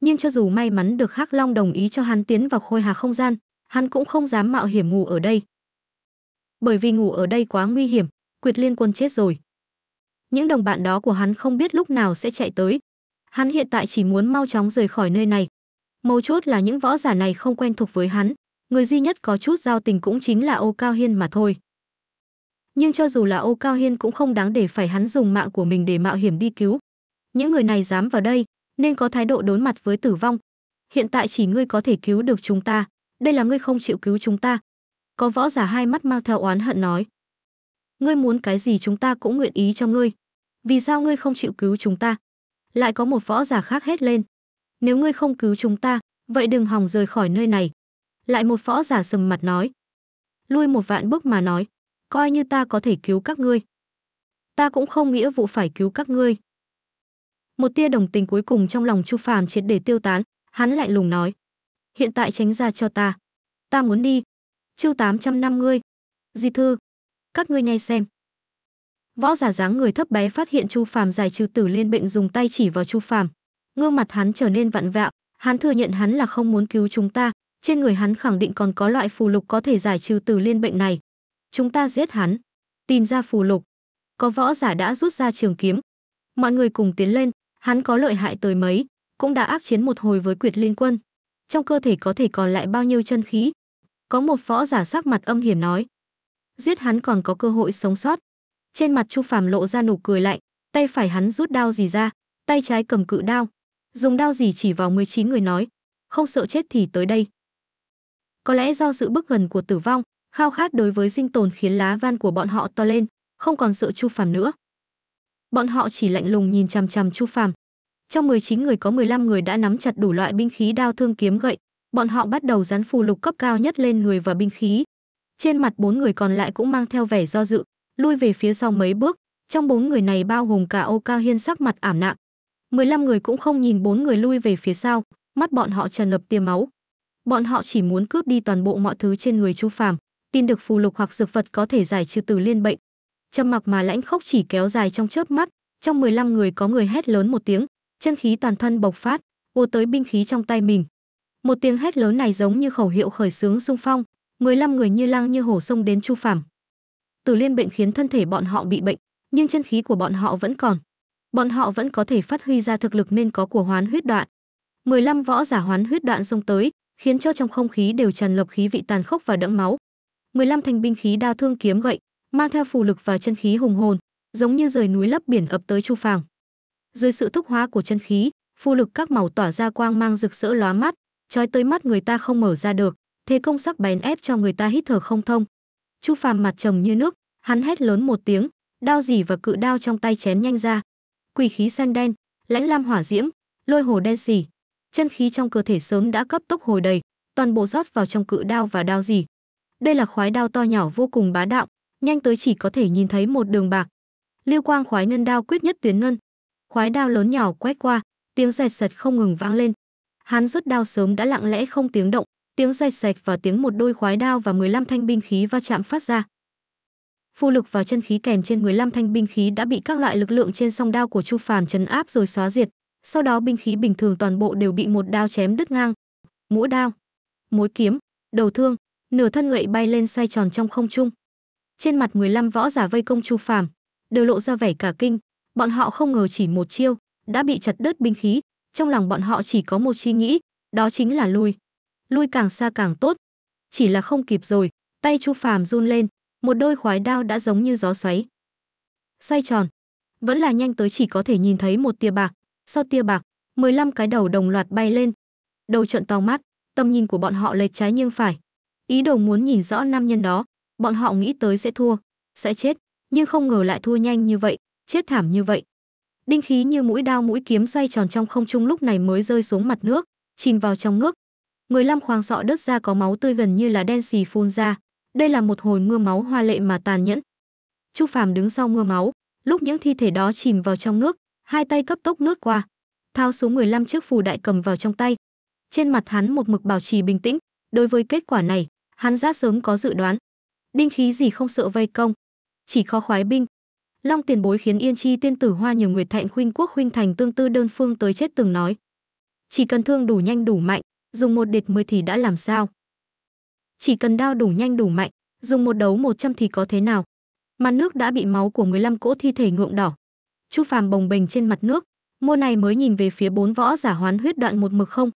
Nhưng cho dù may mắn được Hắc Long đồng ý cho hắn tiến vào khôi hà không gian, hắn cũng không dám mạo hiểm ngủ ở đây. Bởi vì ngủ ở đây quá nguy hiểm, Quyệt Liên Quân chết rồi. Những đồng bạn đó của hắn không biết lúc nào sẽ chạy tới, hắn hiện tại chỉ muốn mau chóng rời khỏi nơi này. Mấu chốt là những võ giả này không quen thuộc với hắn, người duy nhất có chút giao tình cũng chính là Ô Cao Hiên mà thôi. Nhưng cho dù là Ô Cao Hiên cũng không đáng để phải hắn dùng mạng của mình để mạo hiểm đi cứu. Những người này dám vào đây, nên có thái độ đối mặt với tử vong. Hiện tại chỉ ngươi có thể cứu được chúng ta, đây là ngươi không chịu cứu chúng ta. Có võ giả hai mắt mang theo oán hận nói. Ngươi muốn cái gì chúng ta cũng nguyện ý cho ngươi. Vì sao ngươi không chịu cứu chúng ta? lại có một võ giả khác hét lên nếu ngươi không cứu chúng ta vậy đừng hòng rời khỏi nơi này lại một võ giả sầm mặt nói lui một vạn bước mà nói coi như ta có thể cứu các ngươi ta cũng không nghĩa vụ phải cứu các ngươi một tia đồng tình cuối cùng trong lòng chu phàm triệt để tiêu tán hắn lại lùng nói hiện tại tránh ra cho ta ta muốn đi chương 850. Di thư, các ngươi nghe xem. Võ giả dáng người thấp bé phát hiện Chu Phàm giải trừ tử liên bệnh dùng tay chỉ vào Chu Phàm. Gương mặt hắn trở nên vặn vẹo, hắn thừa nhận hắn là không muốn cứu chúng ta, trên người hắn khẳng định còn có loại phù lục có thể giải trừ tử liên bệnh này. Chúng ta giết hắn, tìm ra phù lục. Có võ giả đã rút ra trường kiếm. Mọi người cùng tiến lên, hắn có lợi hại tới mấy, cũng đã ác chiến một hồi với Quyệt Liên quân. Trong cơ thể có thể còn lại bao nhiêu chân khí? Có một võ giả sắc mặt âm hiểm nói. Giết hắn còn có cơ hội sống sót, trên mặt chu phàm lộ ra nụ cười lạnh tay phải hắn rút đao gì ra tay trái cầm cự đao dùng đao gì chỉ vào 19 người nói không sợ chết thì tới đây có lẽ do sự bức gần của tử vong khao khát đối với sinh tồn khiến lá van của bọn họ to lên không còn sợ chu phàm nữa bọn họ chỉ lạnh lùng nhìn chằm chằm chu phàm trong 19 người có 15 người đã nắm chặt đủ loại binh khí đao thương kiếm gậy bọn họ bắt đầu dán phù lục cấp cao nhất lên người và binh khí trên mặt bốn người còn lại cũng mang theo vẻ do dự lui về phía sau mấy bước. Trong bốn người này bao gồm cả Âu Cao Hiên sắc mặt ảm đạm. 15 người cũng không nhìn bốn người lui về phía sau, mắt bọn họ tràn ngập tia máu. Bọn họ chỉ muốn cướp đi toàn bộ mọi thứ trên người Chu Phàm, tin được phù lục hoặc dược vật có thể giải trừ từ liên bệnh. Trầm mặc mà lãnh khốc chỉ kéo dài trong chớp mắt, trong 15 người có người hét lớn một tiếng, chân khí toàn thân bộc phát, vô tới binh khí trong tay mình. Một tiếng hét lớn này giống như khẩu hiệu khởi xướng xung phong, 15 người như lăng như hổ xông đến Chu Phàm tử liên bệnh khiến thân thể bọn họ bị bệnh nhưng chân khí của bọn họ vẫn còn bọn họ vẫn có thể phát huy ra thực lực nên có của hoán huyết đoạn 15 võ giả hoán huyết đoạn xông tới khiến cho trong không khí đều tràn lập khí vị tàn khốc và đẫm máu 15 thành binh khí đao thương kiếm gậy mang theo phù lực và chân khí hùng hồn giống như rời núi lấp biển ập tới chu phàng dưới sự thúc hóa của chân khí phù lực các màu tỏa ra quang mang rực rỡ lóa mắt chói tới mắt người ta không mở ra được thế công sắc bén ép cho người ta hít thở không thông Chu Phàm mặt trầm như nước, hắn hét lớn một tiếng, đao dì và cự đao trong tay chém nhanh ra. Quỷ khí xanh đen, lãnh lam hỏa diễm, lôi hồ đen xỉ, chân khí trong cơ thể sớm đã cấp tốc hồi đầy, toàn bộ rót vào trong cự đao và đao dì. Đây là khoái đao to nhỏ vô cùng bá đạo, nhanh tới chỉ có thể nhìn thấy một đường bạc. Lưu quang khoái ngân đao quyết nhất tuyến ngân. Khoái đao lớn nhỏ quét qua, tiếng rẹt sật không ngừng vang lên. Hắn rút đao sớm đã lặng lẽ không tiếng động, tiếng sạch sạch và tiếng một đôi khoái đao và 15 thanh binh khí va chạm phát ra. Phù lực và chân khí kèm trên 15 thanh binh khí đã bị các loại lực lượng trên song đao của Chu Phàm chấn áp rồi xóa diệt, sau đó binh khí bình thường toàn bộ đều bị một đao chém đứt ngang. Mũi đao, mũi kiếm, đầu thương, nửa thân gậy bay lên xoay tròn trong không trung. Trên mặt 15 võ giả vây công Chu Phàm, đều lộ ra vẻ cả kinh, bọn họ không ngờ chỉ một chiêu đã bị chặt đứt binh khí, trong lòng bọn họ chỉ có một suy nghĩ, đó chính là lui lui càng xa càng tốt. Chỉ là không kịp rồi, tay Chu Phàm run lên, một đôi khoái đao đã giống như gió xoáy. Xoay tròn, vẫn là nhanh tới chỉ có thể nhìn thấy một tia bạc, sau tia bạc, 15 cái đầu đồng loạt bay lên. Đầu trận to mắt, tầm nhìn của bọn họ lệch trái nghiêng phải. Ý đồ muốn nhìn rõ nam nhân đó, bọn họ nghĩ tới sẽ thua, sẽ chết, nhưng không ngờ lại thua nhanh như vậy, chết thảm như vậy. Đinh khí như mũi đao mũi kiếm xoay tròn trong không trung lúc này mới rơi xuống mặt nước, chìm vào trong nước, người Lam Khoáng sọ đất ra có máu tươi gần như là đen xì phun ra. Đây là một hồi mưa máu hoa lệ mà tàn nhẫn. chu Phàm đứng sau mưa máu, lúc những thi thể đó chìm vào trong nước, hai tay cấp tốc nước qua, tháo xuống 15 chiếc phù đại cầm vào trong tay. Trên mặt hắn một mực bảo trì bình tĩnh, đối với kết quả này, hắn ra sớm có dự đoán. Đinh khí gì không sợ vây công, chỉ khó khoái binh. Long tiền bối khiến Yên Chi tiên tử hoa nhiều người thạnh khuynh quốc khuynh thành tương tư đơn phương tới chết từng nói. Chỉ cần thương đủ nhanh đủ mạnh, dùng một địch 10 thì đã làm sao? Chỉ cần đao đủ nhanh đủ mạnh, dùng một đấu 100 thì có thế nào? Mặt nước đã bị máu của 15 cỗ thi thể ngượng đỏ. Chu Phàm bồng bềnh trên mặt nước, mua này mới nhìn về phía bốn võ giả hoán huyết đoạn một mực không,